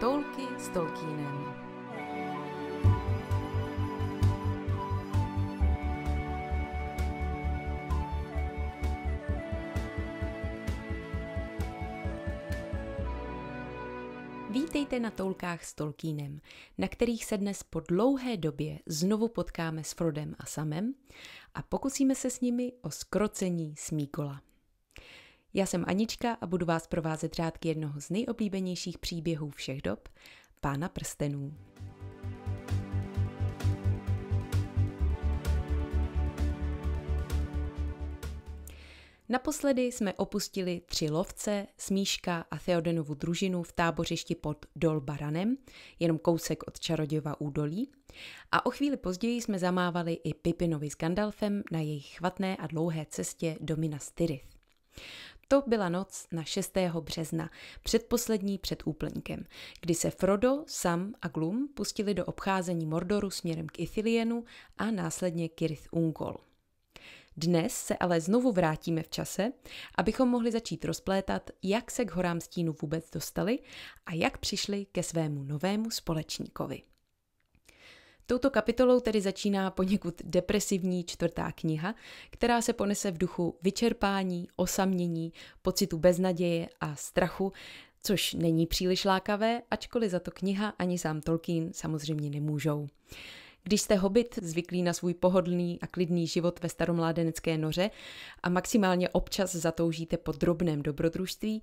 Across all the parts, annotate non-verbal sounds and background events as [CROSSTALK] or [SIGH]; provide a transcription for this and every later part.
Toulky s Tolkienem. Vítejte na Toulkách s Tolkienem, na kterých se dnes po dlouhé době znovu potkáme s Frodem a Samem a pokusíme se s nimi o skrocení Smíkola. Já jsem Anička a budu vás provázet řádky jednoho z nejoblíbenějších příběhů všech dob, Pána prstenů. Naposledy jsme opustili tři lovce, Smíška a Theodenovu družinu v tábořišti pod Dolbaranem, jenom kousek od Čarodějova údolí. A o chvíli později jsme zamávali i Pipinovi s Gandalfem na jejich chvatné a dlouhé cestě do Minas Tirith. To byla noc na 6. března, předposlední před úplňkem, kdy se Frodo, Sam a Glum pustili do obcházení Mordoru směrem k Ithilienu a následně Kirith Ungol. Dnes se ale znovu vrátíme v čase, abychom mohli začít rozplétat, jak se k horám stínu vůbec dostali a jak přišli ke svému novému společníkovi. Touto kapitolou tedy začíná poněkud depresivní čtvrtá kniha, která se ponese v duchu vyčerpání, osamění, pocitu beznaděje a strachu, což není příliš lákavé, ačkoliv za to kniha ani sám Tolkien samozřejmě nemůžou. Když jste hobit zvyklí na svůj pohodlný a klidný život ve staromládenecké noře a maximálně občas zatoužíte po drobném dobrodružství,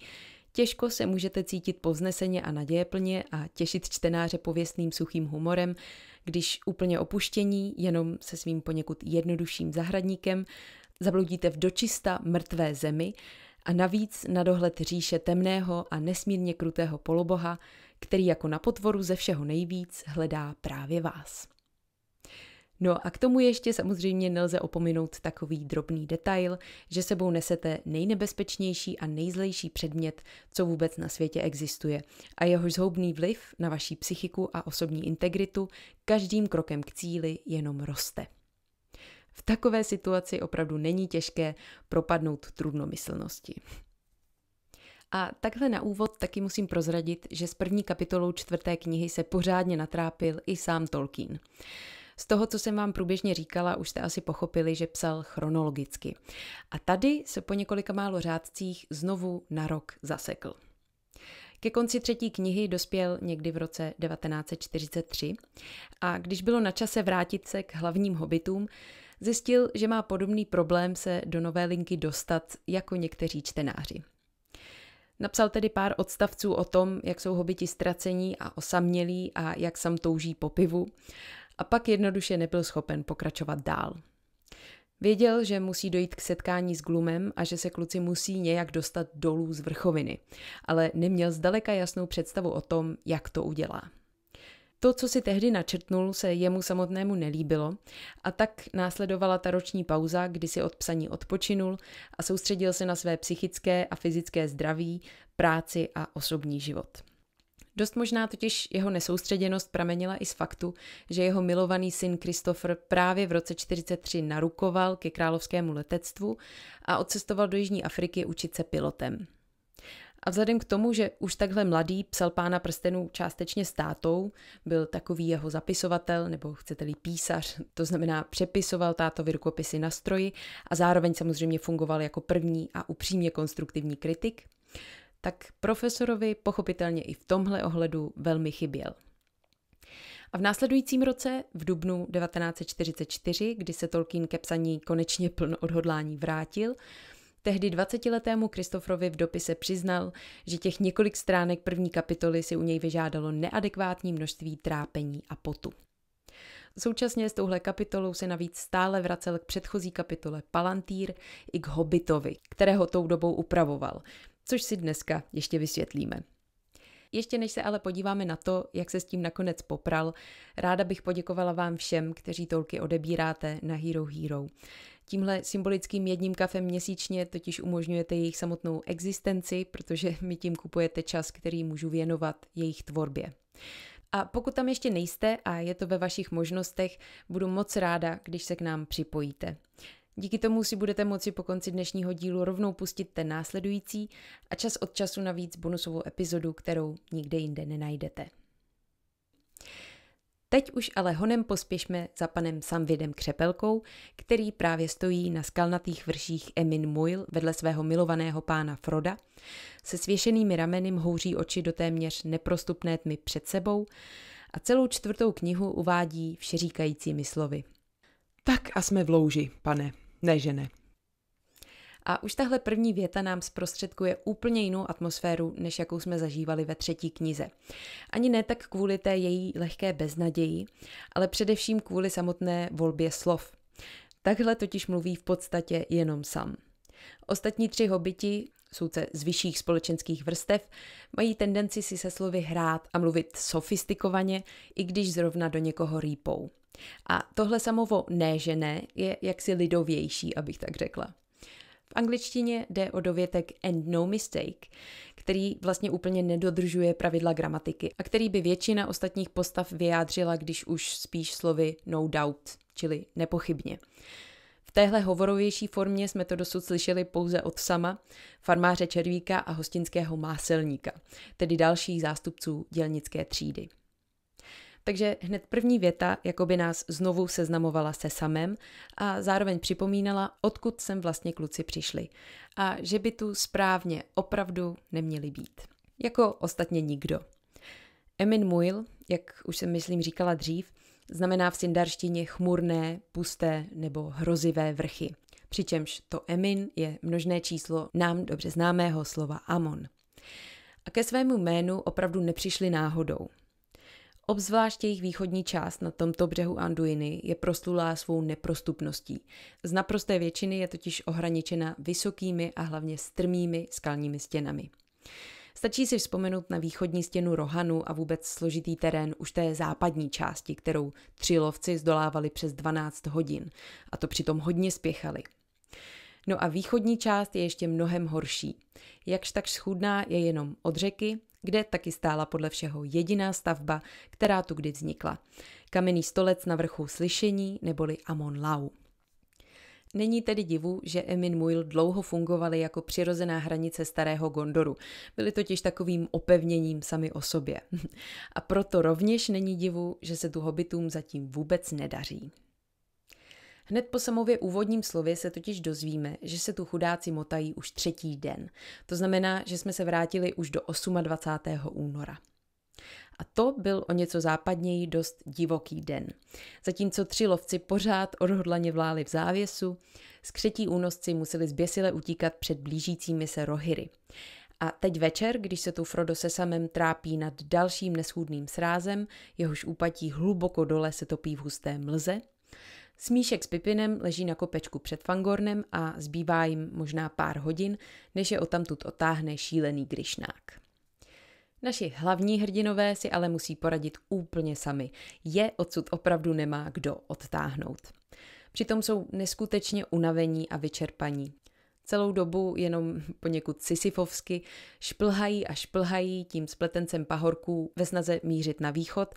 těžko se můžete cítit povzneseně a nadějeplně a těšit čtenáře pověstným suchým humorem, když úplně opuštění, jenom se svým poněkud jednodušším zahradníkem, zabludíte v dočista mrtvé zemi a navíc na dohled říše temného a nesmírně krutého poloboha, který jako na potvoru ze všeho nejvíc hledá právě vás. No a k tomu ještě samozřejmě nelze opominout takový drobný detail, že sebou nesete nejnebezpečnější a nejzlejší předmět, co vůbec na světě existuje a jeho zhoubný vliv na vaší psychiku a osobní integritu každým krokem k cíli jenom roste. V takové situaci opravdu není těžké propadnout trudnomyslnosti. A takhle na úvod taky musím prozradit, že s první kapitolou čtvrté knihy se pořádně natrápil i sám Tolkien. Z toho, co jsem vám průběžně říkala, už jste asi pochopili, že psal chronologicky. A tady se po několika málo řádcích znovu na rok zasekl. Ke konci třetí knihy dospěl někdy v roce 1943 a když bylo na čase vrátit se k hlavním hobitům, zjistil, že má podobný problém se do nové linky dostat jako někteří čtenáři. Napsal tedy pár odstavců o tom, jak jsou hobiti ztracení a osamělí a jak sam touží po pivu a pak jednoduše nebyl schopen pokračovat dál. Věděl, že musí dojít k setkání s Glumem a že se kluci musí nějak dostat dolů z vrchoviny, ale neměl zdaleka jasnou představu o tom, jak to udělá. To, co si tehdy načrtnul, se jemu samotnému nelíbilo a tak následovala ta roční pauza, kdy si od psaní odpočinul a soustředil se na své psychické a fyzické zdraví, práci a osobní život. Dost možná totiž jeho nesoustředěnost pramenila i z faktu, že jeho milovaný syn Christopher právě v roce 43 narukoval ke královskému letectvu a odcestoval do Jižní Afriky učit se pilotem. A vzhledem k tomu, že už takhle mladý psal pána prstenů částečně státou, byl takový jeho zapisovatel, nebo chcete-li písař, to znamená přepisoval táto rukopisy na stroji a zároveň samozřejmě fungoval jako první a upřímně konstruktivní kritik, tak profesorovi pochopitelně i v tomhle ohledu velmi chyběl. A v následujícím roce, v dubnu 1944, kdy se Tolkien ke psaní konečně plno odhodlání vrátil, tehdy 20-letému Kristofrovi v dopise přiznal, že těch několik stránek první kapitoly si u něj vyžádalo neadekvátní množství trápení a potu. Současně s touhle kapitolou se navíc stále vracel k předchozí kapitole Palantír i k Hobitovi, kterého tou dobou upravoval což si dneska ještě vysvětlíme. Ještě než se ale podíváme na to, jak se s tím nakonec popral, ráda bych poděkovala vám všem, kteří tolky odebíráte na Hero Hero. Tímhle symbolickým jedním kafem měsíčně totiž umožňujete jejich samotnou existenci, protože mi tím kupujete čas, který můžu věnovat jejich tvorbě. A pokud tam ještě nejste a je to ve vašich možnostech, budu moc ráda, když se k nám připojíte. Díky tomu si budete moci po konci dnešního dílu rovnou pustit ten následující a čas od času navíc bonusovou epizodu, kterou nikde jinde nenajdete. Teď už ale honem pospěšme za panem Samvidem Křepelkou, který právě stojí na skalnatých vrších Emin Muil vedle svého milovaného pána Froda. Se svěšenými rameny houří oči do téměř neprostupné tmy před sebou a celou čtvrtou knihu uvádí všeříkajícími slovy. Tak a jsme v louži, pane, ne, že ne. A už tahle první věta nám zprostředkuje úplně jinou atmosféru, než jakou jsme zažívali ve třetí knize. Ani ne tak kvůli té její lehké beznaději, ale především kvůli samotné volbě slov. Takhle totiž mluví v podstatě jenom sam. Ostatní tři hobiti, soudce z vyšších společenských vrstev, mají tendenci si se slovy hrát a mluvit sofistikovaně, i když zrovna do někoho rýpou. A tohle samovo ne, že ne, je jaksi lidovější, abych tak řekla. V angličtině jde o dovětek and no mistake, který vlastně úplně nedodržuje pravidla gramatiky a který by většina ostatních postav vyjádřila, když už spíš slovy no doubt, čili nepochybně. V téhle hovorovější formě jsme to dosud slyšeli pouze od sama, farmáře Červíka a hostinského máselníka, tedy dalších zástupců dělnické třídy. Takže hned první věta jako by nás znovu seznamovala se samem a zároveň připomínala, odkud sem vlastně kluci přišli a že by tu správně opravdu neměli být. Jako ostatně nikdo. Emin Muil, jak už jsem myslím říkala dřív, znamená v sindarštině chmurné, pusté nebo hrozivé vrchy. Přičemž to emin je množné číslo nám dobře známého slova amon. A ke svému jménu opravdu nepřišli náhodou. Obzvlášť jejich východní část na tomto břehu Anduiny je proslulá svou neprostupností. Z naprosté většiny je totiž ohraničena vysokými a hlavně strmými skalními stěnami. Stačí si vzpomenout na východní stěnu Rohanu a vůbec složitý terén už té západní části, kterou tři lovci zdolávali přes 12 hodin. A to přitom hodně spěchali. No a východní část je ještě mnohem horší. Jakž tak schudná je jenom od řeky, kde taky stála podle všeho jediná stavba, která tu kdy vznikla. Kamenný stolec na vrchu slyšení neboli Amon Lau. Není tedy divu, že Emin Muil dlouho fungovaly jako přirozená hranice starého Gondoru. Byly totiž takovým opevněním sami o sobě. [LAUGHS] A proto rovněž není divu, že se tu hobitům zatím vůbec nedaří. Hned po samově úvodním slově se totiž dozvíme, že se tu chudáci motají už třetí den. To znamená, že jsme se vrátili už do 28. února. A to byl o něco západněji dost divoký den. Zatímco tři lovci pořád odhodlaně vláli v závěsu, skřetí únosci museli zběsile utíkat před blížícími se rohyry. A teď večer, když se tu Frodo se samem trápí nad dalším neschůdným srázem, jehož úpatí hluboko dole se topí v husté mlze, Smíšek s Pipinem leží na kopečku před Fangornem a zbývá jim možná pár hodin, než je odtamtud otáhne šílený Grišnák. Naši hlavní hrdinové si ale musí poradit úplně sami. Je odsud opravdu nemá kdo odtáhnout. Přitom jsou neskutečně unavení a vyčerpaní. Celou dobu jenom poněkud sisyfovsky šplhají a šplhají tím spletencem pahorků ve snaze mířit na východ,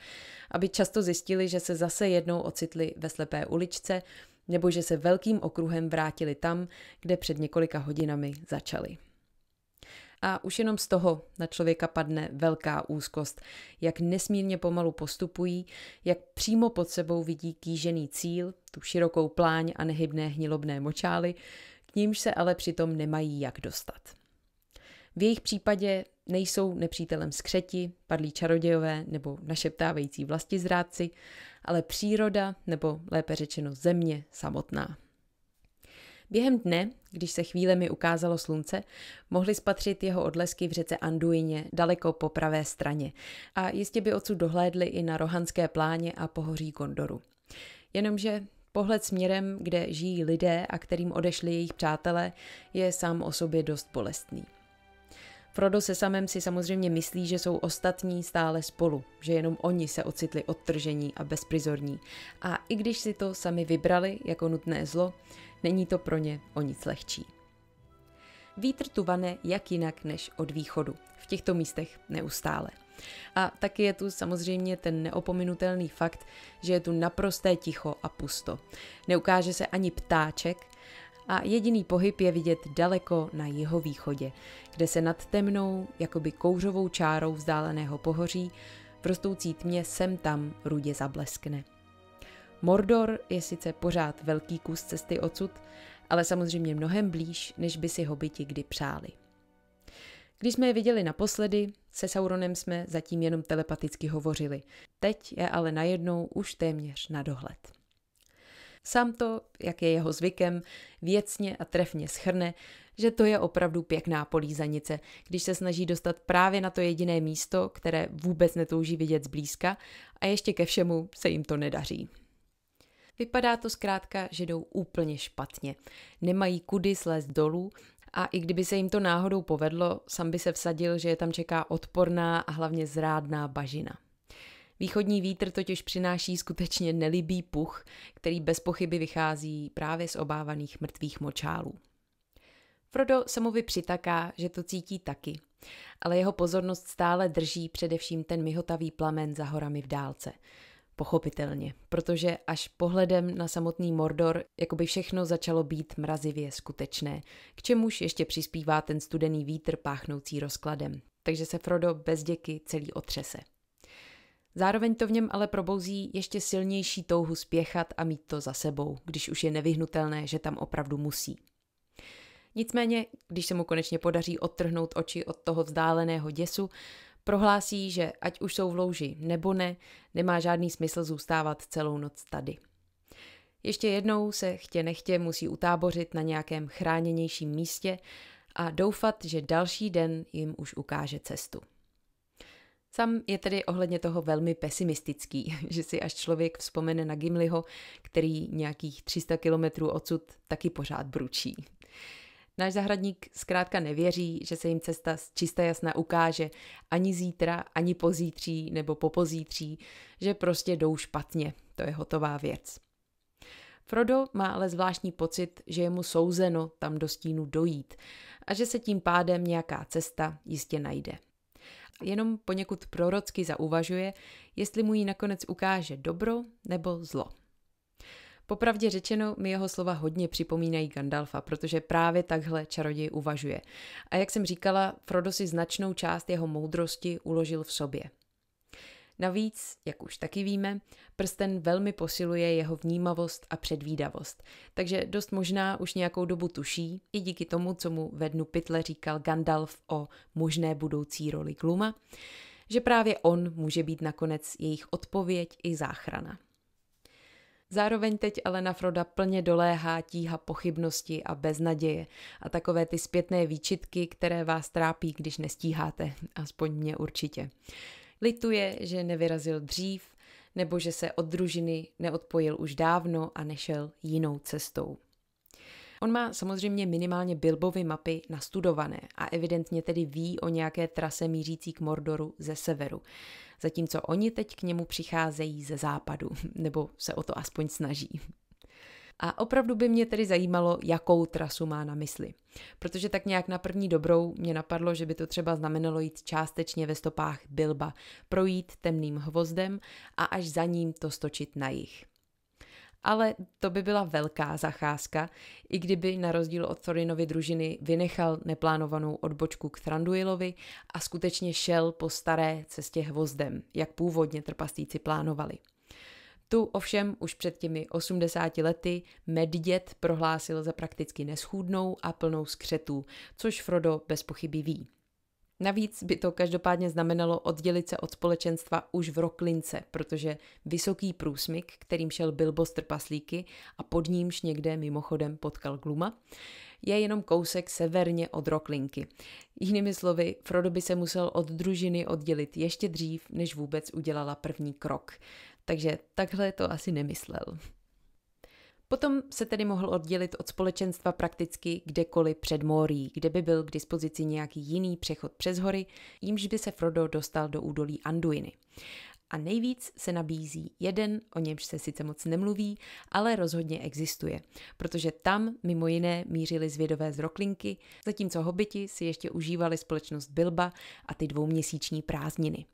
aby často zjistili, že se zase jednou ocitli ve slepé uličce nebo že se velkým okruhem vrátili tam, kde před několika hodinami začali. A už jenom z toho na člověka padne velká úzkost, jak nesmírně pomalu postupují, jak přímo pod sebou vidí kýžený cíl, tu širokou pláň a nehybné hnilobné močály, k nímž se ale přitom nemají jak dostat. V jejich případě nejsou nepřítelem skřeti, padlí čarodějové nebo našeptávající zrádci, ale příroda nebo lépe řečeno země samotná. Během dne, když se chvílemi ukázalo slunce, mohli spatřit jeho odlesky v řece Anduině, daleko po pravé straně, a jistě by odsud dohlédli i na Rohanské pláně a pohoří Gondoru. Jenomže Pohled směrem, kde žijí lidé a kterým odešli jejich přátelé, je sám o sobě dost bolestný. Frodo se samem si samozřejmě myslí, že jsou ostatní stále spolu, že jenom oni se ocitli odtržení a bezprizorní. A i když si to sami vybrali jako nutné zlo, není to pro ně o nic lehčí. Vítr tu vane jak jinak než od východu. V těchto místech neustále. A taky je tu samozřejmě ten neopominutelný fakt, že je tu naprosté ticho a pusto. Neukáže se ani ptáček a jediný pohyb je vidět daleko na jeho východě, kde se nad temnou, jakoby kouřovou čárou vzdáleného pohoří v rostoucí tmě sem tam rudě zableskne. Mordor je sice pořád velký kus cesty odsud, ale samozřejmě mnohem blíž, než by si hobiti kdy přáli. Když jsme je viděli naposledy, se Sauronem jsme zatím jenom telepaticky hovořili. Teď je ale najednou už téměř na dohled. Sám to, jak je jeho zvykem, věcně a trefně schrne, že to je opravdu pěkná polízanice, když se snaží dostat právě na to jediné místo, které vůbec netouží vidět zblízka a ještě ke všemu se jim to nedaří. Vypadá to zkrátka, že jdou úplně špatně. Nemají kudy slézt dolů a i kdyby se jim to náhodou povedlo, sam by se vsadil, že je tam čeká odporná a hlavně zrádná bažina. Východní vítr totiž přináší skutečně nelibý puch, který bez pochyby vychází právě z obávaných mrtvých močálů. Frodo mu přitaká, že to cítí taky, ale jeho pozornost stále drží především ten mihotavý plamen za horami v dálce – pochopitelně, protože až pohledem na samotný Mordor, jako by všechno začalo být mrazivě skutečné, k čemuž ještě přispívá ten studený vítr páchnoucí rozkladem. Takže se Frodo bez děky celý otřese. Zároveň to v něm ale probouzí ještě silnější touhu spěchat a mít to za sebou, když už je nevyhnutelné, že tam opravdu musí. Nicméně, když se mu konečně podaří odtrhnout oči od toho vzdáleného děsu, Prohlásí, že ať už jsou v louži nebo ne, nemá žádný smysl zůstávat celou noc tady. Ještě jednou se chtě nechtě musí utábořit na nějakém chráněnějším místě a doufat, že další den jim už ukáže cestu. Sam je tedy ohledně toho velmi pesimistický, [LAUGHS] že si až člověk vzpomene na Gimliho, který nějakých 300 kilometrů odsud taky pořád bručí. Náš zahradník zkrátka nevěří, že se jim cesta čisté jasna ukáže ani zítra, ani pozítří nebo popozítří, že prostě jdou špatně. To je hotová věc. Frodo má ale zvláštní pocit, že je mu souzeno tam do stínu dojít a že se tím pádem nějaká cesta jistě najde. Jenom poněkud prorocky zauvažuje, jestli mu ji nakonec ukáže dobro nebo zlo. Popravdě řečeno, mi jeho slova hodně připomínají Gandalfa, protože právě takhle čaroděj uvažuje. A jak jsem říkala, Frodo si značnou část jeho moudrosti uložil v sobě. Navíc, jak už taky víme, prsten velmi posiluje jeho vnímavost a předvídavost, takže dost možná už nějakou dobu tuší, i díky tomu, co mu ve dnu pytle říkal Gandalf o možné budoucí roli Gluma, že právě on může být nakonec jejich odpověď i záchrana. Zároveň teď Elena Froda plně doléhá tíha pochybnosti a beznaděje a takové ty zpětné výčitky, které vás trápí, když nestíháte, aspoň mě určitě. Lituje, že nevyrazil dřív, nebo že se od družiny neodpojil už dávno a nešel jinou cestou. On má samozřejmě minimálně Bilbovy mapy nastudované a evidentně tedy ví o nějaké trase mířící k Mordoru ze severu, zatímco oni teď k němu přicházejí ze západu, [LAUGHS] nebo se o to aspoň snaží. A opravdu by mě tedy zajímalo, jakou trasu má na mysli. Protože tak nějak na první dobrou mě napadlo, že by to třeba znamenalo jít částečně ve stopách Bilba, projít temným hvozdem a až za ním to stočit na jich ale to by byla velká zacházka, i kdyby na rozdíl od Thorinovy družiny vynechal neplánovanou odbočku k Thranduilovi a skutečně šel po staré cestě hvozdem, jak původně trpastíci plánovali. Tu ovšem už před těmi 80 lety Medvěd prohlásil za prakticky neschůdnou a plnou skřetů, což Frodo bez pochyby ví. Navíc by to každopádně znamenalo oddělit se od společenstva už v Roklince, protože vysoký průsmyk, kterým šel Bilbo z trpaslíky a pod nímž někde mimochodem potkal Gluma, je jenom kousek severně od Roklinky. Jinými slovy, Frodo by se musel od družiny oddělit ještě dřív, než vůbec udělala první krok. Takže takhle to asi nemyslel. Potom se tedy mohl oddělit od společenstva prakticky kdekoliv před morí, kde by byl k dispozici nějaký jiný přechod přes hory, jímž by se Frodo dostal do údolí Anduiny. A nejvíc se nabízí jeden, o němž se sice moc nemluví, ale rozhodně existuje, protože tam mimo jiné mířili zvědové z Roklinky, zatímco hobiti si ještě užívali společnost Bilba a ty dvouměsíční prázdniny.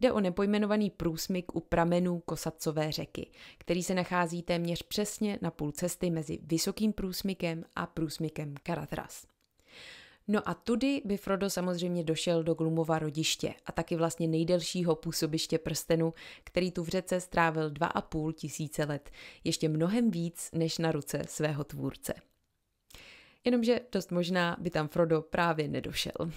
Jde o nepojmenovaný průsmyk u pramenů Kosatcové řeky, který se nachází téměř přesně na půl cesty mezi Vysokým průsmykem a průsmykem Karatras. No a tudy by Frodo samozřejmě došel do Glumova rodiště a taky vlastně nejdelšího působiště prstenu, který tu v řece strávil půl tisíce let, ještě mnohem víc než na ruce svého tvůrce jenomže dost možná by tam Frodo právě nedošel. [LAUGHS]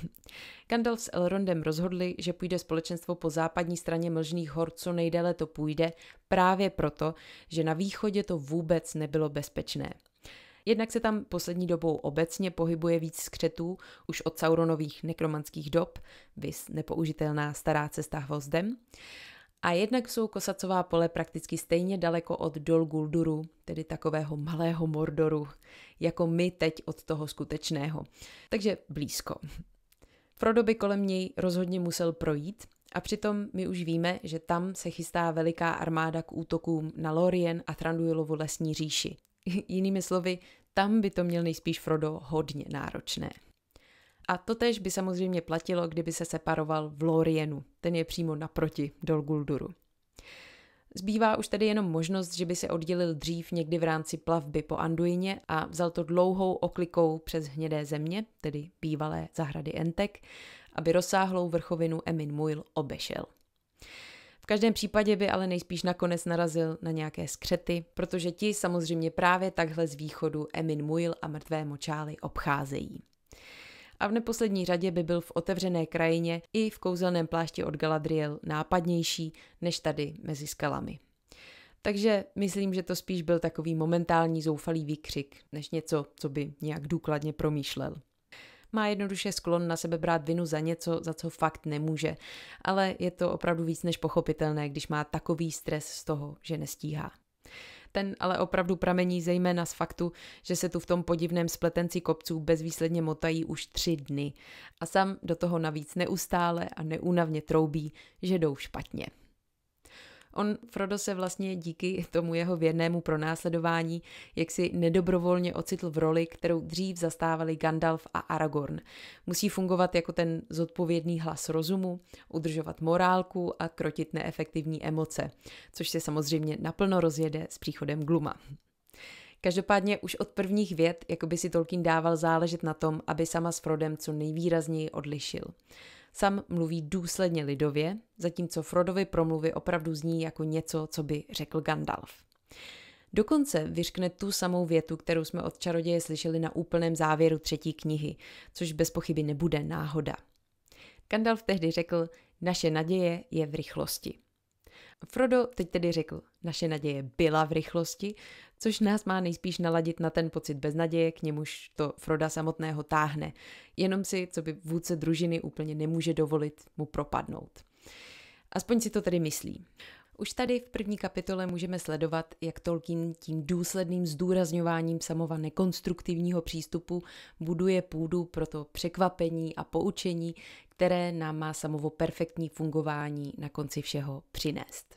Gandalf s Elrondem rozhodli, že půjde společenstvo po západní straně Mlžných hor co nejdéle to půjde, právě proto, že na východě to vůbec nebylo bezpečné. Jednak se tam poslední dobou obecně pohybuje víc skřetů, už od Sauronových nekromanských dob, vys nepoužitelná stará cesta hvozdem a jednak jsou kosacová pole prakticky stejně daleko od Dol Gulduru, tedy takového malého Mordoru, jako my teď od toho skutečného. Takže blízko. Frodo by kolem něj rozhodně musel projít a přitom my už víme, že tam se chystá veliká armáda k útokům na Lorien a Thranduilovu lesní říši. [LAUGHS] Jinými slovy, tam by to měl nejspíš Frodo hodně náročné. A to tež by samozřejmě platilo, kdyby se separoval v Lorienu, ten je přímo naproti Dol Gulduru. Zbývá už tedy jenom možnost, že by se oddělil dřív někdy v rámci plavby po Anduině a vzal to dlouhou oklikou přes hnědé země, tedy bývalé zahrady Entek, aby rozsáhlou vrchovinu Emin Muil obešel. V každém případě by ale nejspíš nakonec narazil na nějaké skřety, protože ti samozřejmě právě takhle z východu Emin Muil a mrtvé močály obcházejí a v neposlední řadě by byl v otevřené krajině i v kouzelném plášti od Galadriel nápadnější než tady mezi skalami. Takže myslím, že to spíš byl takový momentální zoufalý výkřik, než něco, co by nějak důkladně promýšlel. Má jednoduše sklon na sebe brát vinu za něco, za co fakt nemůže, ale je to opravdu víc než pochopitelné, když má takový stres z toho, že nestíhá ten ale opravdu pramení zejména z faktu, že se tu v tom podivném spletenci kopců bezvýsledně motají už tři dny a sam do toho navíc neustále a neúnavně troubí, že jdou špatně. On Frodo se vlastně díky tomu jeho věrnému pronásledování jaksi nedobrovolně ocitl v roli, kterou dřív zastávali Gandalf a Aragorn. Musí fungovat jako ten zodpovědný hlas rozumu, udržovat morálku a krotit neefektivní emoce, což se samozřejmě naplno rozjede s příchodem Gluma. Každopádně už od prvních věd, jako by si Tolkien dával záležet na tom, aby sama s Frodem co nejvýrazněji odlišil. Sam mluví důsledně lidově, zatímco Frodovi promluvy opravdu zní jako něco, co by řekl Gandalf. Dokonce vyřkne tu samou větu, kterou jsme od čaroděje slyšeli na úplném závěru třetí knihy, což bez pochyby nebude náhoda. Gandalf tehdy řekl, naše naděje je v rychlosti. Frodo teď tedy řekl, naše naděje byla v rychlosti, což nás má nejspíš naladit na ten pocit beznaděje, k němuž to Froda samotného táhne. Jenom si, co by vůdce družiny úplně nemůže dovolit mu propadnout. Aspoň si to tedy myslí. Už tady v první kapitole můžeme sledovat, jak Tolkien tím důsledným zdůrazňováním samova nekonstruktivního přístupu buduje půdu pro to překvapení a poučení, které nám má samovo perfektní fungování na konci všeho přinést.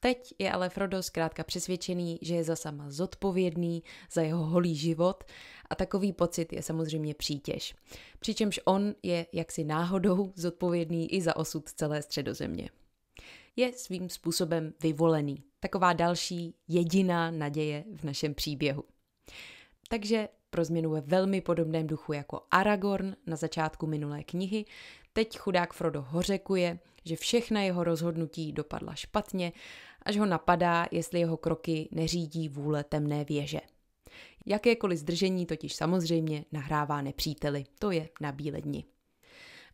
Teď je ale Frodo zkrátka přesvědčený, že je za sama zodpovědný za jeho holý život a takový pocit je samozřejmě přítěž. Přičemž on je jaksi náhodou zodpovědný i za osud celé středozemě. Je svým způsobem vyvolený. Taková další jediná naděje v našem příběhu. Takže pro změnu ve velmi podobném duchu jako Aragorn na začátku minulé knihy. Teď chudák Frodo hořekuje, že všechna jeho rozhodnutí dopadla špatně, až ho napadá, jestli jeho kroky neřídí vůle temné věže. Jakékoliv zdržení totiž samozřejmě nahrává nepříteli, to je na bíle dni.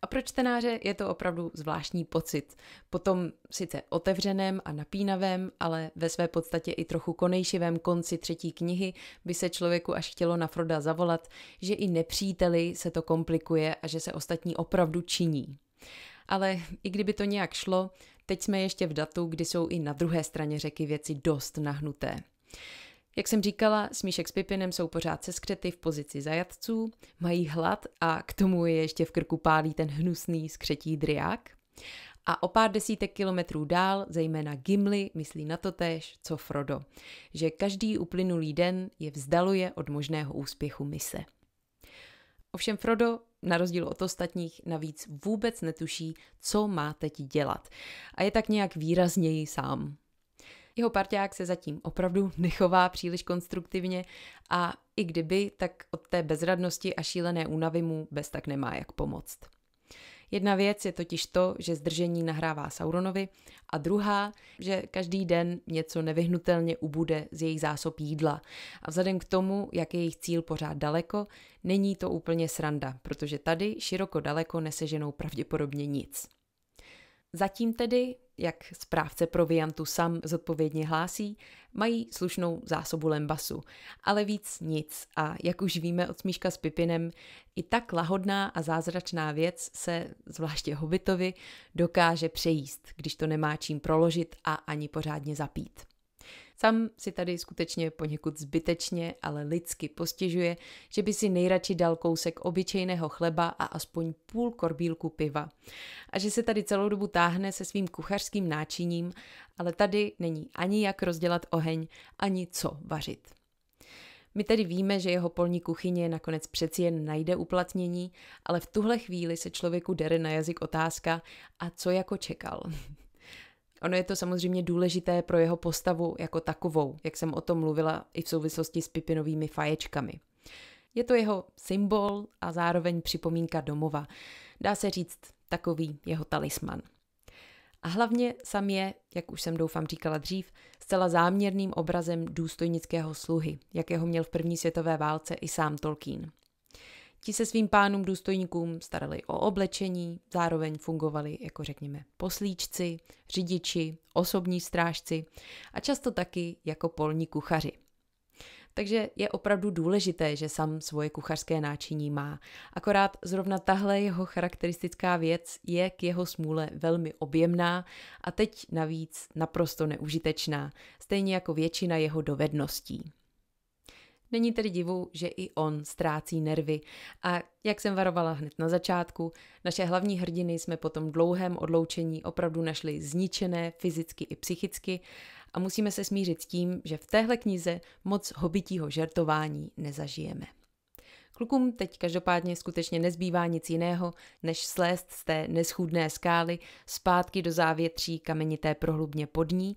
A pro čtenáře je to opravdu zvláštní pocit. Potom sice otevřeném a napínavém, ale ve své podstatě i trochu konejšivém konci třetí knihy by se člověku až chtělo na Froda zavolat, že i nepříteli se to komplikuje a že se ostatní opravdu činí. Ale i kdyby to nějak šlo, teď jsme ještě v datu, kdy jsou i na druhé straně řeky věci dost nahnuté. Jak jsem říkala, Smíšek s Pipinem jsou pořád se skřety v pozici zajatců, mají hlad a k tomu je ještě v krku pálí ten hnusný skřetí driák. A o pár desítek kilometrů dál, zejména Gimli, myslí na to též, co Frodo, že každý uplynulý den je vzdaluje od možného úspěchu mise. Ovšem Frodo, na rozdíl od ostatních, navíc vůbec netuší, co má teď dělat a je tak nějak výrazněji sám. Jeho parťák se zatím opravdu nechová příliš konstruktivně a i kdyby, tak od té bezradnosti a šílené únavy mu bez tak nemá jak pomoct. Jedna věc je totiž to, že zdržení nahrává Sauronovi a druhá, že každý den něco nevyhnutelně ubude z jejich zásob jídla. A vzhledem k tomu, jak je jejich cíl pořád daleko, není to úplně sranda, protože tady široko daleko neseženou pravděpodobně nic. Zatím tedy, jak správce proviantu sam zodpovědně hlásí, mají slušnou zásobu lembasu, ale víc nic a jak už víme od Smíška s Pipinem, i tak lahodná a zázračná věc se, zvláště hobitovi, dokáže přejíst, když to nemá čím proložit a ani pořádně zapít. Sam si tady skutečně poněkud zbytečně, ale lidsky postěžuje, že by si nejradši dal kousek obyčejného chleba a aspoň půl korbílku piva. A že se tady celou dobu táhne se svým kuchařským náčiním, ale tady není ani jak rozdělat oheň, ani co vařit. My tedy víme, že jeho polní kuchyně nakonec přeci jen najde uplatnění, ale v tuhle chvíli se člověku dere na jazyk otázka, a co jako čekal. Ono je to samozřejmě důležité pro jeho postavu jako takovou, jak jsem o tom mluvila i v souvislosti s pipinovými faječkami. Je to jeho symbol a zároveň připomínka domova. Dá se říct takový jeho talisman. A hlavně sam je, jak už jsem doufám říkala dřív, zcela záměrným obrazem důstojnického sluhy, jakého měl v první světové válce i sám Tolkien. Ti se svým pánům důstojníkům starali o oblečení, zároveň fungovali jako řekněme poslíčci, řidiči, osobní strážci a často taky jako polní kuchaři. Takže je opravdu důležité, že sam svoje kuchařské náčiní má. Akorát zrovna tahle jeho charakteristická věc je k jeho smůle velmi objemná a teď navíc naprosto neužitečná, stejně jako většina jeho dovedností. Není tedy divu, že i on ztrácí nervy. A jak jsem varovala hned na začátku, naše hlavní hrdiny jsme po tom dlouhém odloučení opravdu našli zničené fyzicky i psychicky a musíme se smířit s tím, že v téhle knize moc hobitího žertování nezažijeme. Klukům teď každopádně skutečně nezbývá nic jiného, než slést z té neschůdné skály zpátky do závětří kamenité prohlubně pod ní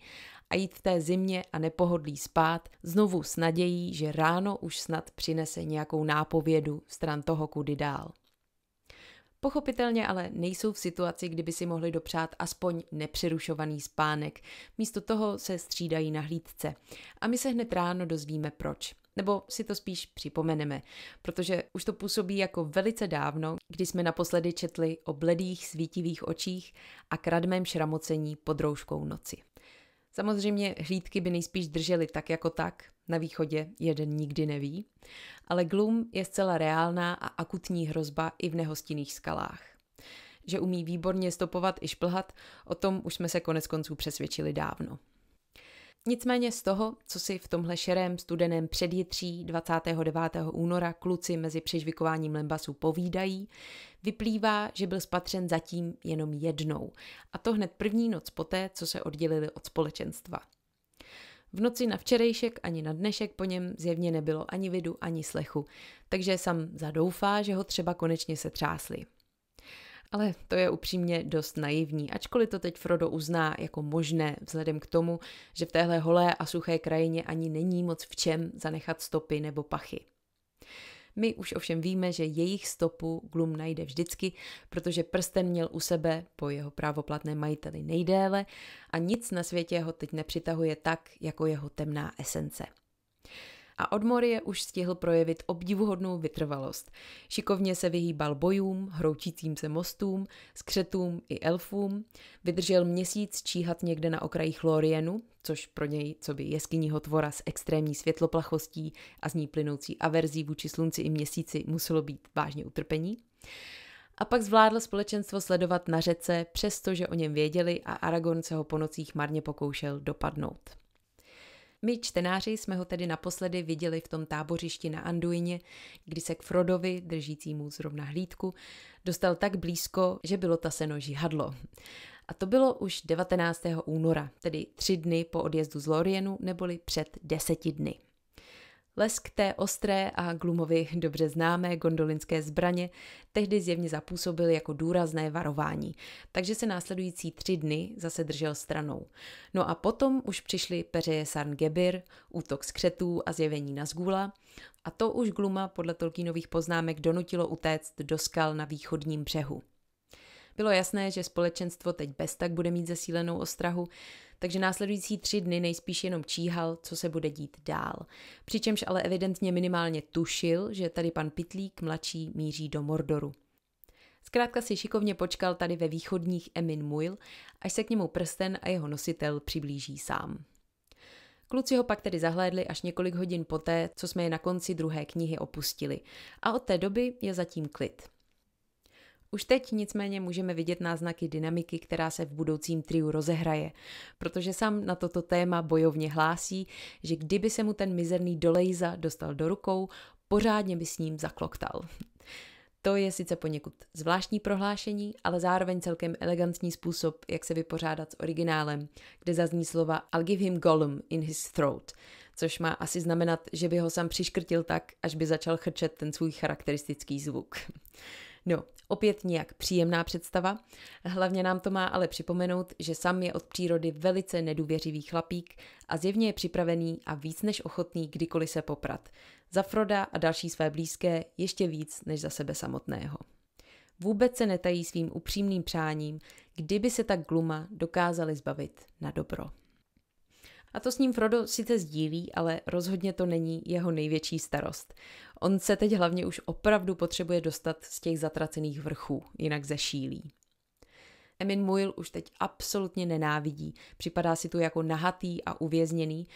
a jít v té zimě a nepohodlí spát, znovu s nadějí, že ráno už snad přinese nějakou nápovědu stran toho, kudy dál. Pochopitelně ale nejsou v situaci, kdyby si mohli dopřát aspoň nepřerušovaný spánek. Místo toho se střídají na hlídce. A my se hned ráno dozvíme proč. Nebo si to spíš připomeneme, protože už to působí jako velice dávno, kdy jsme naposledy četli o bledých svítivých očích a kradmém šramocení pod rouškou noci. Samozřejmě hlídky by nejspíš držely tak jako tak, na východě jeden nikdy neví, ale glum je zcela reálná a akutní hrozba i v nehostinných skalách. Že umí výborně stopovat i šplhat, o tom už jsme se konec konců přesvědčili dávno. Nicméně z toho, co si v tomhle šerém studeném předjetří 29. února kluci mezi přežvikováním lembasu povídají, vyplývá, že byl spatřen zatím jenom jednou, a to hned první noc poté, co se oddělili od společenstva. V noci na včerejšek ani na dnešek po něm zjevně nebylo ani vidu, ani slechu, takže sam zadoufá, že ho třeba konečně se třásli. Ale to je upřímně dost naivní, ačkoliv to teď Frodo uzná jako možné, vzhledem k tomu, že v téhle holé a suché krajině ani není moc v čem zanechat stopy nebo pachy. My už ovšem víme, že jejich stopu Glum najde vždycky, protože prsten měl u sebe po jeho právoplatné majiteli nejdéle a nic na světě ho teď nepřitahuje tak, jako jeho temná esence – a od Morie už stihl projevit obdivuhodnou vytrvalost. Šikovně se vyhýbal bojům, hroutícím se mostům, skřetům i elfům, vydržel měsíc číhat někde na okraji Chlorienu, což pro něj, co by jeskyního tvora s extrémní světloplachostí a z ní plynoucí averzí vůči slunci i měsíci muselo být vážně utrpení. A pak zvládl společenstvo sledovat na řece, přestože o něm věděli a Aragon se ho po nocích marně pokoušel dopadnout. My čtenáři jsme ho tedy naposledy viděli v tom tábořišti na Anduině, kdy se k Frodovi, držícímu zrovna hlídku, dostal tak blízko, že bylo seno žihadlo. A to bylo už 19. února, tedy tři dny po odjezdu z Lorienu, neboli před deseti dny. Lesk té ostré a Glumovi dobře známé gondolinské zbraně tehdy zjevně zapůsobil jako důrazné varování, takže se následující tři dny zase držel stranou. No a potom už přišly peřeje Sarn Gebir, útok z křetů a zjevení zgula, a to už Gluma podle Tolkienových poznámek donutilo utéct do skal na východním břehu. Bylo jasné, že společenstvo teď bez tak bude mít zesílenou ostrahu, takže následující tři dny nejspíš jenom číhal, co se bude dít dál. Přičemž ale evidentně minimálně tušil, že tady pan Pitlík mladší míří do Mordoru. Zkrátka si šikovně počkal tady ve východních Emin Muil, až se k němu prsten a jeho nositel přiblíží sám. Kluci ho pak tedy zahlédli až několik hodin poté, co jsme je na konci druhé knihy opustili. A od té doby je zatím klid. Už teď nicméně můžeme vidět náznaky dynamiky, která se v budoucím triu rozehraje, protože sám na toto téma bojovně hlásí, že kdyby se mu ten mizerný dolejza dostal do rukou, pořádně by s ním zakloktal. To je sice poněkud zvláštní prohlášení, ale zároveň celkem elegantní způsob, jak se vypořádat s originálem, kde zazní slova I'll give him Gollum in his throat, což má asi znamenat, že by ho sám přiškrtil tak, až by začal chrčet ten svůj charakteristický zvuk. No, opět nějak příjemná představa. Hlavně nám to má ale připomenout, že sam je od přírody velice nedůvěřivý chlapík a zjevně je připravený a víc než ochotný kdykoliv se poprat. Za Froda a další své blízké ještě víc než za sebe samotného. Vůbec se netají svým upřímným přáním, kdyby se tak gluma dokázali zbavit na dobro. A to s ním Frodo sice sdílí, ale rozhodně to není jeho největší starost. On se teď hlavně už opravdu potřebuje dostat z těch zatracených vrchů, jinak zešílí. Emin Muil už teď absolutně nenávidí, připadá si tu jako nahatý a uvězněný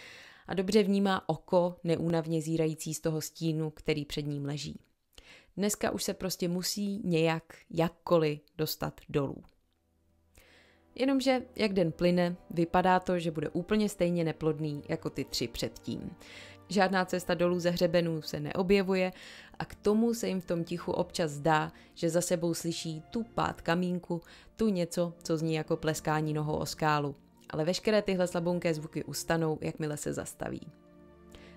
a dobře vnímá oko neúnavně zírající z toho stínu, který před ním leží. Dneska už se prostě musí nějak jakkoliv dostat dolů. Jenomže jak den plyne, vypadá to, že bude úplně stejně neplodný jako ty tři předtím. Žádná cesta dolů ze hřebenů se neobjevuje a k tomu se jim v tom tichu občas zdá, že za sebou slyší tu pát kamínku, tu něco, co zní jako pleskání nohou o skálu. Ale veškeré tyhle slabonké zvuky ustanou, jakmile se zastaví.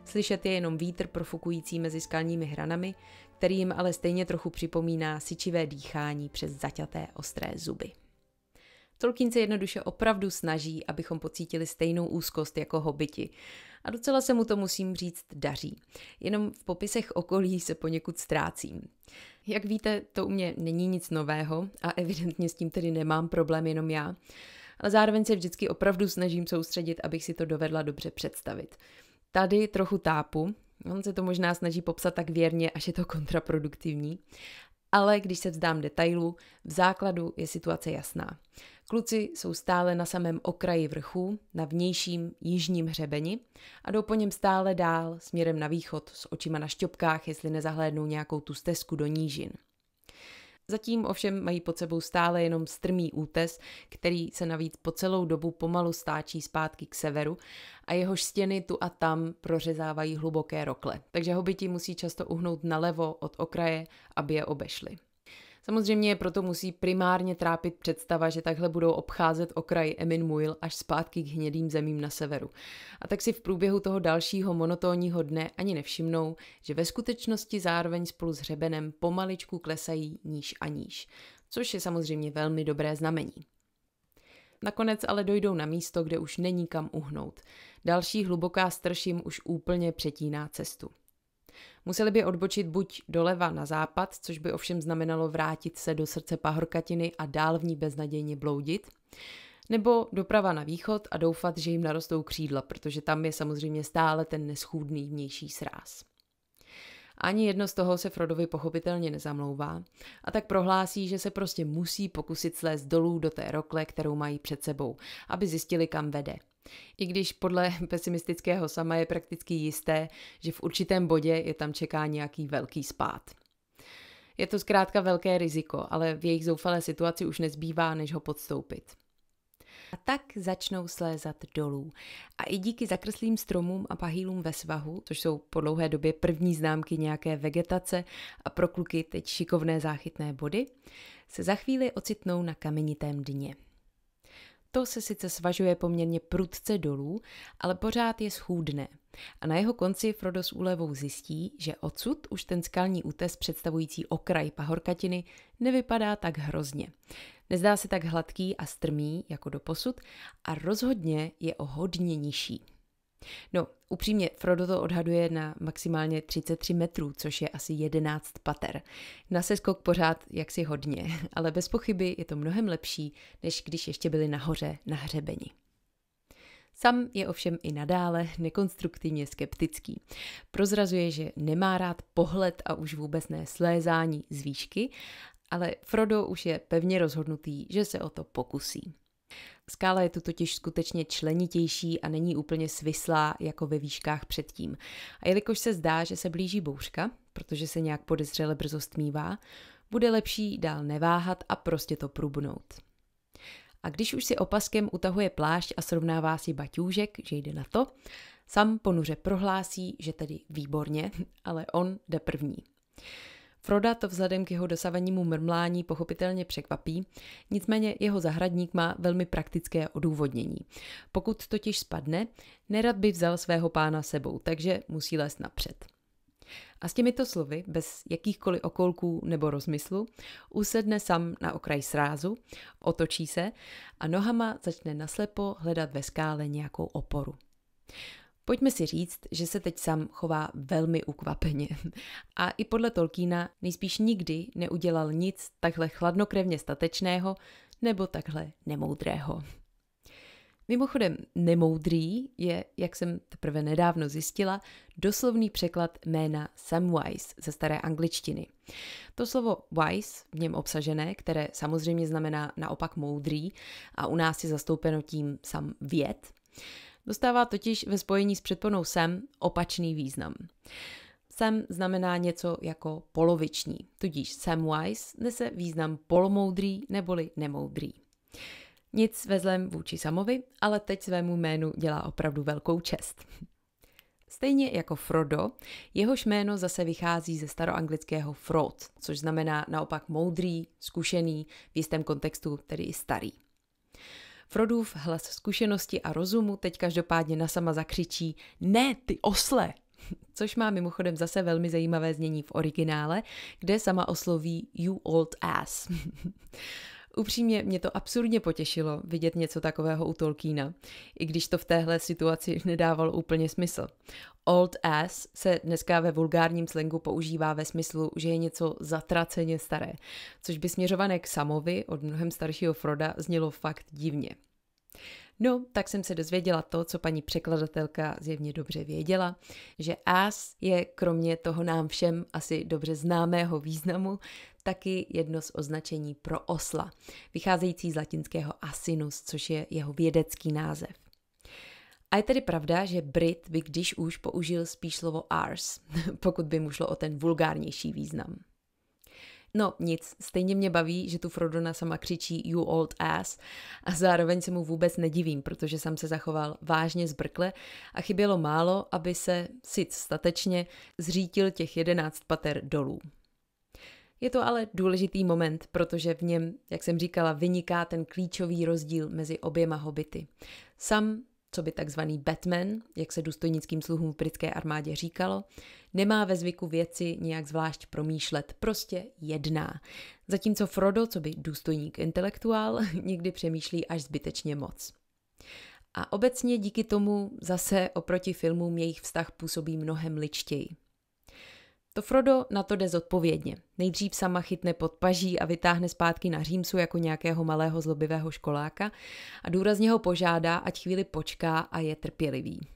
Slyšet je jenom vítr profukující mezi skalními hranami, který jim ale stejně trochu připomíná syčivé dýchání přes zaťaté ostré zuby. Tolkien se jednoduše opravdu snaží, abychom pocítili stejnou úzkost jako hobiti. A docela se mu to musím říct daří. Jenom v popisech okolí se poněkud ztrácím. Jak víte, to u mě není nic nového a evidentně s tím tedy nemám problém jenom já. Ale zároveň se vždycky opravdu snažím soustředit, abych si to dovedla dobře představit. Tady trochu tápu, on se to možná snaží popsat tak věrně, až je to kontraproduktivní. Ale když se vzdám detailu, v základu je situace jasná. Kluci jsou stále na samém okraji vrchu, na vnějším jižním hřebeni a jdou po něm stále dál směrem na východ s očima na šťopkách, jestli nezahlédnou nějakou tu stezku do nížin. Zatím ovšem mají pod sebou stále jenom strmý útes, který se navíc po celou dobu pomalu stáčí zpátky k severu a jehož stěny tu a tam prořezávají hluboké rokle, takže hobiti musí často uhnout nalevo od okraje, aby je obešli. Samozřejmě je proto musí primárně trápit představa, že takhle budou obcházet okraj Emin Muil až zpátky k hnědým zemím na severu. A tak si v průběhu toho dalšího monotónního dne ani nevšimnou, že ve skutečnosti zároveň spolu s hřebenem pomaličku klesají níž a níž, což je samozřejmě velmi dobré znamení. Nakonec ale dojdou na místo, kde už není kam uhnout. Další hluboká strš jim už úplně přetíná cestu. Museli by odbočit buď doleva na západ, což by ovšem znamenalo vrátit se do srdce pahorkatiny a dál v ní beznadějně bloudit, nebo doprava na východ a doufat, že jim narostou křídla, protože tam je samozřejmě stále ten neschůdný vnější sráz. Ani jedno z toho se Frodovi pochopitelně nezamlouvá a tak prohlásí, že se prostě musí pokusit slézt dolů do té rokle, kterou mají před sebou, aby zjistili, kam vede – i když podle [LAUGHS] pesimistického sama je prakticky jisté, že v určitém bodě je tam čeká nějaký velký spát. Je to zkrátka velké riziko, ale v jejich zoufalé situaci už nezbývá, než ho podstoupit. A tak začnou slézat dolů. A i díky zakrslým stromům a pahýlům ve svahu, což jsou po dlouhé době první známky nějaké vegetace a pro kluky teď šikovné záchytné body, se za chvíli ocitnou na kamenitém dně. To se sice svažuje poměrně prudce dolů, ale pořád je schůdné. A na jeho konci Frodo s úlevou zjistí, že odsud už ten skalní útes představující okraj pahorkatiny nevypadá tak hrozně. Nezdá se tak hladký a strmý jako do posud a rozhodně je o hodně nižší. No, upřímně, Frodo to odhaduje na maximálně 33 metrů, což je asi 11 pater. Na seskok pořád jaksi hodně, [LAUGHS] ale bez pochyby je to mnohem lepší, než když ještě byli nahoře na hřebeni. Sam je ovšem i nadále nekonstruktivně skeptický. Prozrazuje, že nemá rád pohled a už vůbec ne slézání z výšky, ale Frodo už je pevně rozhodnutý, že se o to pokusí. Skála je tu totiž skutečně členitější a není úplně svislá jako ve výškách předtím. A jelikož se zdá, že se blíží bouřka, protože se nějak podezřele brzo stmívá, bude lepší dál neváhat a prostě to průbnout. A když už si opaskem utahuje plášť a srovnává si baťůžek, že jde na to, sam ponuře prohlásí, že tedy výborně, [LAUGHS] ale on jde první. Froda to vzhledem k jeho dosavadnímu mrmlání pochopitelně překvapí, nicméně jeho zahradník má velmi praktické odůvodnění. Pokud totiž spadne, nerad by vzal svého pána sebou, takže musí lézt napřed. A s těmito slovy, bez jakýchkoliv okolků nebo rozmyslu, usedne sam na okraj srázu, otočí se a nohama začne naslepo hledat ve skále nějakou oporu. Pojďme si říct, že se teď sam chová velmi ukvapeně. [LAUGHS] A i podle Tolkiena nejspíš nikdy neudělal nic takhle chladnokrevně statečného nebo takhle nemoudrého. Mimochodem, nemoudrý je, jak jsem teprve nedávno zjistila, doslovný překlad jména Samwise ze staré angličtiny. To slovo wise v něm obsažené, které samozřejmě znamená naopak moudrý a u nás je zastoupeno tím sam věd, dostává totiž ve spojení s předponou sem opačný význam. Sem znamená něco jako poloviční, tudíž samwise nese význam polomoudrý neboli nemoudrý. Nic ve zlem vůči Samovi, ale teď svému jménu dělá opravdu velkou čest. Stejně jako Frodo, jehož jméno zase vychází ze staroanglického frod, což znamená naopak moudrý, zkušený, v jistém kontextu tedy i starý. Frodův hlas zkušenosti a rozumu teď každopádně na sama zakřičí Ne, ty osle! [LAUGHS] Což má mimochodem zase velmi zajímavé znění v originále, kde sama osloví You old ass. [LAUGHS] Upřímně mě to absurdně potěšilo vidět něco takového u Tolkiena, i když to v téhle situaci nedávalo úplně smysl. Old ass se dneska ve vulgárním slengu používá ve smyslu, že je něco zatraceně staré, což by směřované k Samovi od mnohem staršího Froda znělo fakt divně. No, tak jsem se dozvěděla to, co paní překladatelka zjevně dobře věděla, že as je kromě toho nám všem asi dobře známého významu taky jedno z označení pro osla, vycházející z latinského asinus, což je jeho vědecký název. A je tedy pravda, že Brit by když už použil spíš slovo ars, [LAUGHS] pokud by mu šlo o ten vulgárnější význam. No nic, stejně mě baví, že tu Frodona sama křičí you old ass a zároveň se mu vůbec nedivím, protože sam se zachoval vážně zbrkle a chybělo málo, aby se sic statečně zřítil těch jedenáct pater dolů. Je to ale důležitý moment, protože v něm, jak jsem říkala, vyniká ten klíčový rozdíl mezi oběma hobity. Sam co by takzvaný Batman, jak se důstojnickým sluhům v britské armádě říkalo, nemá ve zvyku věci nějak zvlášť promýšlet, prostě jedná. Zatímco Frodo, co by důstojník intelektuál, [LAUGHS] někdy přemýšlí až zbytečně moc. A obecně díky tomu zase oproti filmům jejich vztah působí mnohem ličtěji. To Frodo na to jde zodpovědně. Nejdřív sama chytne pod paží a vytáhne zpátky na římsu jako nějakého malého zlobivého školáka a důrazně ho požádá, ať chvíli počká a je trpělivý.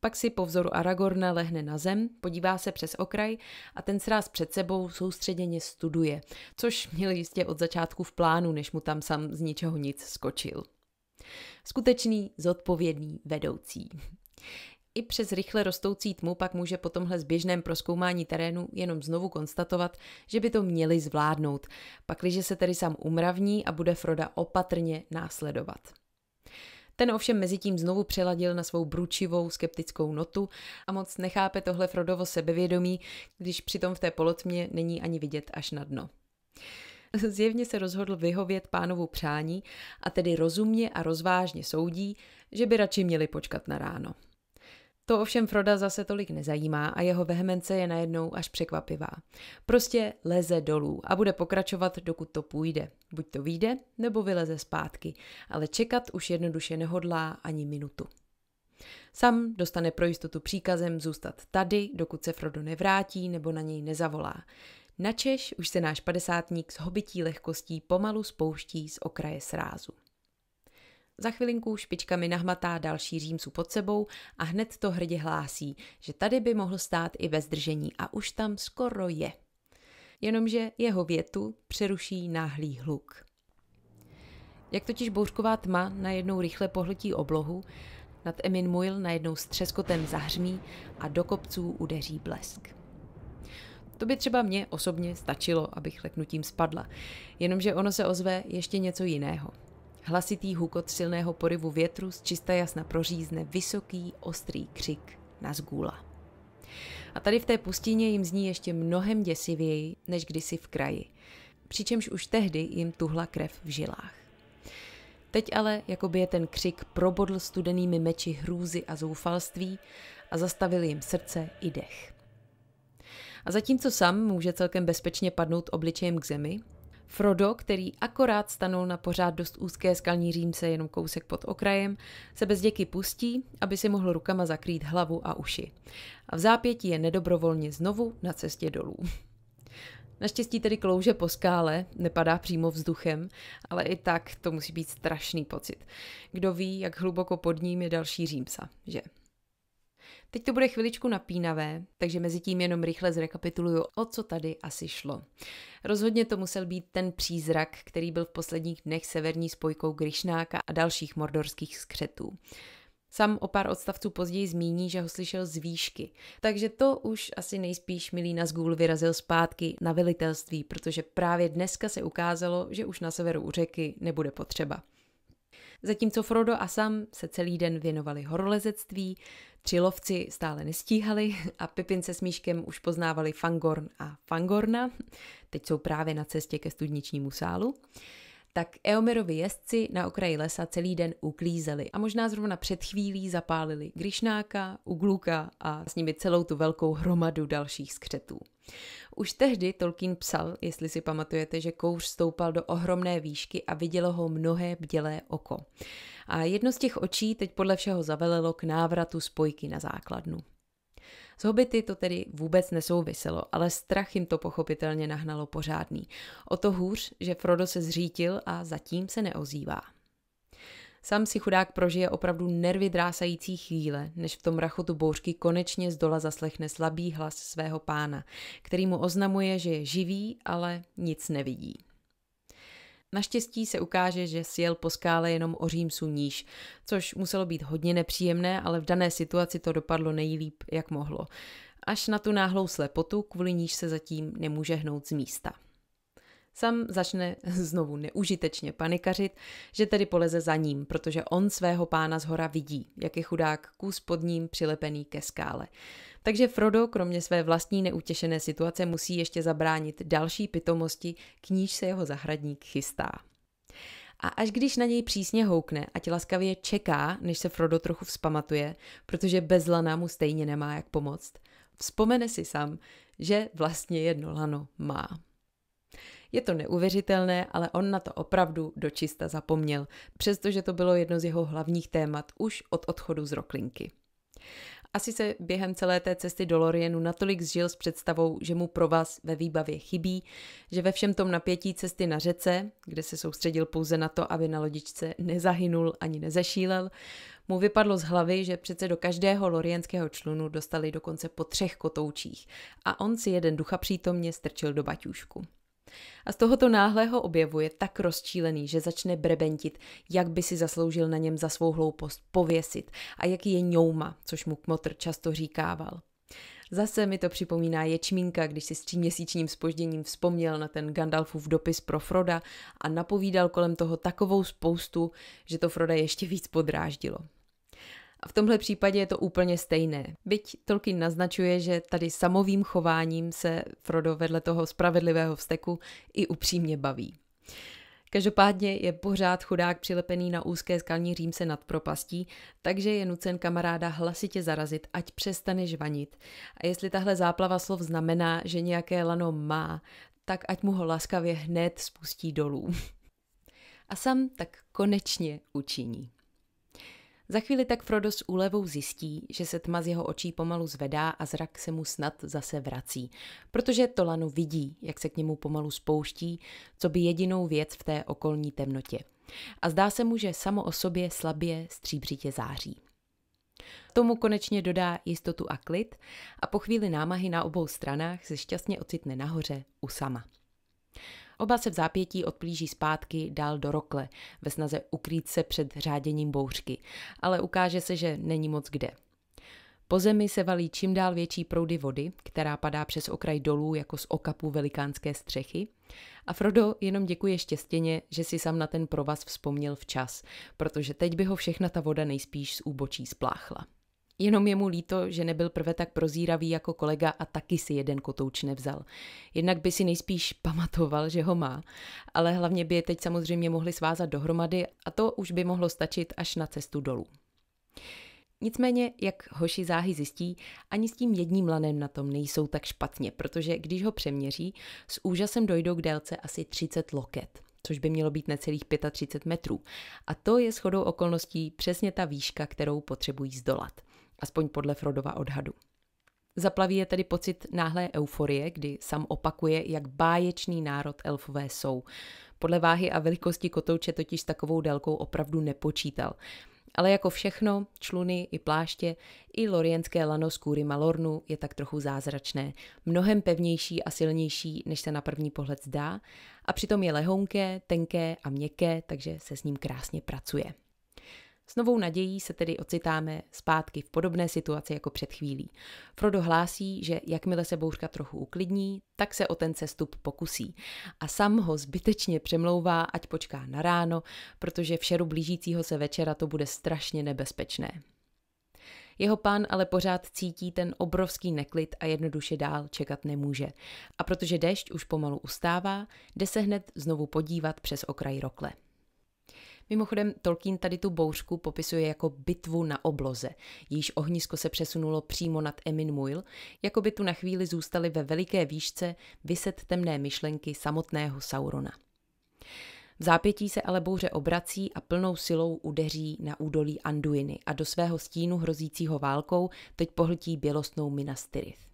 Pak si po vzoru Aragorna lehne na zem, podívá se přes okraj a ten sraz před sebou soustředěně studuje, což měl jistě od začátku v plánu, než mu tam sam z ničeho nic skočil. Skutečný, zodpovědný vedoucí. I přes rychle rostoucí tmu pak může po tomhle zběžném proskoumání terénu jenom znovu konstatovat, že by to měli zvládnout, pakliže se tedy sám umravní a bude Froda opatrně následovat. Ten ovšem mezi tím znovu přeladil na svou bručivou skeptickou notu a moc nechápe tohle Frodovo sebevědomí, když přitom v té polotmě není ani vidět až na dno. Zjevně se rozhodl vyhovět pánovu přání a tedy rozumně a rozvážně soudí, že by radši měli počkat na ráno. To ovšem Froda zase tolik nezajímá a jeho vehemence je najednou až překvapivá. Prostě leze dolů a bude pokračovat, dokud to půjde. Buď to vyjde, nebo vyleze zpátky, ale čekat už jednoduše nehodlá ani minutu. Sam dostane pro jistotu příkazem zůstat tady, dokud se Frodo nevrátí nebo na něj nezavolá. Načeš už se náš padesátník s hobití lehkostí pomalu spouští z okraje srázu. Za chvilinku špičkami nahmatá další římsu pod sebou a hned to hrdě hlásí, že tady by mohl stát i ve zdržení a už tam skoro je. Jenomže jeho větu přeruší náhlý hluk. Jak totiž bouřková tma najednou rychle pohltí oblohu, nad Emin Muil najednou střeskotem zahřmí a do kopců udeří blesk. To by třeba mě osobně stačilo, abych leknutím spadla. Jenomže ono se ozve ještě něco jiného. Hlasitý hukot silného porivu větru z čista jasna prořízne vysoký, ostrý křik na zgůla. A tady v té pustině jim zní ještě mnohem děsivěji než kdysi v kraji, přičemž už tehdy jim tuhla krev v žilách. Teď ale, jako by je ten křik probodl studenými meči hrůzy a zoufalství a zastavil jim srdce i dech. A zatímco sam může celkem bezpečně padnout obličejem k zemi, Frodo, který akorát stanul na pořád dost úzké skalní římce jenom kousek pod okrajem, se bez děky pustí, aby si mohl rukama zakrýt hlavu a uši. A v zápětí je nedobrovolně znovu na cestě dolů. Naštěstí tedy klouže po skále, nepadá přímo vzduchem, ale i tak to musí být strašný pocit. Kdo ví, jak hluboko pod ním je další římsa, že? Teď to bude chviličku napínavé, takže mezi tím jenom rychle zrekapituluju, o co tady asi šlo. Rozhodně to musel být ten přízrak, který byl v posledních dnech severní spojkou Gryšnáka a dalších mordorských skřetů. Sam o pár odstavců později zmíní, že ho slyšel z výšky. Takže to už asi nejspíš milý zgůl vyrazil zpátky na velitelství, protože právě dneska se ukázalo, že už na severu u řeky nebude potřeba. Zatímco Frodo a Sam se celý den věnovali horolezectví, Tři lovci stále nestíhali a Pipin se Smíškem už poznávali Fangorn a Fangorna. Teď jsou právě na cestě ke studničnímu sálu tak Eomerovi jezdci na okraji lesa celý den uklízeli a možná zrovna před chvílí zapálili Grišnáka, Ugluka a s nimi celou tu velkou hromadu dalších skřetů. Už tehdy Tolkien psal, jestli si pamatujete, že kouř stoupal do ohromné výšky a vidělo ho mnohé bdělé oko. A jedno z těch očí teď podle všeho zavelelo k návratu spojky na základnu. S hobity to tedy vůbec nesouviselo, ale strach jim to pochopitelně nahnalo pořádný. O to hůř, že Frodo se zřítil a zatím se neozývá. Sam si chudák prožije opravdu nervy drásající chvíle, než v tom rachotu bouřky konečně z dola zaslechne slabý hlas svého pána, který mu oznamuje, že je živý, ale nic nevidí. Naštěstí se ukáže, že sjel po skále jenom o Římsu níž, což muselo být hodně nepříjemné, ale v dané situaci to dopadlo nejlíp, jak mohlo. Až na tu náhlou slepotu, kvůli níž se zatím nemůže hnout z místa. Sam začne [LAUGHS] znovu neužitečně panikařit, že tedy poleze za ním, protože on svého pána z hora vidí, jak je chudák kus pod ním přilepený ke skále. Takže Frodo kromě své vlastní neutěšené situace musí ještě zabránit další pitomosti, k níž se jeho zahradník chystá. A až když na něj přísně houkne, ať laskavě čeká, než se Frodo trochu vzpamatuje, protože bez lana mu stejně nemá jak pomoct, vzpomene si sám, že vlastně jedno lano má. Je to neuvěřitelné, ale on na to opravdu dočista zapomněl, přestože to bylo jedno z jeho hlavních témat už od odchodu z Roklinky. Asi se během celé té cesty do Lorienu natolik zžil s představou, že mu pro vás ve výbavě chybí, že ve všem tom napětí cesty na řece, kde se soustředil pouze na to, aby na lodičce nezahynul ani nezešílel, mu vypadlo z hlavy, že přece do každého lorienského člunu dostali dokonce po třech kotoučích a on si jeden ducha přítomně strčil do baťušku. A z tohoto náhlého objevu je tak rozčílený, že začne brebentit, jak by si zasloužil na něm za svou hloupost pověsit a jaký je ňouma, což mu kmotr často říkával. Zase mi to připomíná ječmínka, když si s tříměsíčním spožděním vzpomněl na ten Gandalfův dopis pro Froda a napovídal kolem toho takovou spoustu, že to Froda ještě víc podráždilo. A v tomhle případě je to úplně stejné. Byť Tolkien naznačuje, že tady samovým chováním se Frodo vedle toho spravedlivého vzteku i upřímně baví. Každopádně je pořád chudák přilepený na úzké skalní římse nad propastí, takže je nucen kamaráda hlasitě zarazit, ať přestane žvanit. A jestli tahle záplava slov znamená, že nějaké lano má, tak ať mu ho laskavě hned spustí dolů. [LAUGHS] A sam tak konečně učiní. Za chvíli tak Frodo s úlevou zjistí, že se tma z jeho očí pomalu zvedá a zrak se mu snad zase vrací, protože Tolanu vidí, jak se k němu pomalu spouští, co by jedinou věc v té okolní temnotě. A zdá se mu, že samo o sobě slabě stříbřitě září. Tomu konečně dodá jistotu a klid a po chvíli námahy na obou stranách se šťastně ocitne nahoře u sama. Oba se v zápětí odplíží zpátky dál do rokle ve snaze ukrýt se před řáděním bouřky, ale ukáže se, že není moc kde. Po zemi se valí čím dál větší proudy vody, která padá přes okraj dolů jako z okapu velikánské střechy. A Frodo jenom děkuje štěstěně, že si sám na ten provaz vzpomněl včas, protože teď by ho všechna ta voda nejspíš z úbočí spláchla. Jenom je mu líto, že nebyl prve tak prozíravý jako kolega a taky si jeden kotouč nevzal. Jednak by si nejspíš pamatoval, že ho má, ale hlavně by je teď samozřejmě mohli svázat dohromady a to už by mohlo stačit až na cestu dolů. Nicméně, jak hoši záhy zjistí, ani s tím jedním lanem na tom nejsou tak špatně, protože když ho přeměří, s úžasem dojdou k délce asi 30 loket, což by mělo být necelých 35 metrů. A to je shodou okolností přesně ta výška, kterou potřebují zdolat aspoň podle Frodova odhadu. Zaplaví je tedy pocit náhlé euforie, kdy sam opakuje, jak báječný národ elfové jsou. Podle váhy a velikosti kotouče totiž s takovou délkou opravdu nepočítal. Ale jako všechno, čluny i pláště, i lorienské lano z kůry Malornu je tak trochu zázračné. Mnohem pevnější a silnější, než se na první pohled zdá, a přitom je lehonké, tenké a měkké, takže se s ním krásně pracuje. S novou nadějí se tedy ocitáme zpátky v podobné situaci jako před chvílí. Frodo hlásí, že jakmile se bouřka trochu uklidní, tak se o ten cestup pokusí. A sam ho zbytečně přemlouvá, ať počká na ráno, protože v šeru blížícího se večera to bude strašně nebezpečné. Jeho pán ale pořád cítí ten obrovský neklid a jednoduše dál čekat nemůže. A protože dešť už pomalu ustává, jde se hned znovu podívat přes okraj rokle. Mimochodem, Tolkien tady tu bouřku popisuje jako bitvu na obloze. Již ohnisko se přesunulo přímo nad Emin Muil, jako by tu na chvíli zůstaly ve veliké výšce vyset temné myšlenky samotného Saurona. V zápětí se ale bouře obrací a plnou silou udeří na údolí Anduiny a do svého stínu hrozícího válkou teď pohltí bělostnou Minas Tirith.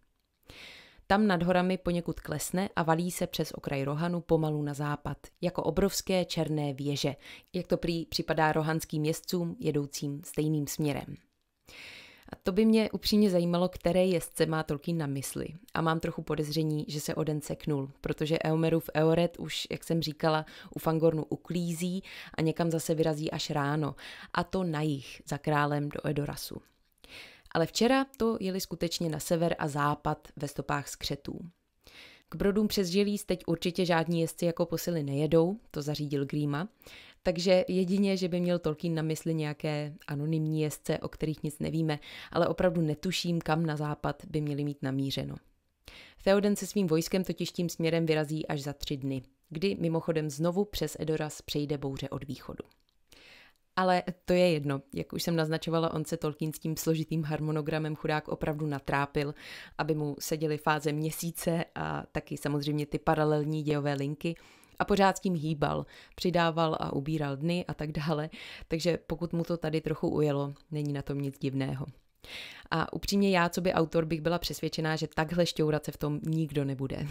Tam nad horami poněkud klesne a valí se přes okraj Rohanu pomalu na západ, jako obrovské černé věže, jak to prý připadá rohanským jezdcům jedoucím stejným směrem. A to by mě upřímně zajímalo, které jezdce má Tolkien na mysli. A mám trochu podezření, že se Oden seknul, protože Eomerův Eoret už, jak jsem říkala, u Fangornu uklízí a někam zase vyrazí až ráno. A to na jich, za králem do Edorasu ale včera to jeli skutečně na sever a západ ve stopách skřetů. K brodům přes želíz teď určitě žádní jezdci jako posily nejedou, to zařídil Grima, takže jedině, že by měl Tolkien na mysli nějaké anonymní jezdce, o kterých nic nevíme, ale opravdu netuším, kam na západ by měli mít namířeno. Theoden se svým vojskem totiž tím směrem vyrazí až za tři dny, kdy mimochodem znovu přes Edoras přejde bouře od východu. Ale to je jedno. Jak už jsem naznačovala, on se Tolkien s tím složitým harmonogramem chudák opravdu natrápil, aby mu seděly fáze měsíce a taky samozřejmě ty paralelní dějové linky a pořád s tím hýbal, přidával a ubíral dny a tak dále, takže pokud mu to tady trochu ujelo, není na tom nic divného. A upřímně já, co by autor, bych byla přesvědčená, že takhle šťourat se v tom nikdo nebude. [LAUGHS]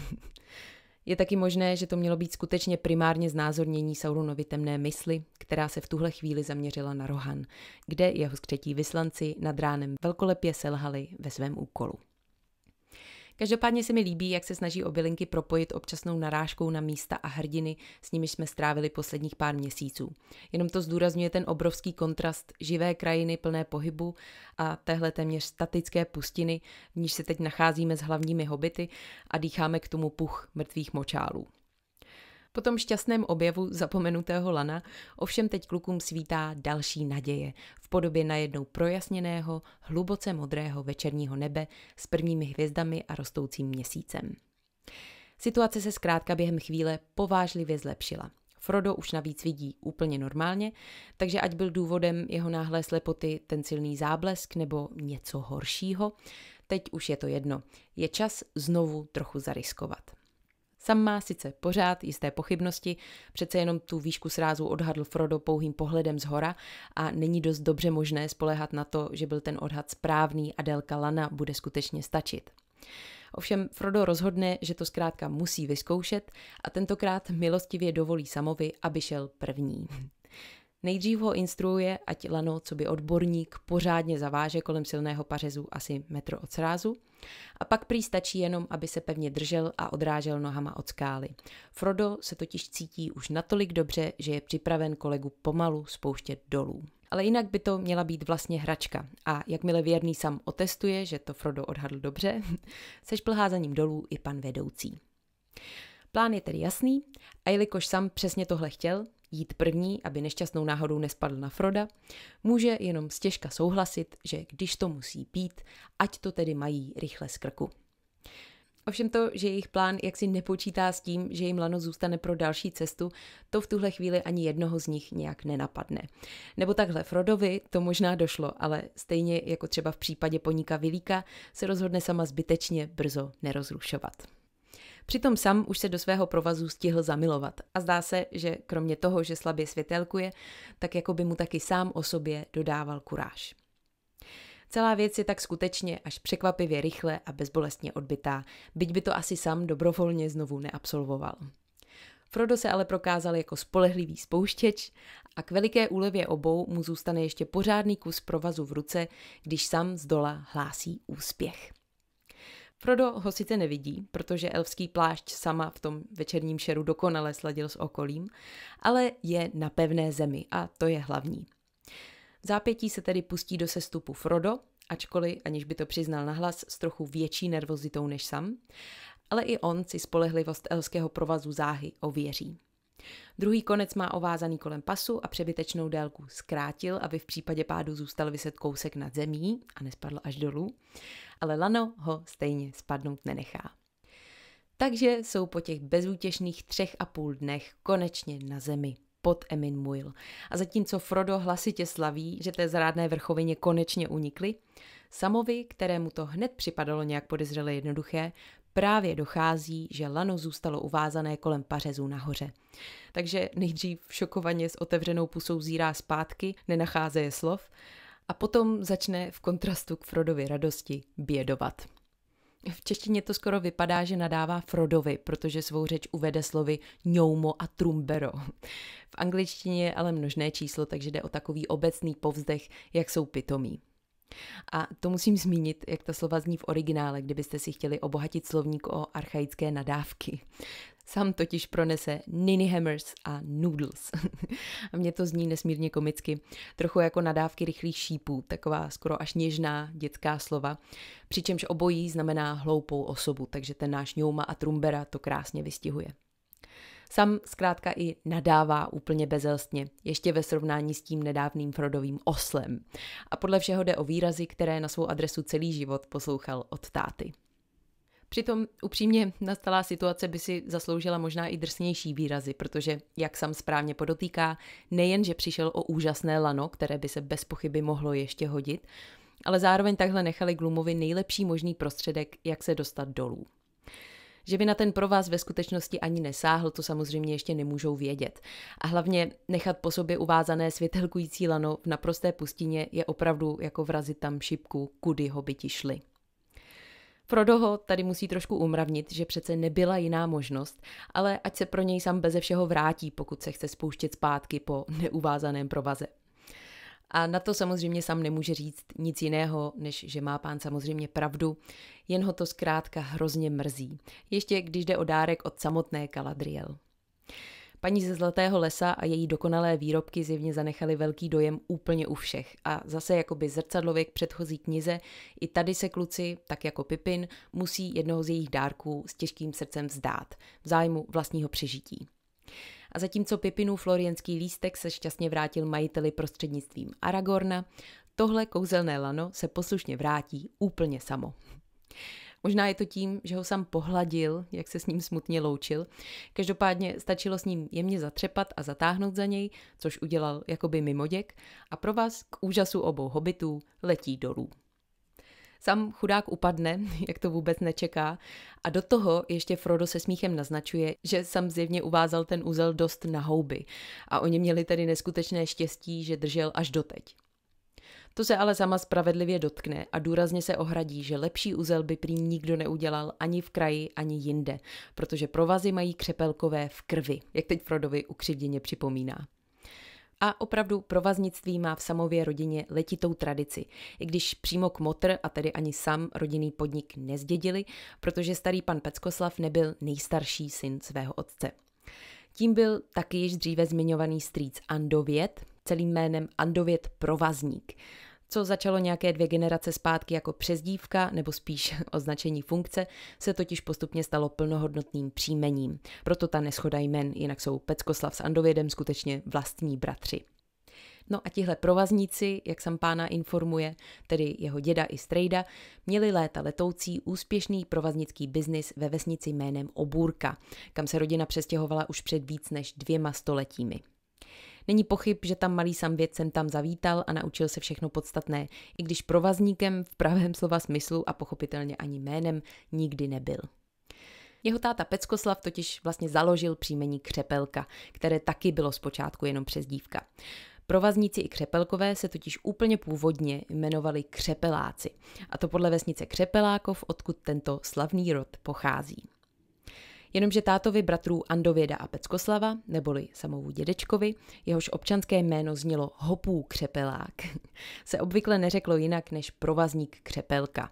Je taky možné, že to mělo být skutečně primárně znázornění Sauronovy temné mysli, která se v tuhle chvíli zaměřila na Rohan, kde jeho skřetí vyslanci nad ránem velkolepě selhali ve svém úkolu. Každopádně se mi líbí, jak se snaží obilinky propojit občasnou narážkou na místa a hrdiny, s nimiž jsme strávili posledních pár měsíců. Jenom to zdůrazňuje ten obrovský kontrast živé krajiny plné pohybu a téhle téměř statické pustiny, v níž se teď nacházíme s hlavními hobity a dýcháme k tomu puch mrtvých močálů. Po tom šťastném objevu zapomenutého lana ovšem teď klukům svítá další naděje v podobě najednou projasněného, hluboce modrého večerního nebe s prvními hvězdami a rostoucím měsícem. Situace se zkrátka během chvíle povážlivě zlepšila. Frodo už navíc vidí úplně normálně, takže ať byl důvodem jeho náhlé slepoty ten silný záblesk nebo něco horšího, teď už je to jedno. Je čas znovu trochu zariskovat. Sam má sice pořád jisté pochybnosti, přece jenom tu výšku srázu odhadl Frodo pouhým pohledem z hora a není dost dobře možné spolehat na to, že byl ten odhad správný a délka lana bude skutečně stačit. Ovšem Frodo rozhodne, že to zkrátka musí vyzkoušet a tentokrát milostivě dovolí Samovi, aby šel první. Nejdřív ho instruuje, ať lano, co by odborník, pořádně zaváže kolem silného pařezu asi metr od srázu. A pak prý stačí jenom, aby se pevně držel a odrážel nohama od skály. Frodo se totiž cítí už natolik dobře, že je připraven kolegu pomalu spouštět dolů. Ale jinak by to měla být vlastně hračka a jakmile věrný sam otestuje, že to Frodo odhadl dobře, [LAUGHS] se šplhá za ním dolů i pan vedoucí. Plán je tedy jasný a jelikož sam přesně tohle chtěl, jít první, aby nešťastnou náhodou nespadl na Froda, může jenom stěžka souhlasit, že když to musí pít, ať to tedy mají rychle z krku. Ovšem to, že jejich plán jaksi nepočítá s tím, že jim lano zůstane pro další cestu, to v tuhle chvíli ani jednoho z nich nějak nenapadne. Nebo takhle Frodovi to možná došlo, ale stejně jako třeba v případě poníka Vilíka se rozhodne sama zbytečně brzo nerozrušovat. Přitom sam už se do svého provazu stihl zamilovat a zdá se, že kromě toho, že slabě světelkuje, tak jako by mu taky sám o sobě dodával kuráž. Celá věc je tak skutečně až překvapivě rychle a bezbolestně odbitá, byť by to asi sam dobrovolně znovu neabsolvoval. Frodo se ale prokázal jako spolehlivý spouštěč a k veliké úlevě obou mu zůstane ještě pořádný kus provazu v ruce, když sam z dola hlásí úspěch. Frodo ho sice nevidí, protože elfský plášť sama v tom večerním šeru dokonale sladil s okolím, ale je na pevné zemi a to je hlavní. V zápětí se tedy pustí do sestupu Frodo, ačkoliv, aniž by to přiznal nahlas, s trochu větší nervozitou než sam, ale i on si spolehlivost elského provazu záhy ověří. Druhý konec má ovázaný kolem pasu a přebytečnou délku zkrátil, aby v případě pádu zůstal vyset kousek nad zemí a nespadl až dolů ale lano ho stejně spadnout nenechá. Takže jsou po těch bezútěšných třech a půl dnech konečně na zemi pod Emin Muil. A zatímco Frodo hlasitě slaví, že té zrádné vrchovině konečně unikly, Samovi, kterému to hned připadalo nějak podezřele jednoduché, právě dochází, že lano zůstalo uvázané kolem pařezů nahoře. Takže nejdřív šokovaně s otevřenou pusou zírá zpátky, nenacházeje slov, a potom začne v kontrastu k Frodovi radosti bědovat. V češtině to skoro vypadá, že nadává Frodovi, protože svou řeč uvede slovy ňoumo a trumbero. V angličtině je ale množné číslo, takže jde o takový obecný povzdech, jak jsou pitomí. A to musím zmínit, jak ta slova zní v originále, kdybyste si chtěli obohatit slovník o archaické nadávky. Sam totiž pronese Nini Hammers a Noodles. [LAUGHS] a mě to zní nesmírně komicky. Trochu jako nadávky rychlých šípů, taková skoro až něžná dětská slova. Přičemž obojí znamená hloupou osobu, takže ten náš Ňouma a Trumbera to krásně vystihuje. Sam zkrátka i nadává úplně bezelstně, ještě ve srovnání s tím nedávným Frodovým oslem. A podle všeho jde o výrazy, které na svou adresu celý život poslouchal od táty. Přitom upřímně nastalá situace by si zasloužila možná i drsnější výrazy, protože, jak sam správně podotýká, nejen, že přišel o úžasné lano, které by se bez pochyby mohlo ještě hodit, ale zároveň takhle nechali Glumovi nejlepší možný prostředek, jak se dostat dolů. Že by na ten vás ve skutečnosti ani nesáhl, to samozřejmě ještě nemůžou vědět. A hlavně nechat po sobě uvázané světelkující lano v naprosté pustině je opravdu jako vrazit tam šipku, kudy ti šli. Frodo ho tady musí trošku umravnit, že přece nebyla jiná možnost, ale ať se pro něj sám beze všeho vrátí, pokud se chce spouštět zpátky po neuvázaném provaze. A na to samozřejmě sam nemůže říct nic jiného, než že má pán samozřejmě pravdu, jen ho to zkrátka hrozně mrzí. Ještě když jde o dárek od samotné Kaladriel. Paní ze Zlatého lesa a její dokonalé výrobky zjevně zanechaly velký dojem úplně u všech. A zase jakoby zrcadlově k předchozí knize, i tady se kluci, tak jako Pipin, musí jednoho z jejich dárků s těžkým srdcem vzdát, v zájmu vlastního přežití. A zatímco Pipinův florienský lístek se šťastně vrátil majiteli prostřednictvím Aragorna, tohle kouzelné lano se poslušně vrátí úplně samo. Možná je to tím, že ho sám pohladil, jak se s ním smutně loučil. Každopádně stačilo s ním jemně zatřepat a zatáhnout za něj, což udělal jakoby mimoděk a pro vás k úžasu obou hobitů letí dolů. Sam chudák upadne, [LAUGHS] jak to vůbec nečeká, a do toho ještě Frodo se smíchem naznačuje, že Sam zjevně uvázal ten úzel dost na houby a oni měli tedy neskutečné štěstí, že držel až doteď. To se ale sama spravedlivě dotkne a důrazně se ohradí, že lepší uzel by prý nikdo neudělal ani v kraji, ani jinde, protože provazy mají křepelkové v krvi, jak teď Frodovi ukřivděně připomíná. A opravdu provaznictví má v samově rodině letitou tradici, i když přímo k motr a tedy ani sam rodinný podnik nezdědili, protože starý pan Peckoslav nebyl nejstarší syn svého otce. Tím byl taky již dříve zmiňovaný strýc Andovět, celým jménem Andovět Provazník. Co začalo nějaké dvě generace zpátky jako přezdívka nebo spíš [LAUGHS] označení funkce, se totiž postupně stalo plnohodnotným příjmením. Proto ta neschoda jmen, jinak jsou Peckoslav s Andovědem skutečně vlastní bratři. No a tihle provazníci, jak sam pána informuje, tedy jeho děda i strejda, měli léta letoucí úspěšný provaznický biznis ve vesnici jménem Obůrka, kam se rodina přestěhovala už před víc než dvěma stoletími. Není pochyb, že tam malý samvět jsem tam zavítal a naučil se všechno podstatné, i když provazníkem v pravém slova smyslu a pochopitelně ani jménem nikdy nebyl. Jeho táta Peckoslav totiž vlastně založil příjmení Křepelka, které taky bylo zpočátku jenom přezdívka. Provazníci i křepelkové se totiž úplně původně jmenovali křepeláci, a to podle vesnice Křepelákov, odkud tento slavný rod pochází. Jenomže tátovi bratrů Andověda a Peckoslava, neboli samovu dědečkovi, jehož občanské jméno znělo Hopů Křepelák, [LAUGHS] se obvykle neřeklo jinak než provazník Křepelka.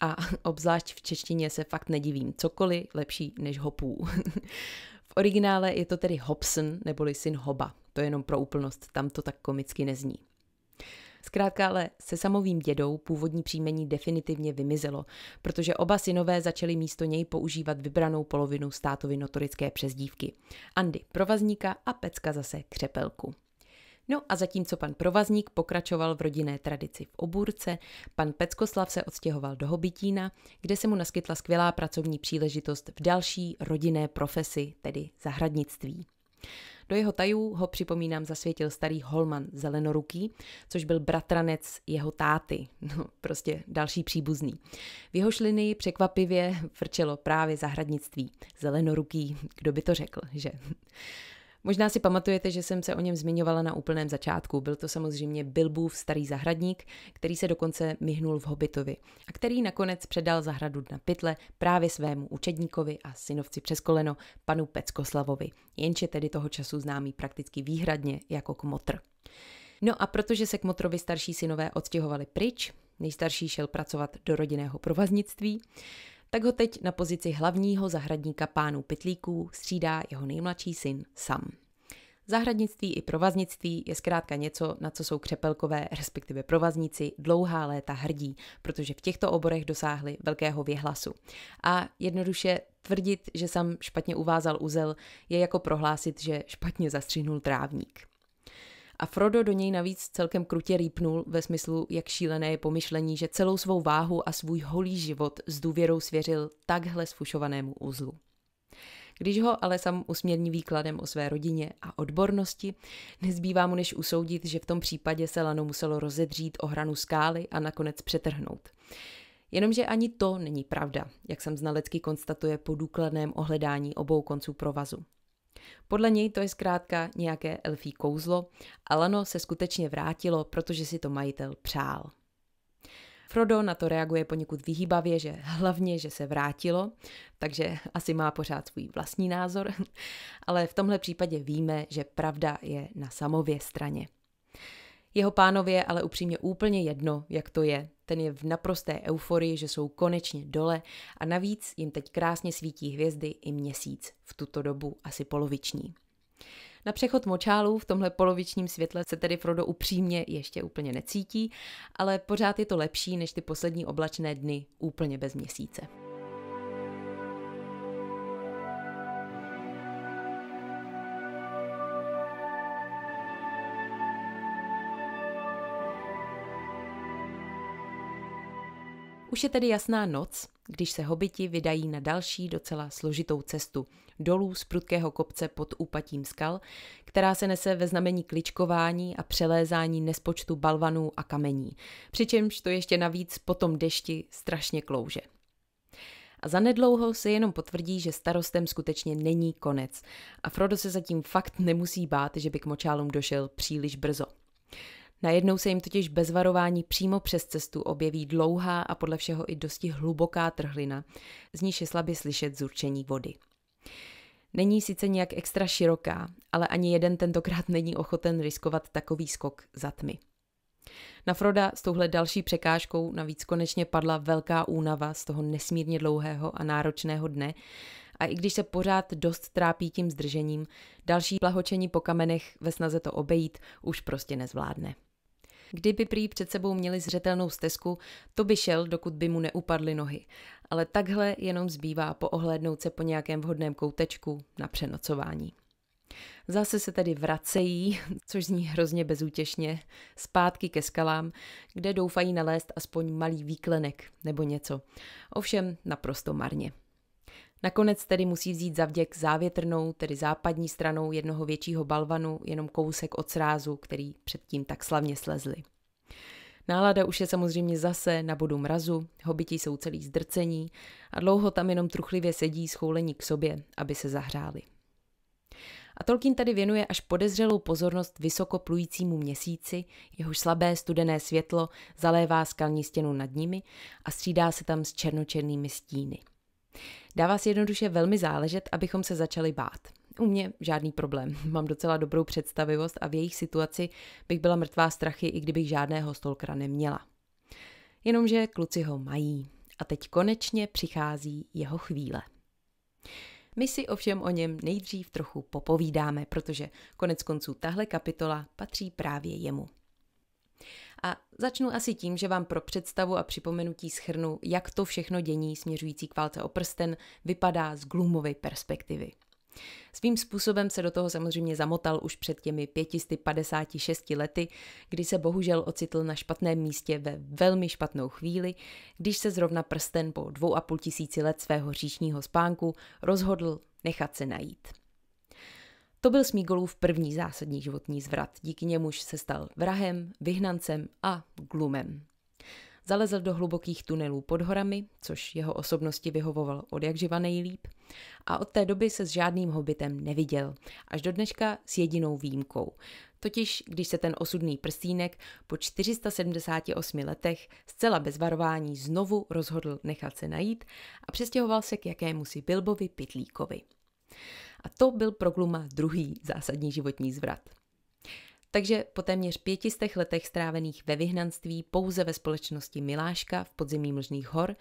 A [LAUGHS] obzvlášť v češtině se fakt nedivím, cokoliv lepší než hopů. [LAUGHS] v originále je to tedy Hobson, neboli syn Hoba. To jenom pro úplnost, tam to tak komicky nezní. Zkrátka ale se samovým dědou původní příjmení definitivně vymizelo, protože oba synové začali místo něj používat vybranou polovinu státovy notorické přezdívky. Andy provazníka a Pecka zase křepelku. No a zatímco pan Provazník pokračoval v rodinné tradici v Obůrce, pan Peckoslav se odstěhoval do Hobitína, kde se mu naskytla skvělá pracovní příležitost v další rodinné profesi, tedy zahradnictví. Do jeho tajů ho připomínám zasvětil starý Holman Zelenoruký, což byl bratranec jeho táty, [LAUGHS] no prostě další příbuzný. V jeho linii překvapivě vrčelo právě zahradnictví. Zelenoruký, kdo by to řekl, že? Možná si pamatujete, že jsem se o něm zmiňovala na úplném začátku. Byl to samozřejmě Bilbův starý zahradník, který se dokonce myhnul v Hobitovi a který nakonec předal zahradu na pytle právě svému učedníkovi a synovci přes koleno, panu Peckoslavovi, jenže tedy toho času známý prakticky výhradně jako kmotr. No a protože se kmotrovi starší synové odstěhovali pryč, nejstarší šel pracovat do rodinného provaznictví, tak ho teď na pozici hlavního zahradníka pánů Pytlíků střídá jeho nejmladší syn Sam. Zahradnictví i provaznictví je zkrátka něco, na co jsou křepelkové, respektive provazníci, dlouhá léta hrdí, protože v těchto oborech dosáhli velkého věhlasu. A jednoduše tvrdit, že sam špatně uvázal uzel, je jako prohlásit, že špatně zastřihnul trávník a Frodo do něj navíc celkem krutě rýpnul ve smyslu, jak šílené je pomyšlení, že celou svou váhu a svůj holý život s důvěrou svěřil takhle sfušovanému uzlu. Když ho ale sam usměrní výkladem o své rodině a odbornosti, nezbývá mu než usoudit, že v tom případě se lano muselo rozedřít o hranu skály a nakonec přetrhnout. Jenomže ani to není pravda, jak sam znalecky konstatuje po důkladném ohledání obou konců provazu. Podle něj to je zkrátka nějaké elfí kouzlo a lano se skutečně vrátilo, protože si to majitel přál. Frodo na to reaguje poněkud vyhýbavě, že hlavně, že se vrátilo, takže asi má pořád svůj vlastní názor, [LAUGHS] ale v tomhle případě víme, že pravda je na samově straně. Jeho pánově ale upřímně úplně jedno, jak to je, ten je v naprosté euforii, že jsou konečně dole a navíc jim teď krásně svítí hvězdy i měsíc, v tuto dobu asi poloviční. Na přechod močálů v tomhle polovičním světle se tedy Frodo upřímně ještě úplně necítí, ale pořád je to lepší než ty poslední oblačné dny úplně bez měsíce. Už je tedy jasná noc, když se hobiti vydají na další docela složitou cestu dolů z prudkého kopce pod úpatím skal, která se nese ve znamení kličkování a přelézání nespočtu balvanů a kamení, přičemž to ještě navíc po tom dešti strašně klouže. A zanedlouho se jenom potvrdí, že starostem skutečně není konec a Frodo se zatím fakt nemusí bát, že by k močálům došel příliš brzo – Najednou se jim totiž bez varování přímo přes cestu objeví dlouhá a podle všeho i dosti hluboká trhlina, z níž je slabě slyšet zurčení vody. Není sice nějak extra široká, ale ani jeden tentokrát není ochoten riskovat takový skok za tmy. Na Froda s touhle další překážkou navíc konečně padla velká únava z toho nesmírně dlouhého a náročného dne a i když se pořád dost trápí tím zdržením, další plahočení po kamenech ve snaze to obejít už prostě nezvládne. Kdyby prý před sebou měli zřetelnou stezku, to by šel, dokud by mu neupadly nohy. Ale takhle jenom zbývá poohlédnout se po nějakém vhodném koutečku na přenocování. Zase se tedy vracejí, [LAUGHS] což zní hrozně bezútěšně, zpátky ke skalám, kde doufají nalézt aspoň malý výklenek nebo něco. Ovšem naprosto marně. Nakonec tedy musí vzít zavděk závětrnou, tedy západní stranou jednoho většího balvanu, jenom kousek od srázu, který předtím tak slavně slezli. Nálada už je samozřejmě zase na bodu mrazu, hobiti jsou celý zdrcení a dlouho tam jenom truchlivě sedí schoulení k sobě, aby se zahřáli. A Tolkien tady věnuje až podezřelou pozornost vysoko plujícímu měsíci, jehož slabé studené světlo zalévá skalní stěnu nad nimi a střídá se tam s černočernými stíny. Dává si jednoduše velmi záležet, abychom se začali bát. U mě žádný problém, [LAUGHS] mám docela dobrou představivost a v jejich situaci bych byla mrtvá strachy, i kdybych žádného stolkra neměla. Jenomže kluci ho mají a teď konečně přichází jeho chvíle. My si ovšem o něm nejdřív trochu popovídáme, protože konec konců tahle kapitola patří právě jemu. A začnu asi tím, že vám pro představu a připomenutí schrnu, jak to všechno dění směřující k válce o prsten vypadá z glumové perspektivy. Svým způsobem se do toho samozřejmě zamotal už před těmi 556 lety, kdy se bohužel ocitl na špatném místě ve velmi špatnou chvíli, když se zrovna prsten po dvou a půl tisíci let svého říčního spánku rozhodl nechat se najít. To byl Smígolův první zásadní životní zvrat, díky němuž se stal vrahem, vyhnancem a glumem. Zalezl do hlubokých tunelů pod horami, což jeho osobnosti vyhovoval od jak živa nejlíp, a od té doby se s žádným hobitem neviděl, až do dneška s jedinou výjimkou. Totiž, když se ten osudný prstínek po 478 letech zcela bez varování znovu rozhodl nechat se najít a přestěhoval se k jakému si Bilbovi Pitlíkovi. A to byl pro Gluma druhý zásadní životní zvrat. Takže po téměř pětistech letech strávených ve vyhnanství pouze ve společnosti Miláška v podzemí Mlžných hor,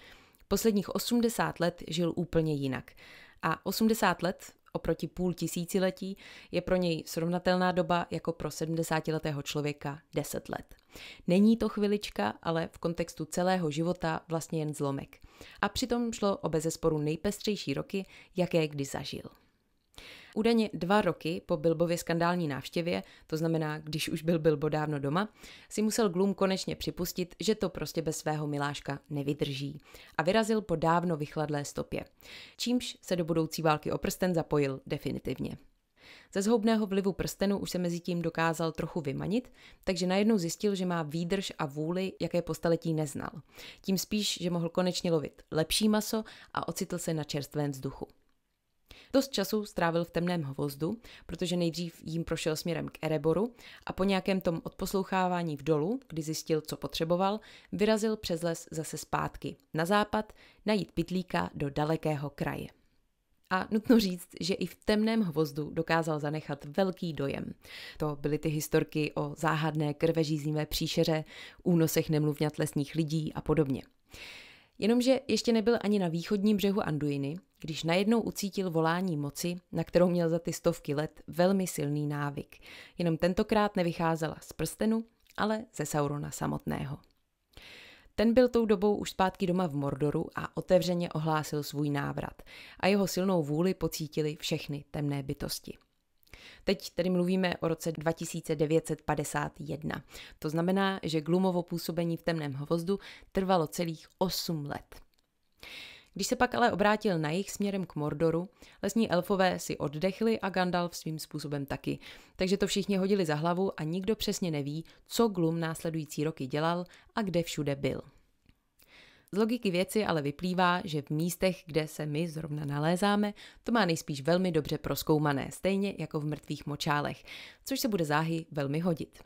posledních 80 let žil úplně jinak. A 80 let oproti půl tisíciletí je pro něj srovnatelná doba jako pro 70-letého člověka 10 let. Není to chvilička, ale v kontextu celého života vlastně jen zlomek. A přitom šlo o bezesporu nejpestřejší roky, jaké kdy zažil. Údajně dva roky po Bilbově skandální návštěvě, to znamená, když už byl Bilbo dávno doma, si musel Glum konečně připustit, že to prostě bez svého miláška nevydrží a vyrazil po dávno vychladlé stopě, čímž se do budoucí války o prsten zapojil definitivně. Ze zhoubného vlivu prstenu už se mezi tím dokázal trochu vymanit, takže najednou zjistil, že má výdrž a vůli, jaké po staletí neznal. Tím spíš, že mohl konečně lovit lepší maso a ocitl se na čerstvém vzduchu. Dost času strávil v temném hvozdu, protože nejdřív jim prošel směrem k Ereboru a po nějakém tom odposlouchávání v dolu, kdy zjistil, co potřeboval, vyrazil přes les zase zpátky na západ najít pitlíka do dalekého kraje. A nutno říct, že i v temném hvozdu dokázal zanechat velký dojem. To byly ty historky o záhadné krvežíznivé příšeře, únosech nemluvňat lesních lidí a podobně. Jenomže ještě nebyl ani na východním břehu Anduiny, když najednou ucítil volání moci, na kterou měl za ty stovky let velmi silný návyk. Jenom tentokrát nevycházela z prstenu, ale ze Saurona samotného. Ten byl tou dobou už zpátky doma v Mordoru a otevřeně ohlásil svůj návrat a jeho silnou vůli pocítili všechny temné bytosti. Teď tedy mluvíme o roce 2951. To znamená, že Glumovo působení v temném hvozdu trvalo celých 8 let. Když se pak ale obrátil na jich směrem k Mordoru, lesní elfové si oddechli a Gandalf svým způsobem taky. Takže to všichni hodili za hlavu a nikdo přesně neví, co Glum následující roky dělal a kde všude byl. Z logiky věci ale vyplývá, že v místech, kde se my zrovna nalézáme, to má nejspíš velmi dobře proskoumané, stejně jako v mrtvých močálech, což se bude záhy velmi hodit.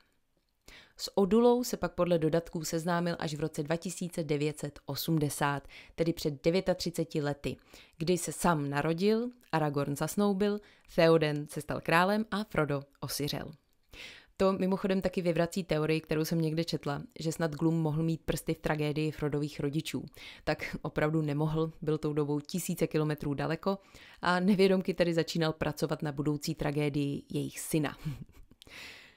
S Odulou se pak podle dodatků seznámil až v roce 2980, tedy před 39 lety, kdy se sám narodil, Aragorn zasnoubil, Theoden se stal králem a Frodo osiřel. To mimochodem taky vyvrací teorii, kterou jsem někde četla, že snad Glum mohl mít prsty v tragédii Frodových rodičů. Tak opravdu nemohl, byl tou dobou tisíce kilometrů daleko a nevědomky tedy začínal pracovat na budoucí tragédii jejich syna. [LAUGHS]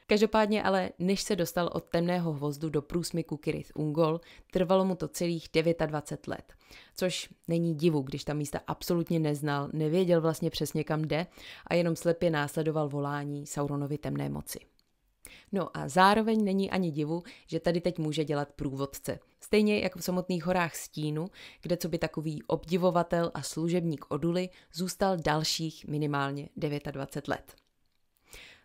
Každopádně ale, než se dostal od temného hvozdu do průsmyku Kirith Ungol, trvalo mu to celých 29 let. Což není divu, když ta místa absolutně neznal, nevěděl vlastně přesně kam jde a jenom slepě následoval volání Sauronovi temné moci. No a zároveň není ani divu, že tady teď může dělat průvodce. Stejně jako v samotných horách Stínu, kde co by takový obdivovatel a služebník Oduly zůstal dalších minimálně 29 let.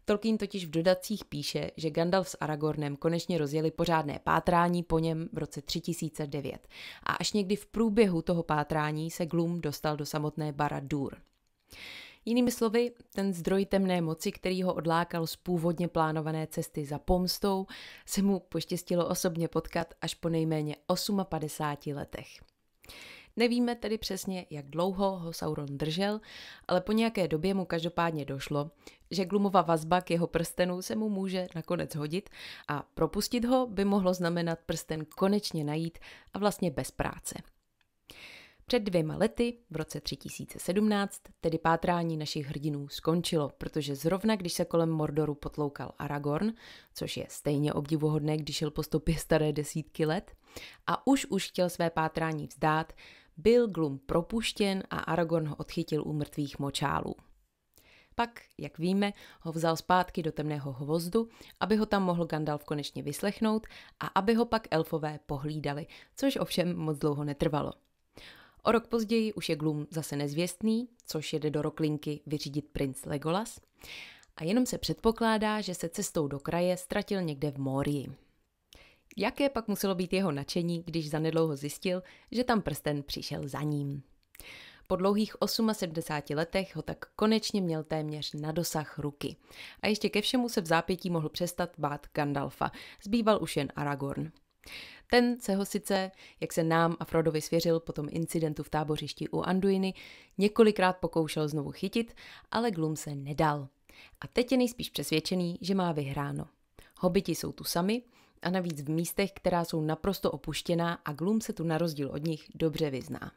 Tolkien totiž v dodacích píše, že Gandalf s Aragornem konečně rozjeli pořádné pátrání po něm v roce 3009 a až někdy v průběhu toho pátrání se Glum dostal do samotné Baradur. Jinými slovy, ten zdroj temné moci, který ho odlákal z původně plánované cesty za pomstou, se mu poštěstilo osobně potkat až po nejméně 58 letech. Nevíme tedy přesně, jak dlouho ho Sauron držel, ale po nějaké době mu každopádně došlo, že glumová vazba k jeho prstenu se mu může nakonec hodit a propustit ho by mohlo znamenat prsten konečně najít a vlastně bez práce. Před dvěma lety, v roce 3017, tedy pátrání našich hrdinů skončilo, protože zrovna když se kolem Mordoru potloukal Aragorn, což je stejně obdivuhodné, když šel po stopě staré desítky let, a už už chtěl své pátrání vzdát, byl Glum propuštěn a Aragorn ho odchytil u mrtvých močálů. Pak, jak víme, ho vzal zpátky do temného hvozdu, aby ho tam mohl Gandalf konečně vyslechnout a aby ho pak elfové pohlídali, což ovšem moc dlouho netrvalo. O rok později už je Gloom zase nezvěstný, což jede do Roklinky vyřídit princ Legolas. A jenom se předpokládá, že se cestou do kraje ztratil někde v Mórii. Jaké pak muselo být jeho nadšení, když zanedlouho zjistil, že tam prsten přišel za ním. Po dlouhých 78 letech ho tak konečně měl téměř na dosah ruky. A ještě ke všemu se v zápětí mohl přestat bát Gandalfa. Zbýval už jen Aragorn. Ten se ho sice, jak se nám a Frodovi svěřil po tom incidentu v tábořišti u Anduiny, několikrát pokoušel znovu chytit, ale Glum se nedal. A teď je nejspíš přesvědčený, že má vyhráno. Hobiti jsou tu sami a navíc v místech, která jsou naprosto opuštěná a Glum se tu na rozdíl od nich dobře vyzná.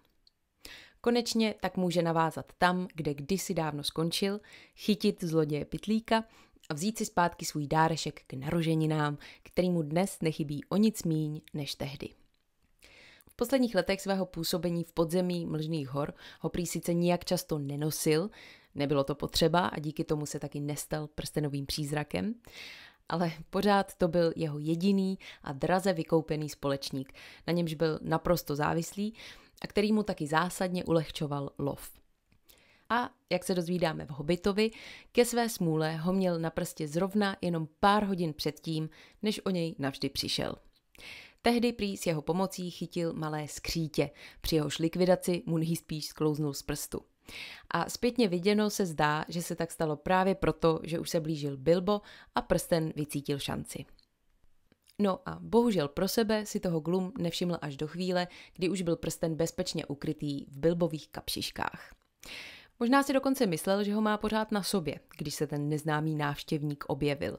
Konečně tak může navázat tam, kde kdysi dávno skončil, chytit zloděje pitlíka a vzít si zpátky svůj dárešek k narozeninám, který mu dnes nechybí o nic míň než tehdy. V posledních letech svého působení v podzemí Mlžných hor ho prý sice nijak často nenosil, nebylo to potřeba a díky tomu se taky nestal prstenovým přízrakem, ale pořád to byl jeho jediný a draze vykoupený společník, na němž byl naprosto závislý a který mu taky zásadně ulehčoval lov a, jak se dozvídáme v Hobitovi, ke své smůle ho měl na prstě zrovna jenom pár hodin předtím, než o něj navždy přišel. Tehdy prý s jeho pomocí chytil malé skřítě, při jehož likvidaci mu spíš sklouznul z prstu. A zpětně viděno se zdá, že se tak stalo právě proto, že už se blížil Bilbo a prsten vycítil šanci. No a bohužel pro sebe si toho Glum nevšiml až do chvíle, kdy už byl prsten bezpečně ukrytý v Bilbových kapšiškách. Možná si dokonce myslel, že ho má pořád na sobě, když se ten neznámý návštěvník objevil.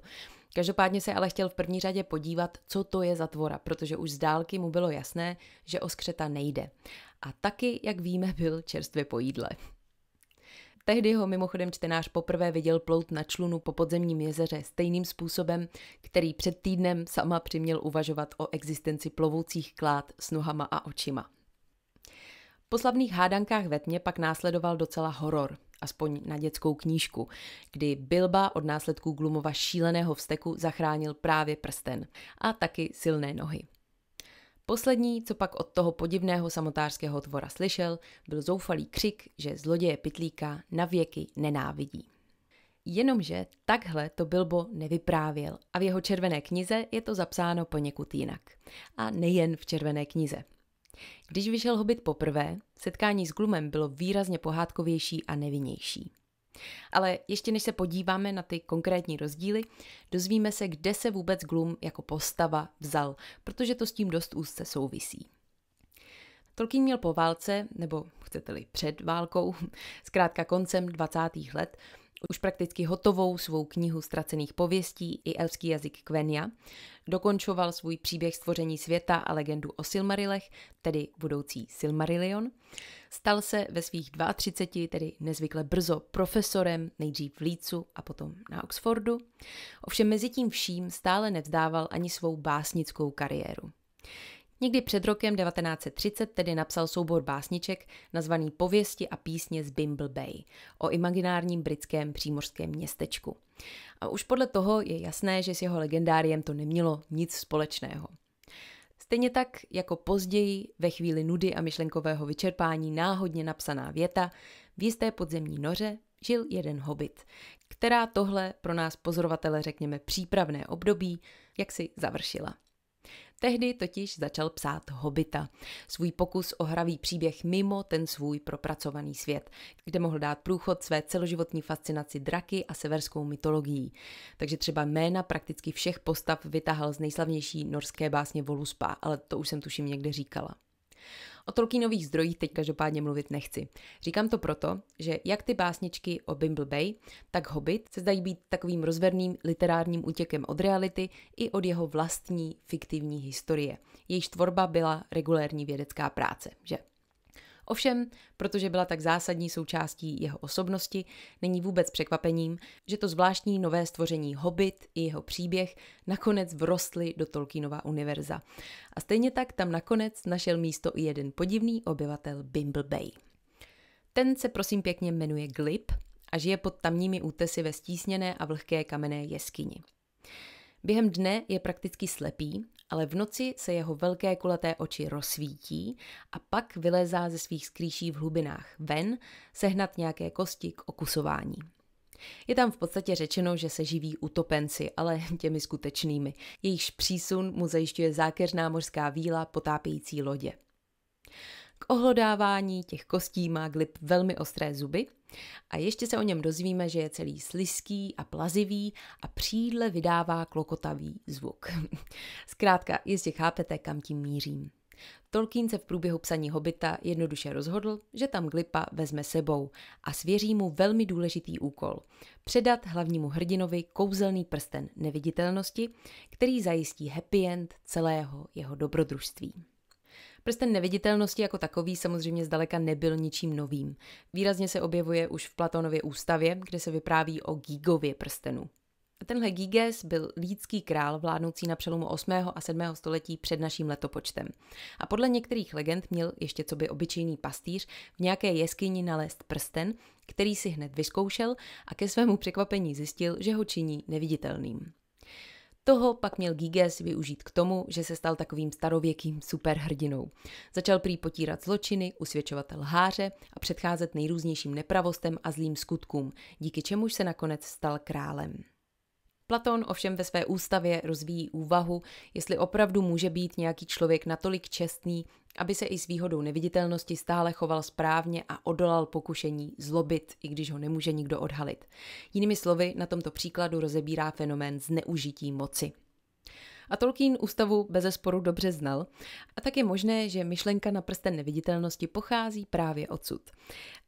Každopádně se ale chtěl v první řadě podívat, co to je za tvora, protože už z dálky mu bylo jasné, že o skřeta nejde. A taky, jak víme, byl čerstvě po jídle. Tehdy ho mimochodem čtenář poprvé viděl plout na člunu po podzemním jezeře stejným způsobem, který před týdnem sama přiměl uvažovat o existenci plovoucích klád s nohama a očima. Po slavných hádankách ve tmě pak následoval docela horor, aspoň na dětskou knížku, kdy Bilba od následků Glumova šíleného vsteku zachránil právě prsten a taky silné nohy. Poslední, co pak od toho podivného samotářského tvora slyšel, byl zoufalý křik, že zloděje Pitlíka navěky nenávidí. Jenomže takhle to Bilbo nevyprávěl a v jeho červené knize je to zapsáno poněkud jinak. A nejen v červené knize. Když vyšel Hobbit poprvé, setkání s Glumem bylo výrazně pohádkovější a nevinnější. Ale ještě než se podíváme na ty konkrétní rozdíly, dozvíme se, kde se vůbec Glum jako postava vzal, protože to s tím dost úzce souvisí. Tolkien měl po válce, nebo chcete-li před válkou, [LAUGHS] zkrátka koncem 20. let, už prakticky hotovou svou knihu ztracených pověstí i elský jazyk Kvenia, dokončoval svůj příběh stvoření světa a legendu o Silmarilech, tedy budoucí Silmarillion. Stal se ve svých 32, tedy nezvykle brzo, profesorem nejdřív v Lícu a potom na Oxfordu. Ovšem mezi tím vším stále nevzdával ani svou básnickou kariéru. Někdy před rokem 1930 tedy napsal soubor básniček nazvaný Pověsti a písně z Bimble Bay o imaginárním britském přímořském městečku. A už podle toho je jasné, že s jeho legendáriem to nemělo nic společného. Stejně tak jako později, ve chvíli nudy a myšlenkového vyčerpání náhodně napsaná věta, v jisté podzemní noře žil jeden hobit, která tohle pro nás pozorovatele, řekněme, přípravné období, jak si završila. Tehdy totiž začal psát Hobita, svůj pokus o hravý příběh mimo ten svůj propracovaný svět, kde mohl dát průchod své celoživotní fascinaci draky a severskou mytologií. Takže třeba jména prakticky všech postav vytahal z nejslavnější norské básně Voluspa, ale to už jsem tuším někde říkala. O Tolkienových zdrojích teď každopádně mluvit nechci. Říkám to proto, že jak ty básničky o Bimble Bay, tak Hobbit se zdají být takovým rozverným literárním útěkem od reality i od jeho vlastní fiktivní historie. Jejíž tvorba byla regulérní vědecká práce, že? Ovšem, protože byla tak zásadní součástí jeho osobnosti, není vůbec překvapením, že to zvláštní nové stvoření Hobbit i jeho příběh nakonec vrostly do Tolkienova univerza. A stejně tak tam nakonec našel místo i jeden podivný obyvatel Bay. Ten se prosím pěkně jmenuje Glib a žije pod tamními útesy ve stísněné a vlhké kamenné jeskyni. Během dne je prakticky slepý, ale v noci se jeho velké kulaté oči rozsvítí a pak vylezá ze svých skrýší v hlubinách ven sehnat nějaké kosti k okusování. Je tam v podstatě řečeno, že se živí utopenci, ale [LAUGHS] těmi skutečnými. Jejichž přísun mu zajišťuje zákeřná mořská víla potápějící lodě. K ohlodávání těch kostí má glib velmi ostré zuby a ještě se o něm dozvíme, že je celý sliský a plazivý a přídle vydává klokotavý zvuk. [LAUGHS] Zkrátka, jistě chápete, kam tím mířím. Tolkien se v průběhu psaní Hobita jednoduše rozhodl, že tam Glipa vezme sebou a svěří mu velmi důležitý úkol – předat hlavnímu hrdinovi kouzelný prsten neviditelnosti, který zajistí happy end celého jeho dobrodružství. Prsten neviditelnosti jako takový samozřejmě zdaleka nebyl ničím novým. Výrazně se objevuje už v Platonově ústavě, kde se vypráví o Gigově prstenu. Tenhle Giges byl lídský král vládnoucí na přelomu 8. a 7. století před naším letopočtem. A podle některých legend měl ještě co by obyčejný pastýř v nějaké jeskyni nalézt prsten, který si hned vyzkoušel a ke svému překvapení zjistil, že ho činí neviditelným. Toho pak měl Giges využít k tomu, že se stal takovým starověkým superhrdinou. Začal prý potírat zločiny, usvědčovat lháře a předcházet nejrůznějším nepravostem a zlým skutkům, díky čemuž se nakonec stal králem. Platon ovšem ve své ústavě rozvíjí úvahu, jestli opravdu může být nějaký člověk natolik čestný, aby se i s výhodou neviditelnosti stále choval správně a odolal pokušení zlobit, i když ho nemůže nikdo odhalit. Jinými slovy, na tomto příkladu rozebírá fenomén zneužití moci. A Tolkien ústavu bezesporu dobře znal. A tak je možné, že myšlenka na prsten neviditelnosti pochází právě odsud.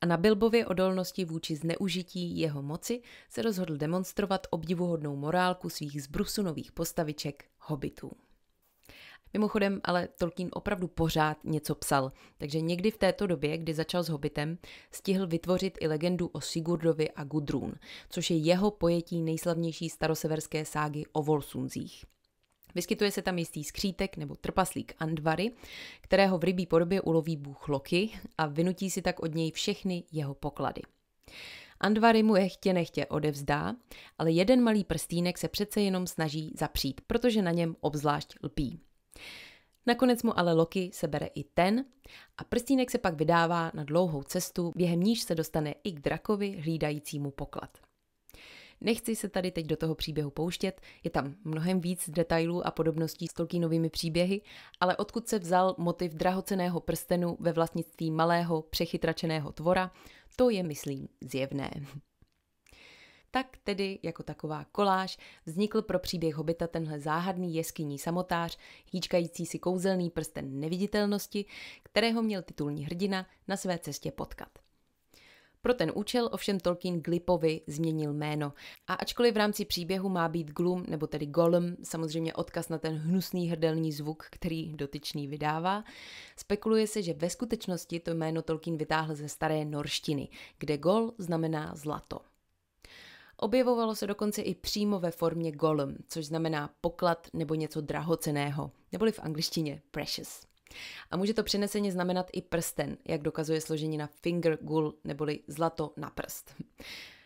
A na Bilbově odolnosti vůči zneužití jeho moci se rozhodl demonstrovat obdivuhodnou morálku svých zbrusunových postaviček hobitů. Mimochodem, ale Tolkien opravdu pořád něco psal, takže někdy v této době, kdy začal s Hobbitem, stihl vytvořit i legendu o Sigurdovi a Gudrun, což je jeho pojetí nejslavnější staroseverské ságy o Volsunzích. Vyskytuje se tam jistý skřítek nebo trpaslík Andvary, kterého v rybí podobě uloví bůh Loki a vynutí si tak od něj všechny jeho poklady. Andvary mu je chtě nechtě odevzdá, ale jeden malý prstínek se přece jenom snaží zapřít, protože na něm obzvlášť lpí. Nakonec mu ale Loki sebere i ten a prstínek se pak vydává na dlouhou cestu, během níž se dostane i k drakovi hlídajícímu poklad. Nechci se tady teď do toho příběhu pouštět, je tam mnohem víc detailů a podobností s Tolkienovými příběhy, ale odkud se vzal motiv drahoceného prstenu ve vlastnictví malého, přechytračeného tvora, to je, myslím, zjevné. [LAUGHS] Tak tedy jako taková koláž vznikl pro příběh Hobita tenhle záhadný jeskyní samotář, hýčkající si kouzelný prsten neviditelnosti, kterého měl titulní hrdina na své cestě potkat. Pro ten účel ovšem Tolkien Glipovi změnil jméno. A ačkoliv v rámci příběhu má být Glum, nebo tedy Golem, samozřejmě odkaz na ten hnusný hrdelní zvuk, který dotyčný vydává, spekuluje se, že ve skutečnosti to jméno Tolkien vytáhl ze staré norštiny, kde gol znamená zlato. Objevovalo se dokonce i přímo ve formě golem, což znamená poklad nebo něco drahoceného, neboli v angličtině precious. A může to přeneseně znamenat i prsten, jak dokazuje složení na finger gul neboli zlato na prst.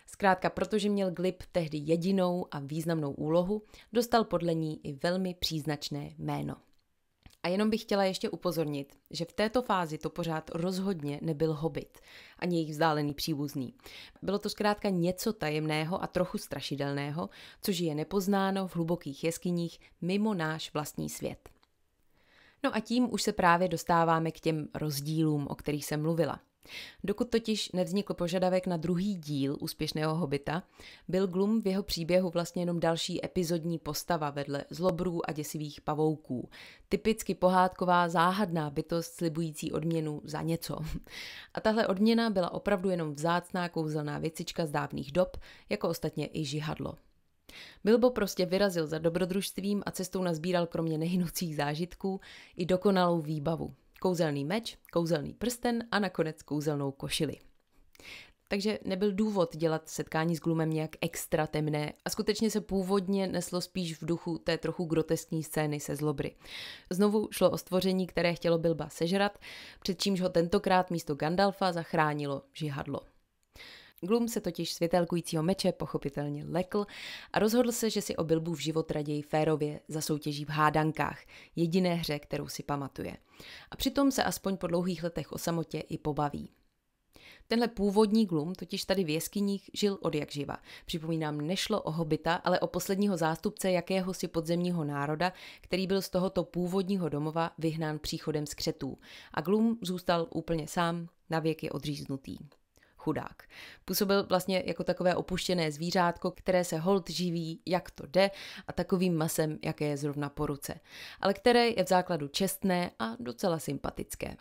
Zkrátka, protože měl Glib tehdy jedinou a významnou úlohu, dostal podle ní i velmi příznačné jméno. A jenom bych chtěla ještě upozornit, že v této fázi to pořád rozhodně nebyl hobit, ani jejich vzdálený příbuzný. Bylo to zkrátka něco tajemného a trochu strašidelného, což je nepoznáno v hlubokých jeskyních mimo náš vlastní svět. No a tím už se právě dostáváme k těm rozdílům, o kterých jsem mluvila. Dokud totiž nevznikl požadavek na druhý díl úspěšného hobita, byl Glum v jeho příběhu vlastně jenom další epizodní postava vedle zlobrů a děsivých pavouků. Typicky pohádková záhadná bytost slibující odměnu za něco. A tahle odměna byla opravdu jenom vzácná kouzelná věcička z dávných dob, jako ostatně i žihadlo. Bilbo prostě vyrazil za dobrodružstvím a cestou nazbíral kromě nehynoucích zážitků i dokonalou výbavu. Kouzelný meč, kouzelný prsten a nakonec kouzelnou košili. Takže nebyl důvod dělat setkání s Glumem nějak extra temné a skutečně se původně neslo spíš v duchu té trochu groteskní scény se zlobry. Znovu šlo o stvoření, které chtělo Bilba sežrat, před čímž ho tentokrát místo Gandalfa zachránilo žihadlo. Glum se totiž světelkujícího meče pochopitelně lekl a rozhodl se, že si o Bilbův život raději férově zasoutěží v hádankách, jediné hře, kterou si pamatuje. A přitom se aspoň po dlouhých letech o samotě i pobaví. Tenhle původní Glum totiž tady v jeskyních žil od jak živa. Připomínám, nešlo o hobita, ale o posledního zástupce jakéhosi podzemního národa, který byl z tohoto původního domova vyhnán příchodem z křetů. A Glum zůstal úplně sám, na je odříznutý chudák. Působil vlastně jako takové opuštěné zvířátko, které se hold živí, jak to jde, a takovým masem, jaké je zrovna po ruce, ale které je v základu čestné a docela sympatické.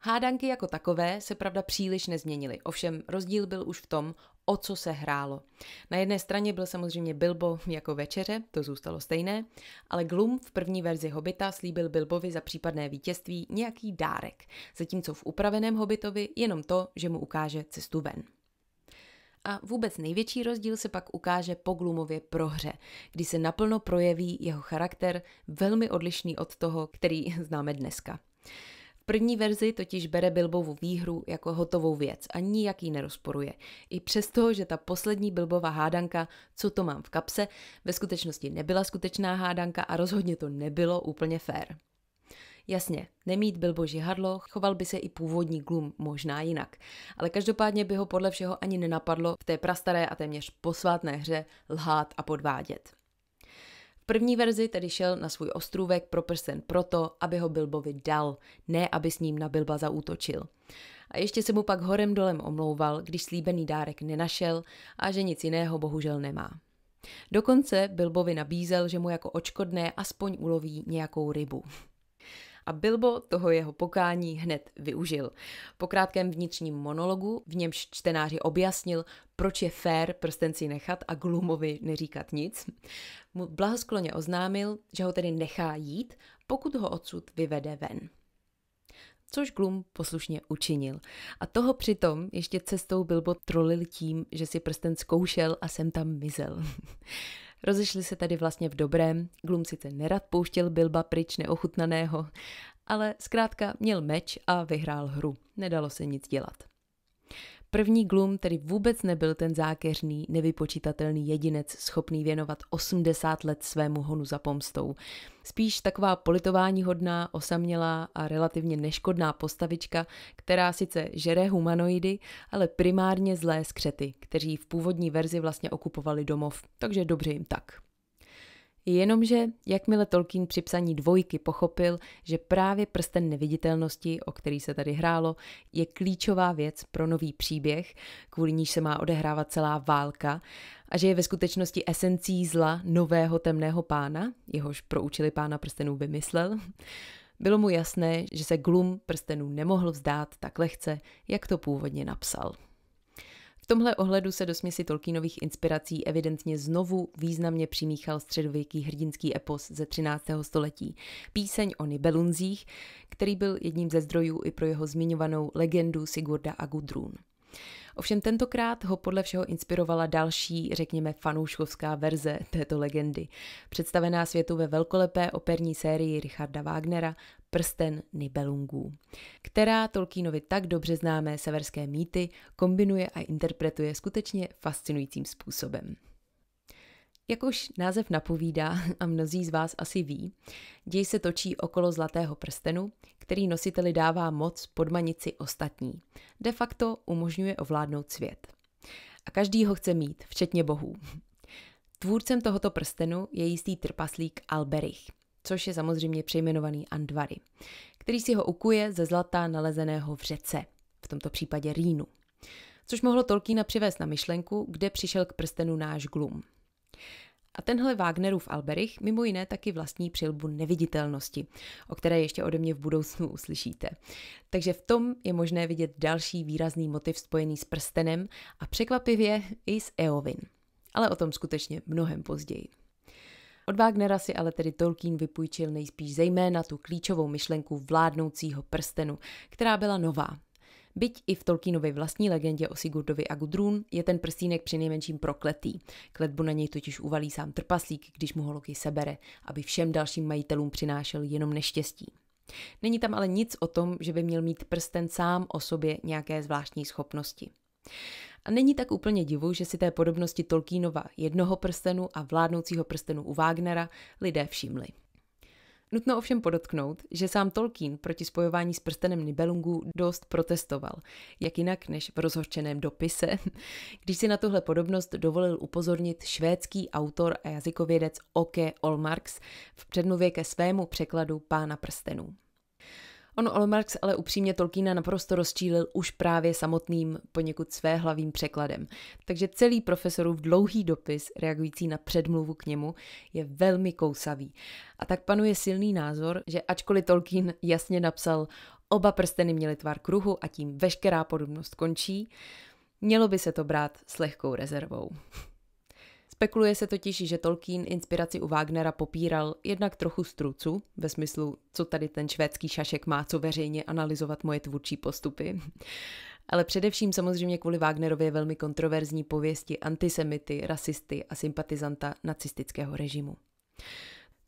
Hádanky jako takové se pravda příliš nezměnily, ovšem rozdíl byl už v tom, o co se hrálo. Na jedné straně byl samozřejmě Bilbo jako večeře, to zůstalo stejné, ale Glum v první verzi Hobita slíbil Bilbovi za případné vítězství nějaký dárek, zatímco v upraveném Hobitovi jenom to, že mu ukáže cestu ven. A vůbec největší rozdíl se pak ukáže po Glumově prohře, kdy se naplno projeví jeho charakter velmi odlišný od toho, který známe dneska první verzi totiž bere Bilbovu výhru jako hotovou věc a nijak ji nerozporuje. I přesto, že ta poslední Bilbova hádanka, co to mám v kapse, ve skutečnosti nebyla skutečná hádanka a rozhodně to nebylo úplně fér. Jasně, nemít Bilbo žihadlo, choval by se i původní Glum možná jinak. Ale každopádně by ho podle všeho ani nenapadlo v té prastaré a téměř posvátné hře lhát a podvádět první verzi tedy šel na svůj ostrůvek pro prsten proto, aby ho Bilbovi dal, ne aby s ním na Bilba zaútočil. A ještě se mu pak horem dolem omlouval, když slíbený dárek nenašel a že nic jiného bohužel nemá. Dokonce Bilbovi nabízel, že mu jako očkodné aspoň uloví nějakou rybu a Bilbo toho jeho pokání hned využil. Po krátkém vnitřním monologu, v němž čtenáři objasnil, proč je fér prstenci nechat a Glumovi neříkat nic, mu blahoskloně oznámil, že ho tedy nechá jít, pokud ho odsud vyvede ven což Glum poslušně učinil. A toho přitom ještě cestou Bilbo trolil tím, že si prsten zkoušel a sem tam mizel. [LAUGHS] Rozešli se tady vlastně v dobrém, Glum sice nerad pouštěl Bilba pryč neochutnaného, ale zkrátka měl meč a vyhrál hru. Nedalo se nic dělat. První Glum tedy vůbec nebyl ten zákeřný, nevypočítatelný jedinec, schopný věnovat 80 let svému honu za pomstou. Spíš taková politování hodná, osamělá a relativně neškodná postavička, která sice žere humanoidy, ale primárně zlé skřety, kteří v původní verzi vlastně okupovali domov, takže dobře jim tak. Jenomže, jakmile Tolkien při psaní dvojky pochopil, že právě prsten neviditelnosti, o který se tady hrálo, je klíčová věc pro nový příběh, kvůli níž se má odehrávat celá válka, a že je ve skutečnosti esencí zla nového temného pána, jehož pro účely pána prstenů vymyslel, bylo mu jasné, že se Glum prstenů nemohl vzdát tak lehce, jak to původně napsal tomhle ohledu se do směsi Tolkienových inspirací evidentně znovu významně přimíchal středověký hrdinský epos ze 13. století. Píseň o Nibelunzích, který byl jedním ze zdrojů i pro jeho zmiňovanou legendu Sigurda a Gudrun. Ovšem tentokrát ho podle všeho inspirovala další, řekněme, fanouškovská verze této legendy, představená světu ve velkolepé operní sérii Richarda Wagnera Prsten Nibelungů, která Tolkienovi tak dobře známé severské mýty kombinuje a interpretuje skutečně fascinujícím způsobem. Jak už název napovídá a mnozí z vás asi ví, děj se točí okolo zlatého prstenu, který nositeli dává moc podmanit si ostatní. De facto umožňuje ovládnout svět. A každý ho chce mít, včetně bohů. Tvůrcem tohoto prstenu je jistý trpaslík Alberich, což je samozřejmě přejmenovaný Andvary, který si ho ukuje ze zlata nalezeného v řece, v tomto případě rínu. Což mohlo Tolkiena přivést na myšlenku, kde přišel k prstenu náš Glum. A tenhle Wagnerův Alberich mimo jiné taky vlastní přilbu neviditelnosti, o které ještě ode mě v budoucnu uslyšíte. Takže v tom je možné vidět další výrazný motiv spojený s prstenem a překvapivě i s Eovin. Ale o tom skutečně mnohem později. Od Wagnera si ale tedy Tolkien vypůjčil nejspíš zejména tu klíčovou myšlenku vládnoucího prstenu, která byla nová, Byť i v Tolkienově vlastní legendě o Sigurdovi a Gudrun je ten prstínek přinejmenším prokletý. Kletbu na něj totiž uvalí sám trpaslík, když mu ho Loki sebere, aby všem dalším majitelům přinášel jenom neštěstí. Není tam ale nic o tom, že by měl mít prsten sám o sobě nějaké zvláštní schopnosti. A není tak úplně divu, že si té podobnosti Tolkienova jednoho prstenu a vládnoucího prstenu u Wagnera lidé všimli. Nutno ovšem podotknout, že sám Tolkien proti spojování s prstenem Nibelungů dost protestoval, jak jinak než v rozhorčeném dopise, [LAUGHS] když si na tuhle podobnost dovolil upozornit švédský autor a jazykovědec Oke Olmarks v předmluvě ke svému překladu Pána prstenů. On Olmarx ale upřímně Tolkiena naprosto rozčílil už právě samotným poněkud své hlavým překladem. Takže celý profesorův dlouhý dopis reagující na předmluvu k němu je velmi kousavý. A tak panuje silný názor, že ačkoliv Tolkien jasně napsal, oba prsteny měly tvar kruhu a tím veškerá podobnost končí, mělo by se to brát s lehkou rezervou. Spekuluje se totiž, že Tolkien inspiraci u Wagnera popíral jednak trochu strucu, ve smyslu, co tady ten švédský šašek má co veřejně analyzovat moje tvůrčí postupy. [LAUGHS] Ale především samozřejmě kvůli Wagnerově velmi kontroverzní pověsti antisemity, rasisty a sympatizanta nacistického režimu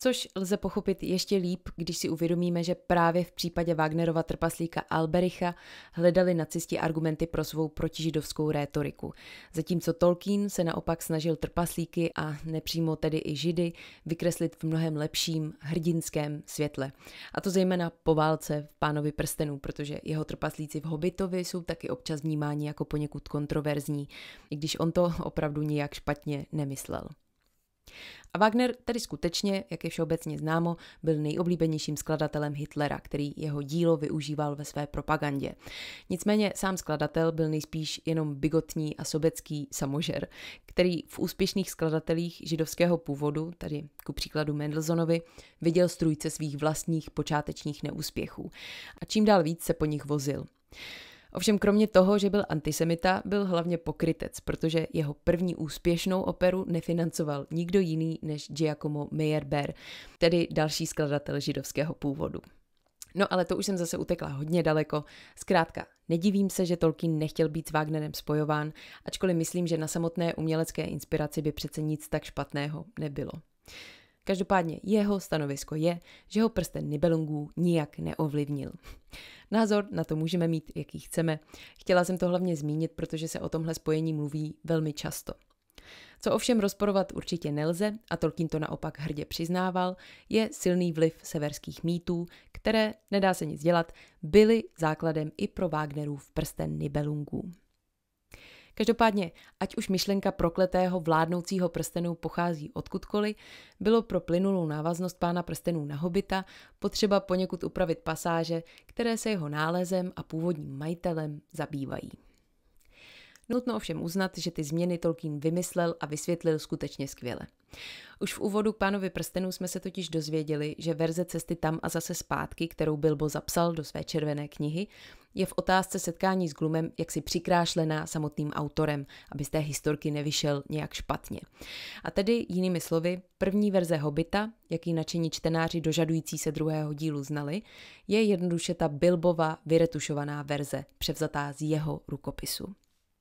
což lze pochopit ještě líp, když si uvědomíme, že právě v případě Wagnerova trpaslíka Albericha hledali nacisti argumenty pro svou protižidovskou rétoriku, zatímco Tolkien se naopak snažil trpaslíky a nepřímo tedy i židy vykreslit v mnohem lepším hrdinském světle. A to zejména po válce v Pánovi prstenů, protože jeho trpaslíci v Hobitovi jsou taky občas vnímáni jako poněkud kontroverzní, i když on to opravdu nijak špatně nemyslel. A Wagner tedy skutečně, jak je všeobecně známo, byl nejoblíbenějším skladatelem Hitlera, který jeho dílo využíval ve své propagandě. Nicméně sám skladatel byl nejspíš jenom bigotní a sobecký samožer, který v úspěšných skladatelích židovského původu, tedy ku příkladu Mendelsonovi, viděl strůjce svých vlastních počátečních neúspěchů. A čím dál víc se po nich vozil. Ovšem kromě toho, že byl antisemita, byl hlavně pokrytec, protože jeho první úspěšnou operu nefinancoval nikdo jiný než Giacomo Meyerbeer, tedy další skladatel židovského původu. No ale to už jsem zase utekla hodně daleko. Zkrátka, nedivím se, že Tolkien nechtěl být s Wagnerem spojován, ačkoliv myslím, že na samotné umělecké inspiraci by přece nic tak špatného nebylo. Každopádně jeho stanovisko je, že ho prsten Nibelungů nijak neovlivnil. Názor na to můžeme mít, jaký chceme. Chtěla jsem to hlavně zmínit, protože se o tomhle spojení mluví velmi často. Co ovšem rozporovat určitě nelze, a Tolkien to naopak hrdě přiznával, je silný vliv severských mýtů, které, nedá se nic dělat, byly základem i pro Wagnerův prsten Nibelungů. Každopádně, ať už myšlenka prokletého vládnoucího prstenu pochází odkudkoliv, bylo pro plynulou návaznost pána prstenů na hobita potřeba poněkud upravit pasáže, které se jeho nálezem a původním majitelem zabývají. Nutno ovšem uznat, že ty změny Tolkien vymyslel a vysvětlil skutečně skvěle. Už v úvodu k Pánovi prstenů jsme se totiž dozvěděli, že verze cesty tam a zase zpátky, kterou Bilbo zapsal do své červené knihy, je v otázce setkání s Glumem jaksi přikrášlená samotným autorem, aby z té historky nevyšel nějak špatně. A tedy, jinými slovy, první verze Hobita, jaký načení čtenáři dožadující se druhého dílu znali, je jednoduše ta Bilbova vyretušovaná verze, převzatá z jeho rukopisu.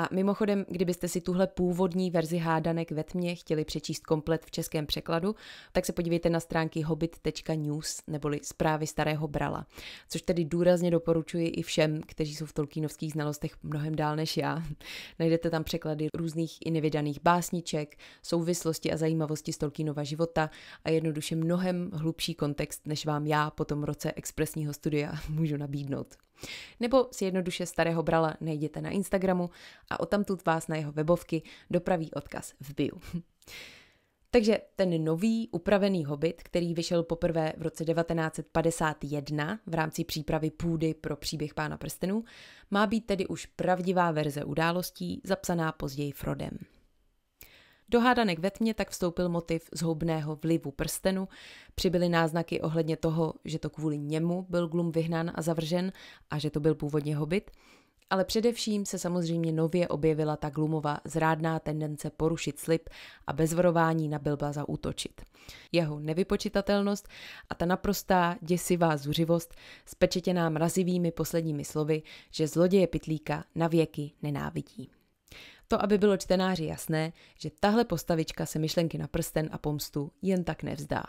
A mimochodem, kdybyste si tuhle původní verzi hádanek ve tmě chtěli přečíst komplet v českém překladu, tak se podívejte na stránky hobbit.news neboli zprávy starého brala, což tedy důrazně doporučuji i všem, kteří jsou v tolkínovských znalostech mnohem dál než já. [LAUGHS] Najdete tam překlady různých i nevydaných básniček, souvislosti a zajímavosti z Tolkienova života a jednoduše mnohem hlubší kontext, než vám já po tom roce expresního studia [LAUGHS] můžu nabídnout. Nebo si jednoduše starého brala najděte na Instagramu a odtamtud vás na jeho webovky dopraví odkaz v bio. [LAUGHS] Takže ten nový upravený hobit, který vyšel poprvé v roce 1951 v rámci přípravy půdy pro příběh pána prstenů, má být tedy už pravdivá verze událostí, zapsaná později Frodem. Do hádanek ve tmě tak vstoupil motiv zhoubného vlivu prstenu, přibyly náznaky ohledně toho, že to kvůli němu byl Glum vyhnán a zavržen a že to byl původně hobit – ale především se samozřejmě nově objevila ta Glumova zrádná tendence porušit slib a bez varování na Bilba zaútočit. Jeho nevypočitatelnost a ta naprostá děsivá zuřivost spečetěná mrazivými posledními slovy, že zloděje Pitlíka věky nenávidí. To, aby bylo čtenáři jasné, že tahle postavička se myšlenky na prsten a pomstu jen tak nevzdá.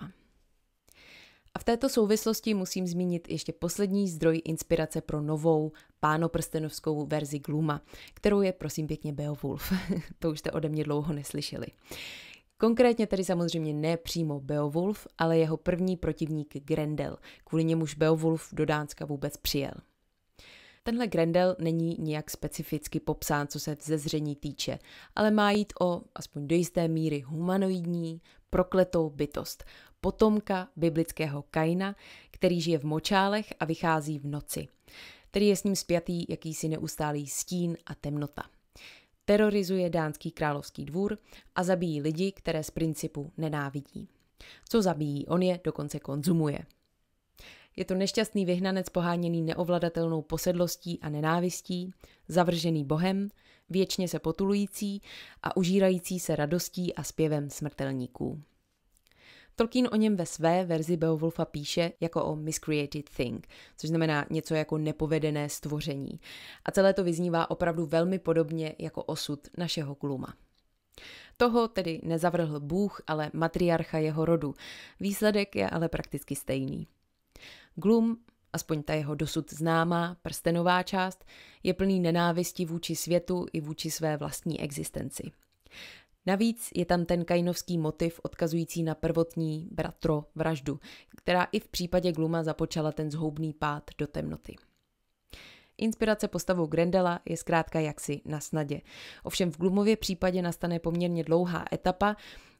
A v této souvislosti musím zmínit ještě poslední zdroj inspirace pro novou pánoprstenovskou verzi Gluma, kterou je prosím pěkně Beowulf. [LAUGHS] to už jste ode mě dlouho neslyšeli. Konkrétně tedy samozřejmě ne přímo Beowulf, ale jeho první protivník Grendel, kvůli němuž Beowulf do Dánska vůbec přijel. Tenhle Grendel není nijak specificky popsán, co se vzezření týče, ale má jít o, aspoň do jisté míry, humanoidní, prokletou bytost, potomka biblického Kaina, který žije v močálech a vychází v noci. Tedy je s ním spjatý jakýsi neustálý stín a temnota. Terorizuje dánský královský dvůr a zabíjí lidi, které z principu nenávidí. Co zabíjí, on je dokonce konzumuje. Je to nešťastný vyhnanec poháněný neovladatelnou posedlostí a nenávistí, zavržený bohem, věčně se potulující a užírající se radostí a zpěvem smrtelníků. Tolkien o něm ve své verzi Beowulfa píše jako o miscreated thing, což znamená něco jako nepovedené stvoření. A celé to vyznívá opravdu velmi podobně jako osud našeho Gluma. Toho tedy nezavrhl Bůh, ale matriarcha jeho rodu. Výsledek je ale prakticky stejný. Glum, aspoň ta jeho dosud známá prstenová část, je plný nenávisti vůči světu i vůči své vlastní existenci. Navíc je tam ten kainovský motiv odkazující na prvotní bratro vraždu, která i v případě Gluma započala ten zhoubný pád do temnoty. Inspirace postavou Grendela je zkrátka jaksi na snadě. Ovšem v Glumově případě nastane poměrně dlouhá etapa,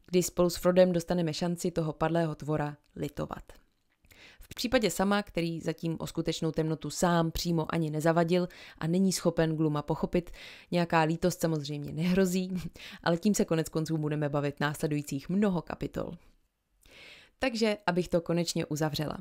kdy spolu s Frodem dostaneme šanci toho padlého tvora litovat. V případě sama, který zatím o skutečnou temnotu sám přímo ani nezavadil a není schopen gluma pochopit, nějaká lítost samozřejmě nehrozí, [LAUGHS] ale tím se konec konců budeme bavit následujících mnoho kapitol. Takže, abych to konečně uzavřela.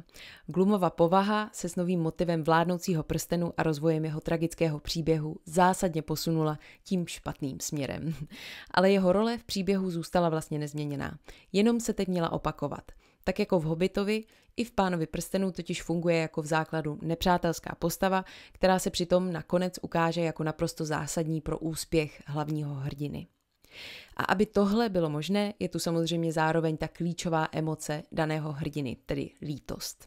Glumova povaha se s novým motivem vládnoucího prstenu a rozvojem jeho tragického příběhu zásadně posunula tím špatným směrem. [LAUGHS] Ale jeho role v příběhu zůstala vlastně nezměněná. Jenom se teď měla opakovat. Tak jako v Hobitovi, i v Pánovi prstenů totiž funguje jako v základu nepřátelská postava, která se přitom nakonec ukáže jako naprosto zásadní pro úspěch hlavního hrdiny. A aby tohle bylo možné, je tu samozřejmě zároveň ta klíčová emoce daného hrdiny, tedy lítost.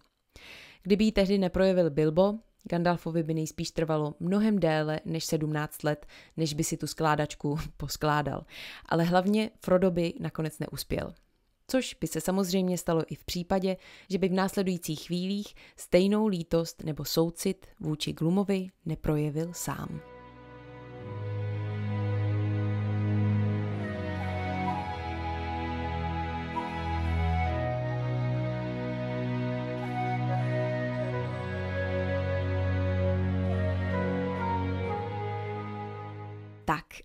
Kdyby ji tehdy neprojevil Bilbo, Gandalfovi by nejspíš trvalo mnohem déle než 17 let, než by si tu skládačku [LAUGHS] poskládal. Ale hlavně Frodo by nakonec neuspěl což by se samozřejmě stalo i v případě, že by v následujících chvílích stejnou lítost nebo soucit vůči Glumovi neprojevil sám.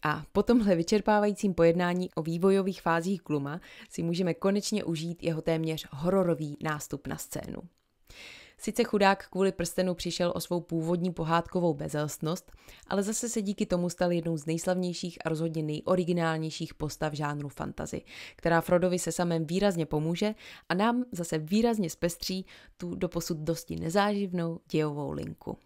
A po tomhle vyčerpávajícím pojednání o vývojových fázích Gluma si můžeme konečně užít jeho téměř hororový nástup na scénu. Sice chudák kvůli prstenu přišel o svou původní pohádkovou bezelstnost, ale zase se díky tomu stal jednou z nejslavnějších a rozhodně nejoriginálnějších postav žánru fantazy, která Frodovi se samém výrazně pomůže a nám zase výrazně zpestří tu doposud dosti nezáživnou dějovou linku.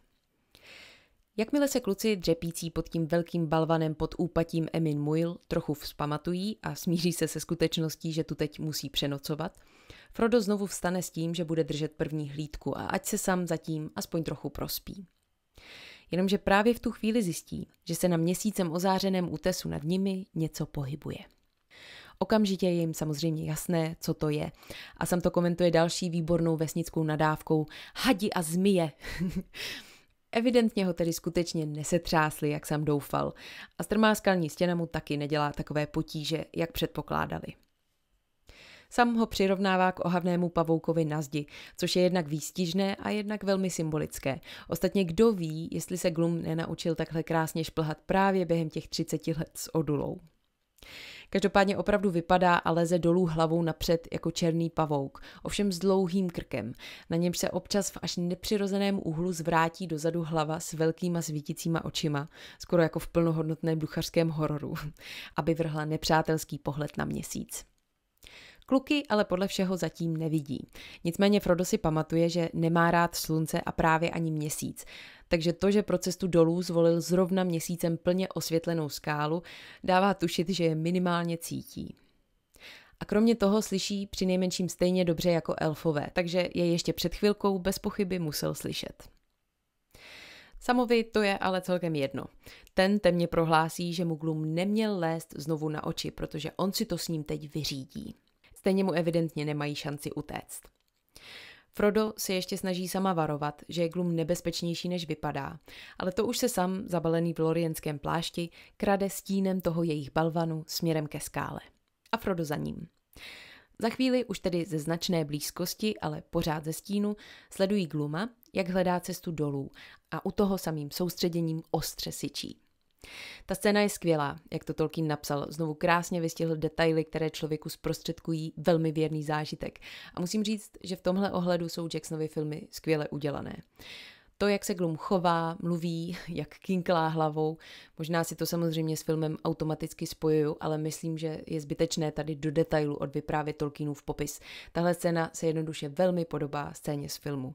Jakmile se kluci dřepící pod tím velkým balvanem pod úpatím Emin Muil trochu vzpamatují a smíří se se skutečností, že tu teď musí přenocovat, Frodo znovu vstane s tím, že bude držet první hlídku a ať se sám zatím aspoň trochu prospí. Jenomže právě v tu chvíli zjistí, že se na měsícem ozářeném útesu nad nimi něco pohybuje. Okamžitě je jim samozřejmě jasné, co to je. A sam to komentuje další výbornou vesnickou nadávkou Hadi a zmije. [LAUGHS] Evidentně ho tedy skutečně nesetřásli, jak jsem doufal, a strmá skalní stěna mu taky nedělá takové potíže, jak předpokládali. Sam ho přirovnává k ohavnému pavoukovi na zdi, což je jednak výstižné a jednak velmi symbolické. Ostatně kdo ví, jestli se Glum nenaučil takhle krásně šplhat právě během těch 30 let s Odulou. Každopádně opravdu vypadá a leze dolů hlavou napřed jako černý pavouk, ovšem s dlouhým krkem. Na něm se občas v až nepřirozeném úhlu zvrátí dozadu hlava s velkýma svítícíma očima, skoro jako v plnohodnotném duchařském hororu, [LAUGHS] aby vrhla nepřátelský pohled na měsíc. Kluky ale podle všeho zatím nevidí. Nicméně Frodo si pamatuje, že nemá rád slunce a právě ani měsíc. Takže to, že pro cestu dolů zvolil zrovna měsícem plně osvětlenou skálu, dává tušit, že je minimálně cítí. A kromě toho slyší při nejmenším stejně dobře jako elfové, takže je ještě před chvilkou bez pochyby musel slyšet. Samovi to je ale celkem jedno. Ten temně prohlásí, že mu Glum neměl lézt znovu na oči, protože on si to s ním teď vyřídí. Stejně mu evidentně nemají šanci utéct. Frodo se ještě snaží sama varovat, že je Glum nebezpečnější než vypadá, ale to už se sam, zabalený v lorienském plášti, krade stínem toho jejich balvanu směrem ke skále. A Frodo za ním. Za chvíli už tedy ze značné blízkosti, ale pořád ze stínu, sledují Gluma, jak hledá cestu dolů a u toho samým soustředěním ostře syčí. Ta scéna je skvělá, jak to Tolkien napsal. Znovu krásně vystihl detaily, které člověku zprostředkují velmi věrný zážitek. A musím říct, že v tomhle ohledu jsou Jacksonovy filmy skvěle udělané. To, jak se Glum chová, mluví, [LAUGHS] jak kinklá hlavou, možná si to samozřejmě s filmem automaticky spojuju, ale myslím, že je zbytečné tady do detailu odvyprávět Tolkienův popis. Tahle scéna se jednoduše velmi podobá scéně z filmu.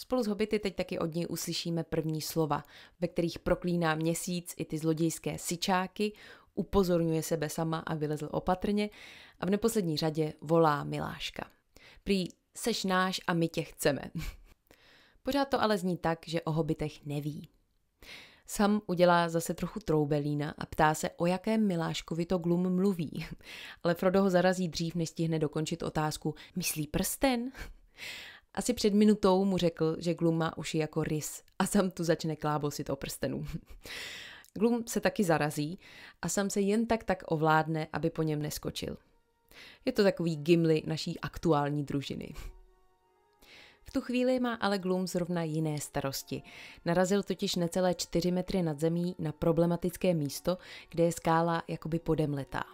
Spolu s hobity teď taky od něj uslyšíme první slova, ve kterých proklíná měsíc i ty zlodějské sičáky, upozorňuje sebe sama a vylezl opatrně a v neposlední řadě volá Miláška. Prý seš náš a my tě chceme. [LAUGHS] Pořád to ale zní tak, že o hobitech neví. Sam udělá zase trochu troubelína a ptá se, o jakém Miláškovi to Glum mluví. [LAUGHS] Ale Frodo ho zarazí dřív, než stihne dokončit otázku, myslí prsten? Asi před minutou mu řekl, že Glum má uši jako rys a sam tu začne klábosit o prstenů. [LAUGHS] Glum se taky zarazí a sam se jen tak tak ovládne, aby po něm neskočil. Je to takový Gimli naší aktuální družiny. V tu chvíli má ale Glum zrovna jiné starosti. Narazil totiž necelé 4 metry nad zemí na problematické místo, kde je skála jakoby podemletá.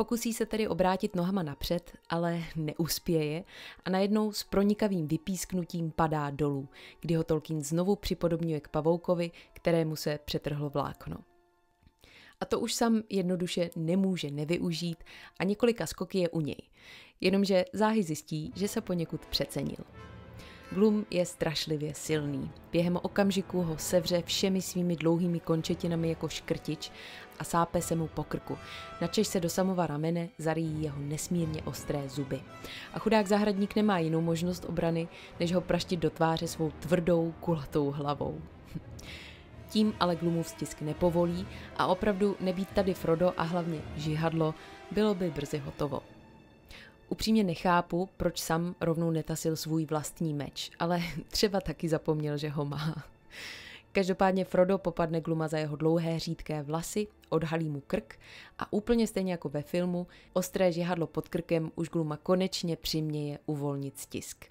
Pokusí se tedy obrátit nohama napřed, ale neuspěje a najednou s pronikavým vypísknutím padá dolů, kdy ho Tolkien znovu připodobňuje k pavoukovi, kterému se přetrhlo vlákno. A to už sam jednoduše nemůže nevyužít a několika skoky je u něj. Jenomže záhy zjistí, že se poněkud přecenil. Glum je strašlivě silný. Během okamžiku ho sevře všemi svými dlouhými končetinami jako škrtič a sápe se mu po krku. Načež se do samova ramene zarýjí jeho nesmírně ostré zuby. A chudák zahradník nemá jinou možnost obrany, než ho praštit do tváře svou tvrdou, kulatou hlavou. [LAUGHS] Tím ale Glumův stisk nepovolí a opravdu nebýt tady Frodo a hlavně žihadlo, bylo by brzy hotovo. Upřímně nechápu, proč sam rovnou netasil svůj vlastní meč, ale [LAUGHS] třeba taky zapomněl, že ho má. Každopádně Frodo popadne Gluma za jeho dlouhé řídké vlasy, odhalí mu krk a úplně stejně jako ve filmu, ostré žihadlo pod krkem už Gluma konečně přiměje uvolnit stisk.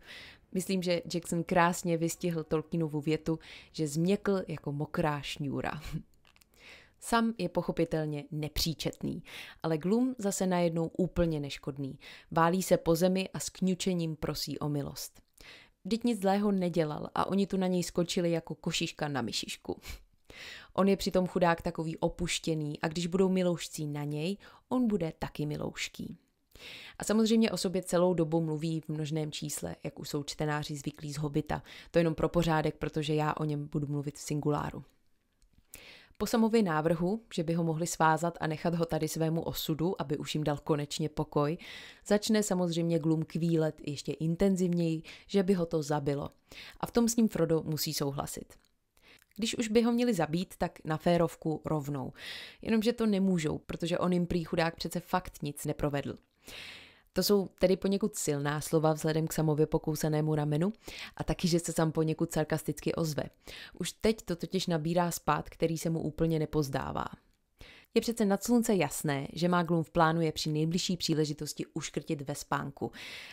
Myslím, že Jackson krásně vystihl Tolkienovu větu, že změkl jako mokrá šňůra. [LAUGHS] Sam je pochopitelně nepříčetný, ale Glum zase najednou úplně neškodný. Válí se po zemi a s kňučením prosí o milost. Vždyť nic zlého nedělal a oni tu na něj skočili jako košiška na myšišku. On je přitom chudák takový opuštěný a když budou miloušcí na něj, on bude taky miloušký. A samozřejmě o sobě celou dobu mluví v množném čísle, jak už jsou čtenáři zvyklí z Hobita. To jenom pro pořádek, protože já o něm budu mluvit v singuláru. Po samově návrhu, že by ho mohli svázat a nechat ho tady svému osudu, aby už jim dal konečně pokoj, začne samozřejmě Glum kvílet ještě intenzivněji, že by ho to zabilo. A v tom s ním Frodo musí souhlasit. Když už by ho měli zabít, tak na férovku rovnou. Jenomže to nemůžou, protože on jim prý chudák přece fakt nic neprovedl. To jsou tedy poněkud silná slova vzhledem k samově pokousanému ramenu a taky, že se sam poněkud sarkasticky ozve. Už teď to totiž nabírá spát, který se mu úplně nepozdává. Je přece nad slunce jasné, že má Glum v plánu je při nejbližší příležitosti uškrtit ve spánku.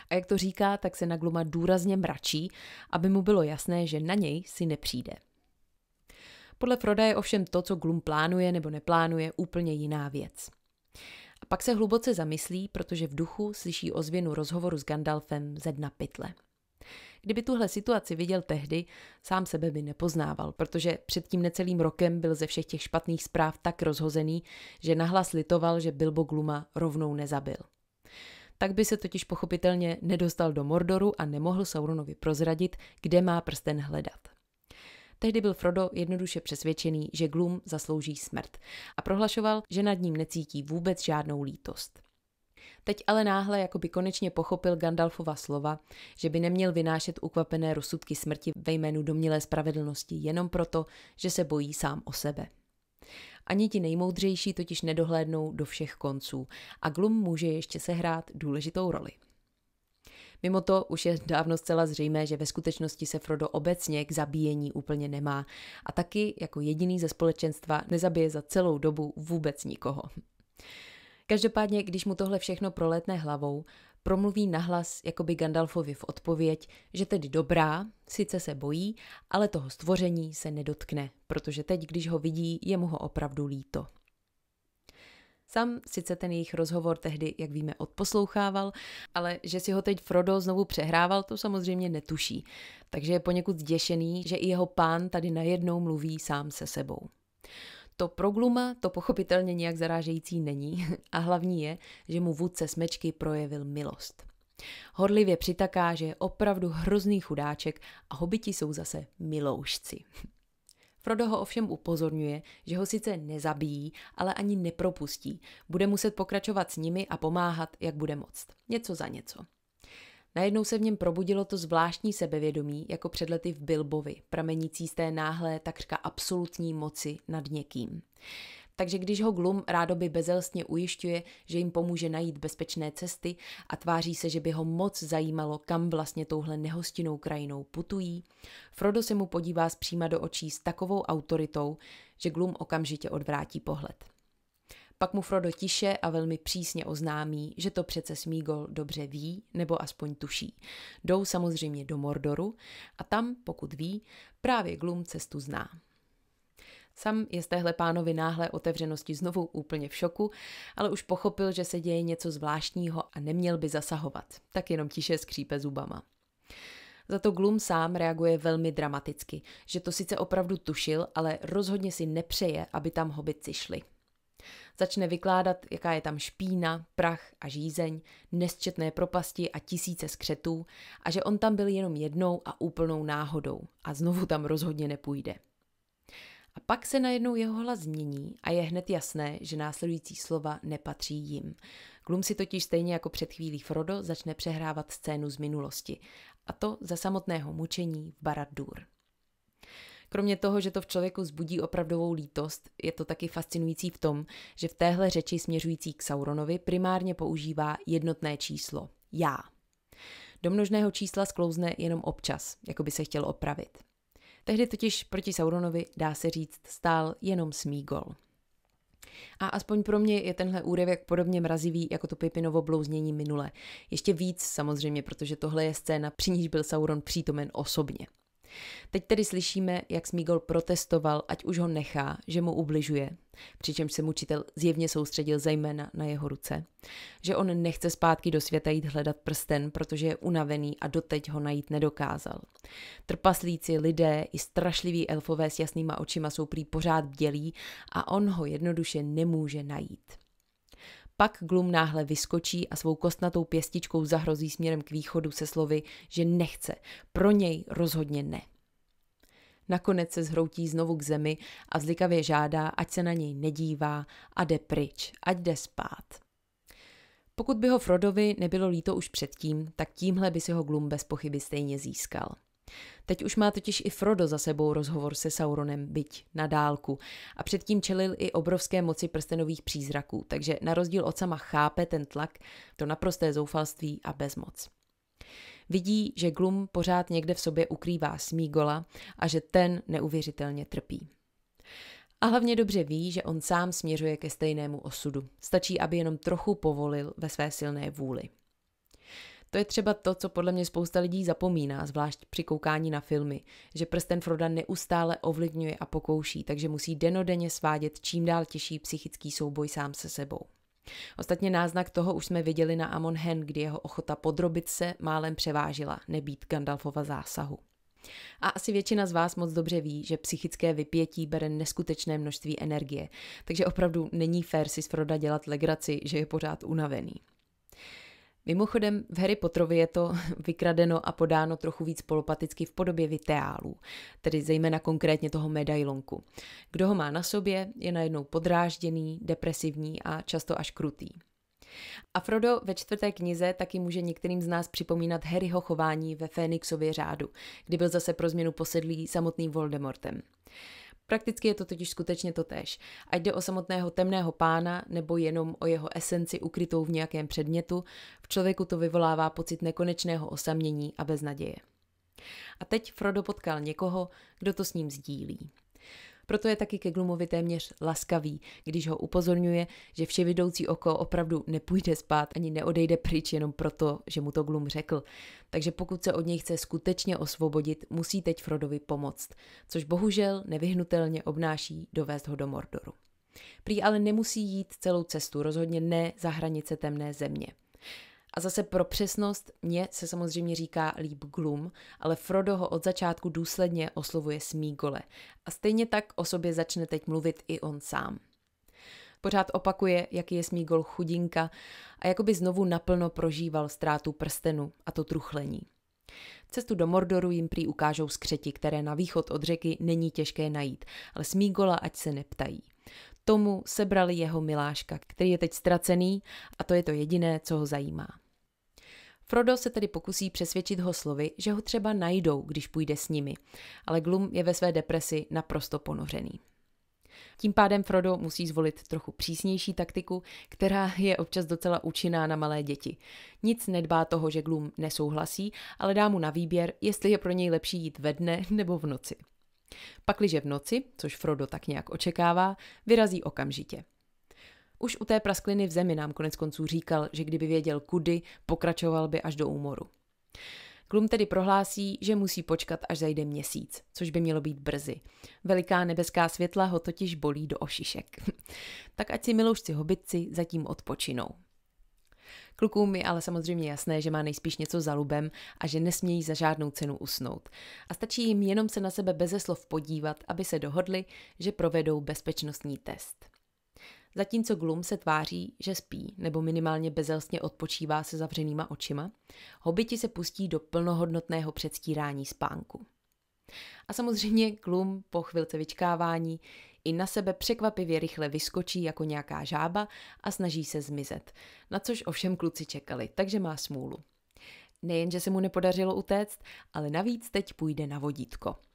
A jak to říká, tak se na Gluma důrazně mračí, aby mu bylo jasné, že na něj si nepřijde. Podle Froda je ovšem to, co Glum plánuje nebo neplánuje, úplně jiná věc. A pak se hluboce zamyslí, protože v duchu slyší ozvěnu rozhovoru s Gandalfem ze dna pytle. Kdyby tuhle situaci viděl tehdy, sám sebe by nepoznával, protože před tím necelým rokem byl ze všech těch špatných zpráv tak rozhozený, že nahlas litoval, že Bilbo Gluma rovnou nezabil. Tak by se totiž pochopitelně nedostal do Mordoru a nemohl Sauronovi prozradit, kde má prsten hledat. Tehdy byl Frodo jednoduše přesvědčený, že Glum zaslouží smrt a prohlašoval, že nad ním necítí vůbec žádnou lítost. Teď ale náhle jako by konečně pochopil Gandalfova slova, že by neměl vynášet ukvapené rozsudky smrti ve jménu domnělé spravedlnosti jenom proto, že se bojí sám o sebe. Ani ti nejmoudřejší totiž nedohlédnou do všech konců a Glum může ještě sehrát důležitou roli. Mimo to už je dávno zcela zřejmé, že ve skutečnosti se Frodo obecně k zabíjení úplně nemá a taky jako jediný ze společenstva nezabije za celou dobu vůbec nikoho. Každopádně, když mu tohle všechno prolétne hlavou, promluví nahlas jakoby Gandalfovi v odpověď, že tedy dobrá, sice se bojí, ale toho stvoření se nedotkne, protože teď, když ho vidí, je mu ho opravdu líto. Sam sice ten jejich rozhovor tehdy, jak víme, odposlouchával, ale že si ho teď Frodo znovu přehrával, to samozřejmě netuší. Takže je poněkud zděšený, že i jeho pán tady najednou mluví sám se sebou. To pro Gluma to pochopitelně nějak zarážející není [LAUGHS] a hlavní je, že mu vůdce smečky projevil milost. Horlivě přitaká, že je opravdu hrozný chudáček a hobiti jsou zase miloušci. [LAUGHS] Frodo ho ovšem upozorňuje, že ho sice nezabíjí, ale ani nepropustí. Bude muset pokračovat s nimi a pomáhat, jak bude moct. Něco za něco. Najednou se v něm probudilo to zvláštní sebevědomí, jako před lety v Bilbovi, pramenící z té náhlé, takřka absolutní moci nad někým. Takže když ho Glum rádoby bezelstně ujišťuje, že jim pomůže najít bezpečné cesty a tváří se, že by ho moc zajímalo, kam vlastně touhle nehostinou krajinou putují, Frodo se mu podívá zpříma do očí s takovou autoritou, že Glum okamžitě odvrátí pohled. Pak mu Frodo tiše a velmi přísně oznámí, že to přece Smígol dobře ví, nebo aspoň tuší. Jdou samozřejmě do Mordoru a tam, pokud ví, právě Glum cestu zná. Sam je z téhle pánovi náhle otevřenosti znovu úplně v šoku, ale už pochopil, že se děje něco zvláštního a neměl by zasahovat. Tak jenom tiše skřípe zubama. Za to Glum sám reaguje velmi dramaticky, že to sice opravdu tušil, ale rozhodně si nepřeje, aby tam hobici šli. Začne vykládat, jaká je tam špína, prach a žízeň, nesčetné propasti a tisíce skřetů a že on tam byl jenom jednou a úplnou náhodou a znovu tam rozhodně nepůjde. A pak se najednou jeho hlas změní a je hned jasné, že následující slova nepatří jim. Glum si totiž stejně jako před chvílí Frodo začne přehrávat scénu z minulosti. A to za samotného mučení v Barad-dûr. Kromě toho, že to v člověku zbudí opravdovou lítost, je to taky fascinující v tom, že v téhle řeči směřující k Sauronovi primárně používá jednotné číslo já. Do množného čísla sklouzne jenom občas, jako by se chtěl opravit. Tehdy totiž proti Sauronovi, dá se říct, stál jenom Smígol. A aspoň pro mě je tenhle úryvek podobně mrazivý jako to Pipinovo blouznění minule. Ještě víc samozřejmě, protože tohle je scéna, při níž byl Sauron přítomen osobně. Teď tedy slyšíme, jak Smígol protestoval, ať už ho nechá, že mu ubližuje, přičemž se mučitel zjevně soustředil zejména na jeho ruce, že on nechce zpátky do světa jít hledat prsten, protože je unavený a doteď ho najít nedokázal. Trpaslíci, lidé i strašliví elfové s jasnýma očima jsou prý pořád bdělí a on ho jednoduše nemůže najít. Pak Glum náhle vyskočí a svou kostnatou pěstičkou zahrozí směrem k východu se slovy, že nechce, pro něj rozhodně ne. Nakonec se zhroutí znovu k zemi a zlikavě žádá, ať se na něj nedívá a jde pryč, ať jde spát. Pokud by ho Frodovi nebylo líto už předtím, tak tímhle by si ho Glum bez pochyby stejně získal. Teď už má totiž i Frodo za sebou rozhovor se Sauronem, byť na dálku. A předtím čelil i obrovské moci prstenových přízraků, takže na rozdíl od sama chápe ten tlak, to naprosté zoufalství a bezmoc. Vidí, že Glum pořád někde v sobě ukrývá Smígola a že ten neuvěřitelně trpí. A hlavně dobře ví, že on sám směřuje ke stejnému osudu. Stačí, aby jenom trochu povolil ve své silné vůli. To je třeba to, co podle mě spousta lidí zapomíná, zvlášť při koukání na filmy, že prsten Froda neustále ovlivňuje a pokouší, takže musí denodenně svádět čím dál těžší psychický souboj sám se sebou. Ostatně náznak toho už jsme viděli na Amon Hen, kdy jeho ochota podrobit se málem převážila, nebýt Gandalfova zásahu. A asi většina z vás moc dobře ví, že psychické vypětí bere neskutečné množství energie, takže opravdu není fér si z Froda dělat legraci, že je pořád unavený. Mimochodem v Harry Potterovi je to [LAUGHS] vykradeno a podáno trochu víc polopaticky v podobě viteálů, tedy zejména konkrétně toho medailonku. Kdo ho má na sobě, je najednou podrážděný, depresivní a často až krutý. A Frodo ve čtvrté knize taky může některým z nás připomínat Harryho chování ve Fénixově řádu, kdy byl zase pro změnu posedlý samotným Voldemortem. Prakticky je to totiž skutečně to tež. Ať jde o samotného temného pána nebo jenom o jeho esenci ukrytou v nějakém předmětu, v člověku to vyvolává pocit nekonečného osamění a beznaděje. A teď Frodo potkal někoho, kdo to s ním sdílí. Proto je taky ke Glumovi téměř laskavý, když ho upozorňuje, že vševidoucí oko opravdu nepůjde spát ani neodejde pryč jenom proto, že mu to Glum řekl. Takže pokud se od něj chce skutečně osvobodit, musí teď Frodovi pomoct, což bohužel nevyhnutelně obnáší dovést ho do Mordoru. Prý ale nemusí jít celou cestu, rozhodně ne za hranice temné země. A zase pro přesnost mě se samozřejmě říká líp Gloom, ale Frodo ho od začátku důsledně oslovuje Smígole. A stejně tak o sobě začne teď mluvit i on sám. Pořád opakuje, jaký je Smígol chudinka a jakoby znovu naplno prožíval ztrátu prstenu a to truchlení. Cestu do Mordoru jim prý ukážou skřeti, které na východ od řeky není těžké najít, ale Smígola ať se neptají. Tomu sebrali jeho miláška, který je teď ztracený a to je to jediné, co ho zajímá. Frodo se tedy pokusí přesvědčit ho slovy, že ho třeba najdou, když půjde s nimi, ale Glum je ve své depresi naprosto ponořený. Tím pádem Frodo musí zvolit trochu přísnější taktiku, která je občas docela účinná na malé děti. Nic nedbá toho, že Glum nesouhlasí, ale dá mu na výběr, jestli je pro něj lepší jít ve dne nebo v noci. Pakliže v noci, což Frodo tak nějak očekává, vyrazí okamžitě. Už u té praskliny v zemi nám konec konců říkal, že kdyby věděl kudy, pokračoval by až do úmoru. Klum tedy prohlásí, že musí počkat, až zajde měsíc, což by mělo být brzy. Veliká nebeská světla ho totiž bolí do ošišek. [LAUGHS] tak ať si miloušci hobitci zatím odpočinou. Klukům je ale samozřejmě jasné, že má nejspíš něco za lubem a že nesmějí za žádnou cenu usnout. A stačí jim jenom se na sebe beze slov podívat, aby se dohodli, že provedou bezpečnostní test. Zatímco glum se tváří, že spí, nebo minimálně bezelstně odpočívá se zavřenýma očima, hobiti se pustí do plnohodnotného předstírání spánku. A samozřejmě glum po chvilce vyčkávání i na sebe překvapivě rychle vyskočí jako nějaká žába a snaží se zmizet, na což ovšem kluci čekali, takže má smůlu. Nejenže se mu nepodařilo utéct, ale navíc teď půjde na vodítko –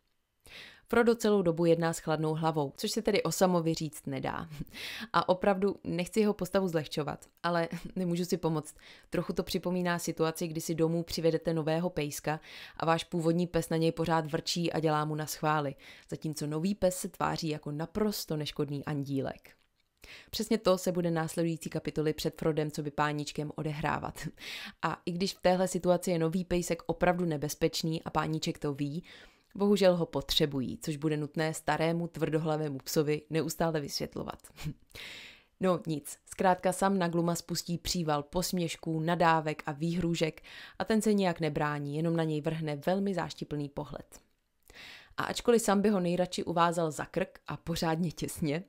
Frodo celou dobu jedná s chladnou hlavou, což se tedy Samovi říct nedá. A opravdu nechci jeho postavu zlehčovat, ale [LAUGHS] nemůžu si pomoct. Trochu to připomíná situaci, kdy si domů přivedete nového pejska a váš původní pes na něj pořád vrčí a dělá mu na schvály, zatímco nový pes se tváří jako naprosto neškodný andílek. Přesně to se bude následující kapitoly před Frodem co by páníčkem odehrávat. A i když v téhle situaci je nový pejsek opravdu nebezpečný a páníček to ví, Bohužel ho potřebují, což bude nutné starému tvrdohlavému psovi neustále vysvětlovat. [LAUGHS] No nic, zkrátka sam Nagluma spustí příval posměšků, nadávek a výhrůžek a ten se nijak nebrání, jenom na něj vrhne velmi záštiplný pohled. A ačkoliv sam by ho nejradši uvázal za krk a pořádně těsně,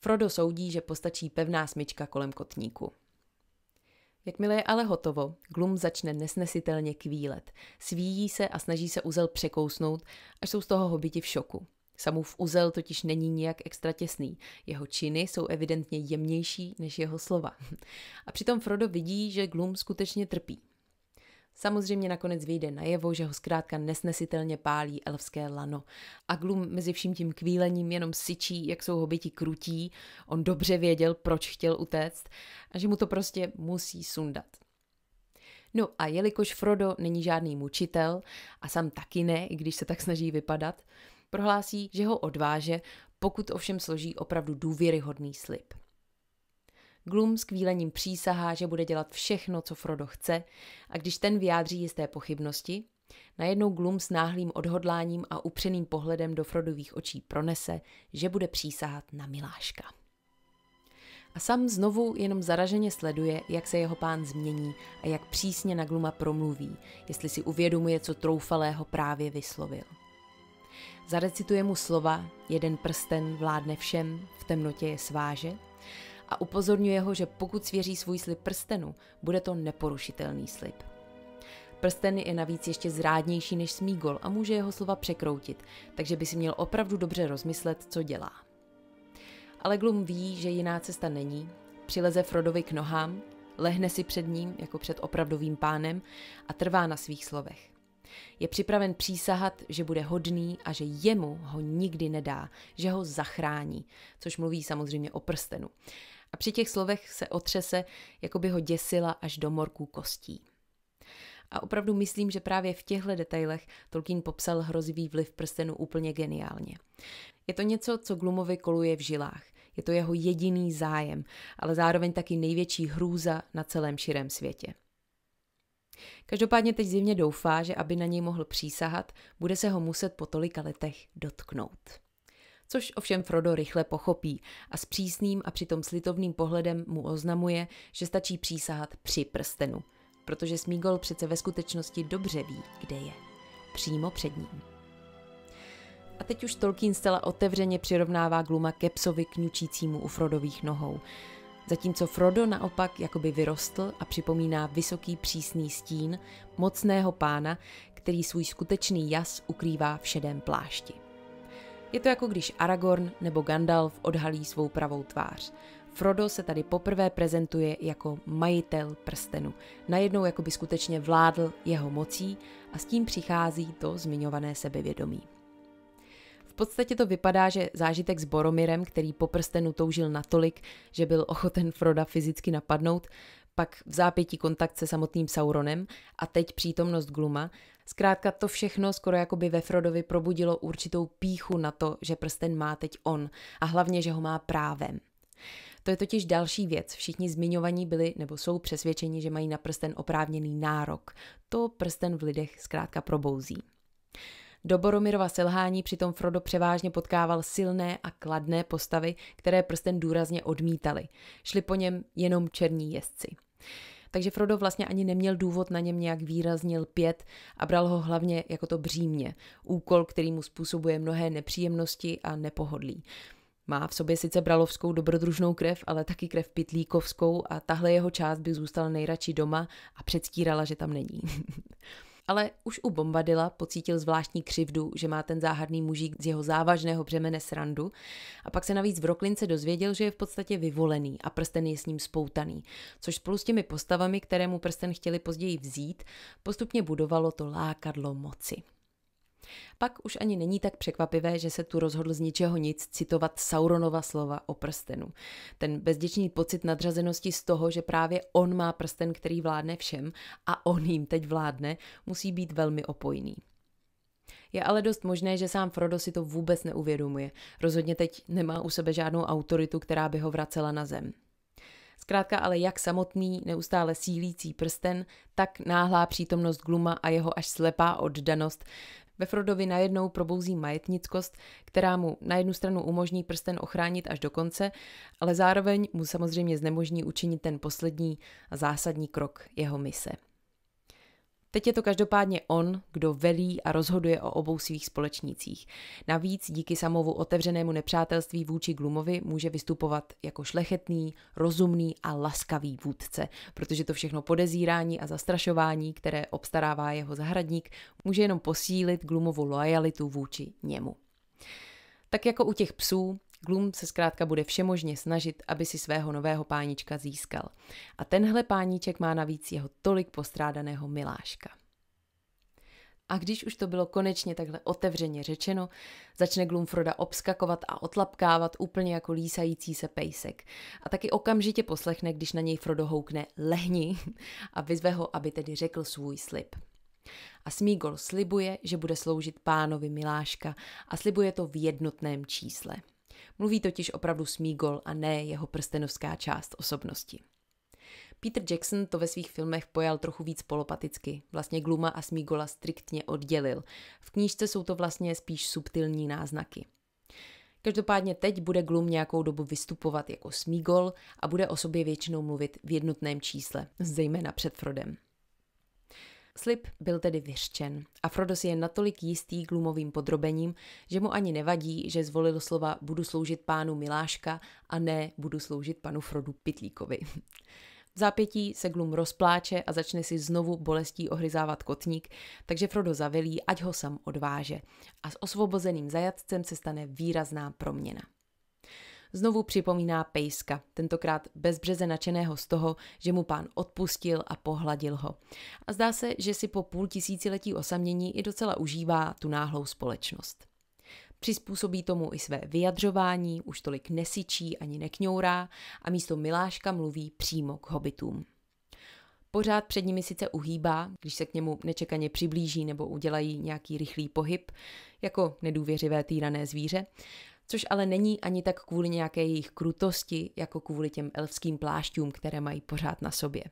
Frodo soudí, že postačí pevná smyčka kolem kotníku. Jakmile je ale hotovo, Glum začne nesnesitelně kvílet. Svíjí se a snaží se uzel překousnout, až jsou z toho hobiti v šoku. Samův uzel totiž není nijak extra těsný. Jeho činy jsou evidentně jemnější než jeho slova. [LAUGHS] A přitom Frodo vidí, že Glum skutečně trpí. Samozřejmě nakonec vyjde najevo, že ho zkrátka nesnesitelně pálí elfské lano. A Glum mezi vším tím kvílením jenom syčí, jak jsou hobiti krutí. On dobře věděl, proč chtěl utéct a že mu to prostě musí sundat. No a jelikož Frodo není žádný mučitel a sam taky ne, i když se tak snaží vypadat, prohlásí, že ho odváže, pokud ovšem složí opravdu důvěryhodný slib. Gloom s kvílením přísahá, že bude dělat všechno, co Frodo chce a když ten vyjádří jisté pochybnosti, najednou Gloom s náhlým odhodláním a upřeným pohledem do Frodových očí pronese, že bude přísahat na miláška. A sam znovu jenom zaraženě sleduje, jak se jeho pán změní a jak přísně na Gluma promluví, jestli si uvědomuje, co troufalého právě vyslovil. Zarecituje mu slova, jeden prsten vládne všem, v temnotě je svážet, a upozorňuje ho, že pokud svěří svůj slib prstenu, bude to neporušitelný slib. Prsten je navíc ještě zrádnější než Smígol a může jeho slova překroutit, takže by si měl opravdu dobře rozmyslet, co dělá. Ale Glum ví, že jiná cesta není, přileze Frodovi k nohám, lehne si před ním jako před opravdovým pánem a trvá na svých slovech. Je připraven přísahat, že bude hodný a že jemu ho nikdy nedá, že ho zachrání, což mluví samozřejmě o prstenu. A při těch slovech se otřese, jako by ho děsila až do morků kostí. A opravdu myslím, že právě v těchto detailech Tolkien popsal hrozivý vliv prstenu úplně geniálně. Je to něco, co Glumovi koluje v žilách. Je to jeho jediný zájem, ale zároveň taky největší hrůza na celém širém světě. Každopádně teď zimně doufá, že aby na něj mohl přísahat, bude se ho muset po tolika letech dotknout což ovšem Frodo rychle pochopí a s přísným a přitom slitovným pohledem mu oznamuje, že stačí přísahat při prstenu, protože Smígol přece ve skutečnosti dobře ví, kde je. Přímo před ním. A teď už Tolkien zcela otevřeně přirovnává Gluma Kepsovi kňučícímu u Frodových nohou. Zatímco Frodo naopak jakoby vyrostl a připomíná vysoký přísný stín mocného pána, který svůj skutečný jas ukrývá v šedém plášti. Je to jako když Aragorn nebo Gandalf odhalí svou pravou tvář. Frodo se tady poprvé prezentuje jako majitel prstenu, najednou jako by skutečně vládl jeho mocí a s tím přichází to zmiňované sebevědomí. V podstatě to vypadá, že zážitek s Boromirem, který po prstenu toužil natolik, že byl ochoten Froda fyzicky napadnout, pak v zápětí kontakt se samotným Sauronem a teď přítomnost Gluma Zkrátka to všechno skoro jako by ve Frodovi probudilo určitou píchu na to, že prsten má teď on a hlavně, že ho má právem. To je totiž další věc. Všichni zmiňovaní byli nebo jsou přesvědčeni, že mají na prsten oprávněný nárok. To prsten v lidech zkrátka probouzí. Do Boromirova selhání přitom Frodo převážně potkával silné a kladné postavy, které prsten důrazně odmítali. Šli po něm jenom černí jezdci takže Frodo vlastně ani neměl důvod na něm nějak výrazně lpět a bral ho hlavně jako to břímě, úkol, který mu způsobuje mnohé nepříjemnosti a nepohodlí. Má v sobě sice bralovskou dobrodružnou krev, ale taky krev pitlíkovskou a tahle jeho část by zůstala nejradši doma a předstírala, že tam není. [LAUGHS] ale už u Bombadila pocítil zvláštní křivdu, že má ten záhadný mužík z jeho závažného břemene srandu a pak se navíc v Roklince dozvěděl, že je v podstatě vyvolený a prsten je s ním spoutaný, což spolu s těmi postavami, které mu prsten chtěli později vzít, postupně budovalo to lákadlo moci. Pak už ani není tak překvapivé, že se tu rozhodl z ničeho nic citovat Sauronova slova o prstenu. Ten bezděčný pocit nadřazenosti z toho, že právě on má prsten, který vládne všem a on jim teď vládne, musí být velmi opojný. Je ale dost možné, že sám Frodo si to vůbec neuvědomuje. Rozhodně teď nemá u sebe žádnou autoritu, která by ho vracela na zem. Zkrátka ale jak samotný, neustále sílící prsten, tak náhlá přítomnost gluma a jeho až slepá oddanost ve Frodovi najednou probouzí majetnickost, která mu na jednu stranu umožní prsten ochránit až do konce, ale zároveň mu samozřejmě znemožní učinit ten poslední a zásadní krok jeho mise. Teď je to každopádně on, kdo velí a rozhoduje o obou svých společnících. Navíc díky samovu otevřenému nepřátelství vůči Glumovi může vystupovat jako šlechetný, rozumný a laskavý vůdce, protože to všechno podezírání a zastrašování, které obstarává jeho zahradník, může jenom posílit Glumovu lojalitu vůči němu. Tak jako u těch psů, Gloom se zkrátka bude všemožně snažit, aby si svého nového pánička získal. A tenhle páníček má navíc jeho tolik postrádaného miláška. A když už to bylo konečně takhle otevřeně řečeno, začne Glumfroda obskakovat a otlapkávat úplně jako lísající se pejsek. A taky okamžitě poslechne, když na něj Frodo houkne lehni [LAUGHS] a vyzve ho, aby tedy řekl svůj slib. A Smígol slibuje, že bude sloužit pánovi Miláška a slibuje to v jednotném čísle – Mluví totiž opravdu Smígol a ne jeho prstenovská část osobnosti. Peter Jackson to ve svých filmech pojal trochu víc polopaticky, vlastně Gluma a Smígola striktně oddělil. V knížce jsou to vlastně spíš subtilní náznaky. Každopádně teď bude Glum nějakou dobu vystupovat jako Smígol a bude o sobě většinou mluvit v jednotném čísle, zejména před Frodem. Slib byl tedy vyřčen a Frodo si je natolik jistý glumovým podrobením, že mu ani nevadí, že zvolil slova budu sloužit pánu Miláška a ne budu sloužit panu Frodu Pitlíkovi. V zápětí se Glum rozpláče a začne si znovu bolestí ohryzávat kotník, takže Frodo zavilí, ať ho sam odváže. A s osvobozeným zajatcem se stane výrazná proměna znovu připomíná pejska, tentokrát bezbřeze načeného z toho, že mu pán odpustil a pohladil ho. A zdá se, že si po půl tisíciletí osamění i docela užívá tu náhlou společnost. Přizpůsobí tomu i své vyjadřování, už tolik nesičí ani nekňourá a místo Miláška mluví přímo k hobitům. Pořád před nimi sice uhýbá, když se k němu nečekaně přiblíží nebo udělají nějaký rychlý pohyb, jako nedůvěřivé týrané zvíře, což ale není ani tak kvůli nějaké jejich krutosti, jako kvůli těm elfským plášťům, které mají pořád na sobě.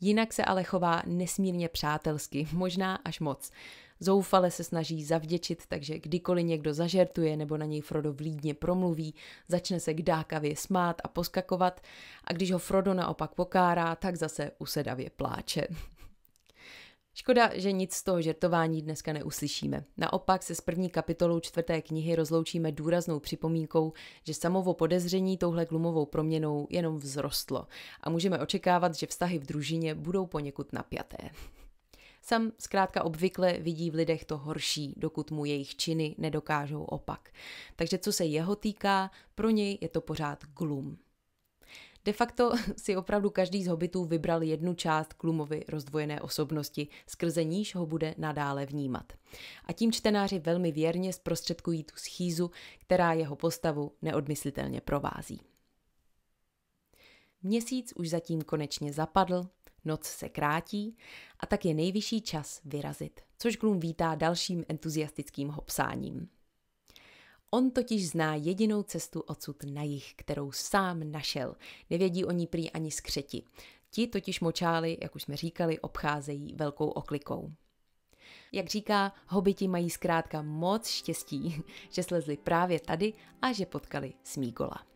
Jinak se ale chová nesmírně přátelsky, možná až moc. Zoufale se snaží zavděčit, takže kdykoliv někdo zažertuje nebo na něj Frodo vlídně promluví, začne se k smát a poskakovat a když ho Frodo naopak pokárá, tak zase usedavě pláče. Škoda, že nic z toho žertování dneska neuslyšíme. Naopak se s první kapitolou čtvrté knihy rozloučíme důraznou připomínkou, že samovo podezření touhle glumovou proměnou jenom vzrostlo a můžeme očekávat, že vztahy v družině budou poněkud napjaté. Sam zkrátka obvykle vidí v lidech to horší, dokud mu jejich činy nedokážou opak. Takže co se jeho týká, pro něj je to pořád glum. De facto [LAUGHS] si opravdu každý z hobitů vybral jednu část Klumovy rozdvojené osobnosti, skrze níž ho bude nadále vnímat. A tím čtenáři velmi věrně zprostředkují tu schízu, která jeho postavu neodmyslitelně provází. Měsíc už zatím konečně zapadl, noc se krátí a tak je nejvyšší čas vyrazit, což Glum vítá dalším entuziastickým hopsáním. On totiž zná jedinou cestu odsud na jich, kterou sám našel. Nevědí o ní prý ani skřeti. Ti totiž močály, jak už jsme říkali, obcházejí velkou oklikou. Jak říká, hobiti mají zkrátka moc štěstí, [LAUGHS] že slezli právě tady a že potkali Smígola.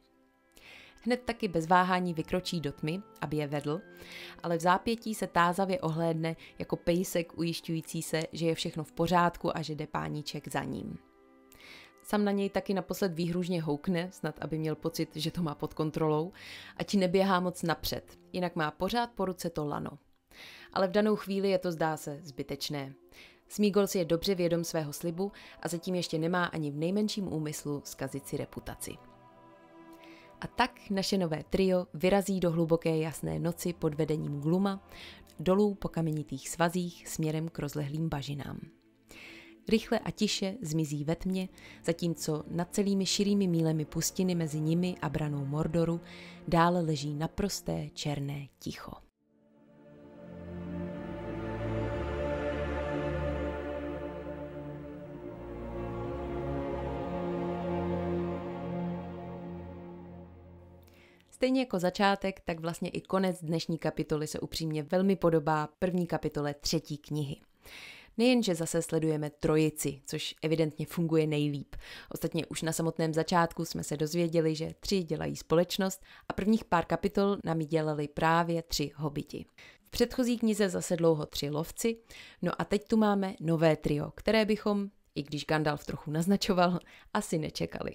Hned taky bez váhání vykročí do tmy, aby je vedl, ale v zápětí se tázavě ohlédne jako pejsek ujišťující se, že je všechno v pořádku a že jde páníček za ním. Sam na něj taky naposled výhružně houkne, snad aby měl pocit, že to má pod kontrolou, ať neběhá moc napřed, jinak má pořád po ruce to lano. Ale v danou chvíli je to zdá se zbytečné. si je dobře vědom svého slibu a zatím ještě nemá ani v nejmenším úmyslu zkazit si reputaci. A tak naše nové trio vyrazí do hluboké jasné noci pod vedením gluma, dolů po kamenitých svazích směrem k rozlehlým bažinám rychle a tiše zmizí ve tmě, zatímco nad celými širými mílemi pustiny mezi nimi a branou Mordoru dále leží naprosté černé ticho. Stejně jako začátek, tak vlastně i konec dnešní kapitoly se upřímně velmi podobá první kapitole třetí knihy. Nejenže zase sledujeme trojici, což evidentně funguje nejlíp. Ostatně už na samotném začátku jsme se dozvěděli, že tři dělají společnost a prvních pár kapitol nám dělali právě tři hobiti. V předchozí knize zase dlouho tři lovci, no a teď tu máme nové trio, které bychom, i když Gandalf trochu naznačoval, asi nečekali.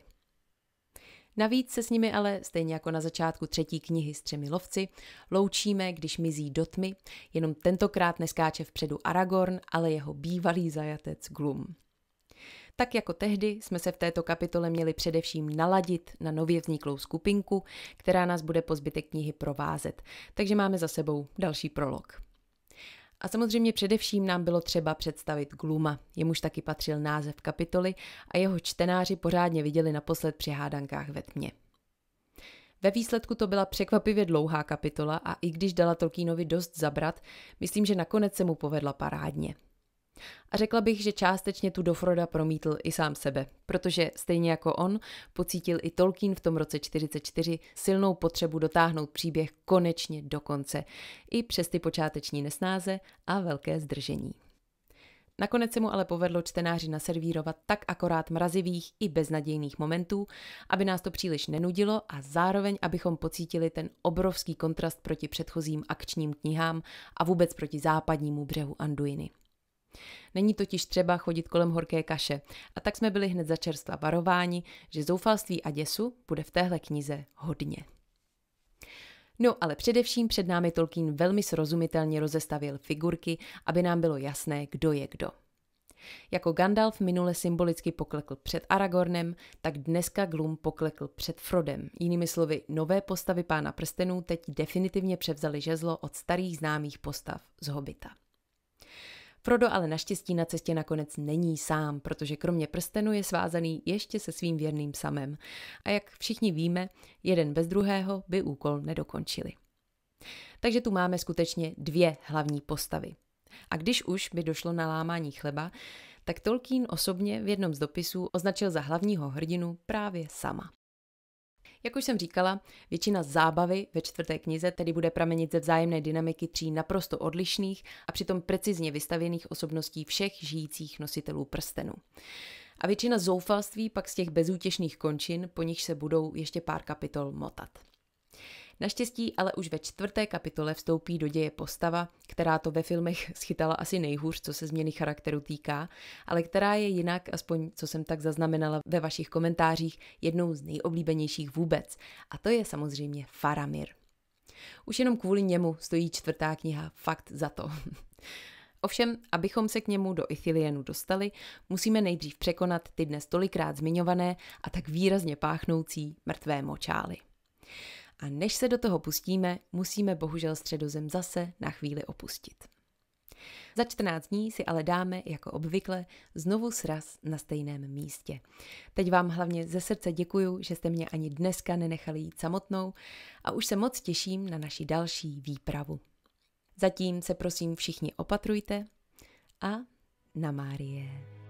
Navíc se s nimi ale, stejně jako na začátku třetí knihy s třemi lovci, loučíme, když mizí do tmy, jenom tentokrát neskáče vpředu Aragorn, ale jeho bývalý zajatec Glum. Tak jako tehdy jsme se v této kapitole měli především naladit na nově vzniklou skupinku, která nás bude po zbytek knihy provázet. Takže máme za sebou další prolog. A samozřejmě především nám bylo třeba představit Gluma, jemuž taky patřil název kapitoly a jeho čtenáři pořádně viděli naposled při hádankách ve tmě. Ve výsledku to byla překvapivě dlouhá kapitola a i když dala Tolkienovi dost zabrat, myslím, že nakonec se mu povedla parádně – a řekla bych, že částečně tu do Froda promítl i sám sebe, protože stejně jako on pocítil i Tolkien v tom roce 44 silnou potřebu dotáhnout příběh konečně do konce, i přes ty počáteční nesnáze a velké zdržení. Nakonec se mu ale povedlo čtenáři naservírovat tak akorát mrazivých i beznadějných momentů, aby nás to příliš nenudilo a zároveň, abychom pocítili ten obrovský kontrast proti předchozím akčním knihám a vůbec proti západnímu břehu Anduiny. Není totiž třeba chodit kolem horké kaše. A tak jsme byli hned začerstva varováni, že zoufalství a děsu bude v téhle knize hodně. No ale především před námi Tolkien velmi srozumitelně rozestavil figurky, aby nám bylo jasné, kdo je kdo. Jako Gandalf minule symbolicky poklekl před Aragornem, tak dneska Glum poklekl před Frodem. Jinými slovy, nové postavy pána prstenů teď definitivně převzaly žezlo od starých známých postav z Hobita. Frodo ale naštěstí na cestě nakonec není sám, protože kromě prstenu je svázaný ještě se svým věrným samem. A jak všichni víme, jeden bez druhého by úkol nedokončili. Takže tu máme skutečně dvě hlavní postavy. A když už by došlo na lámání chleba, tak Tolkien osobně v jednom z dopisů označil za hlavního hrdinu právě sama. Jak už jsem říkala, většina zábavy ve čtvrté knize tedy bude pramenit ze vzájemné dynamiky tří naprosto odlišných a přitom precizně vystavěných osobností všech žijících nositelů prstenu. A většina zoufalství pak z těch bezútěšných končin, po nichž se budou ještě pár kapitol motat. Naštěstí ale už ve čtvrté kapitole vstoupí do děje postava, která to ve filmech schytala asi nejhůř, co se změny charakteru týká, ale která je jinak, aspoň co jsem tak zaznamenala ve vašich komentářích, jednou z nejoblíbenějších vůbec. A to je samozřejmě Faramir. Už jenom kvůli němu stojí čtvrtá kniha fakt za to. [LAUGHS] Ovšem, abychom se k němu do Ithilienu dostali, musíme nejdřív překonat ty dnes tolikrát zmiňované a tak výrazně páchnoucí mrtvé močály a než se do toho pustíme, musíme bohužel středozem zase na chvíli opustit. Za 14 dní si ale dáme, jako obvykle, znovu sraz na stejném místě. Teď vám hlavně ze srdce děkuju, že jste mě ani dneska nenechali jít samotnou a už se moc těším na naši další výpravu. Zatím se prosím všichni opatrujte a na Marie.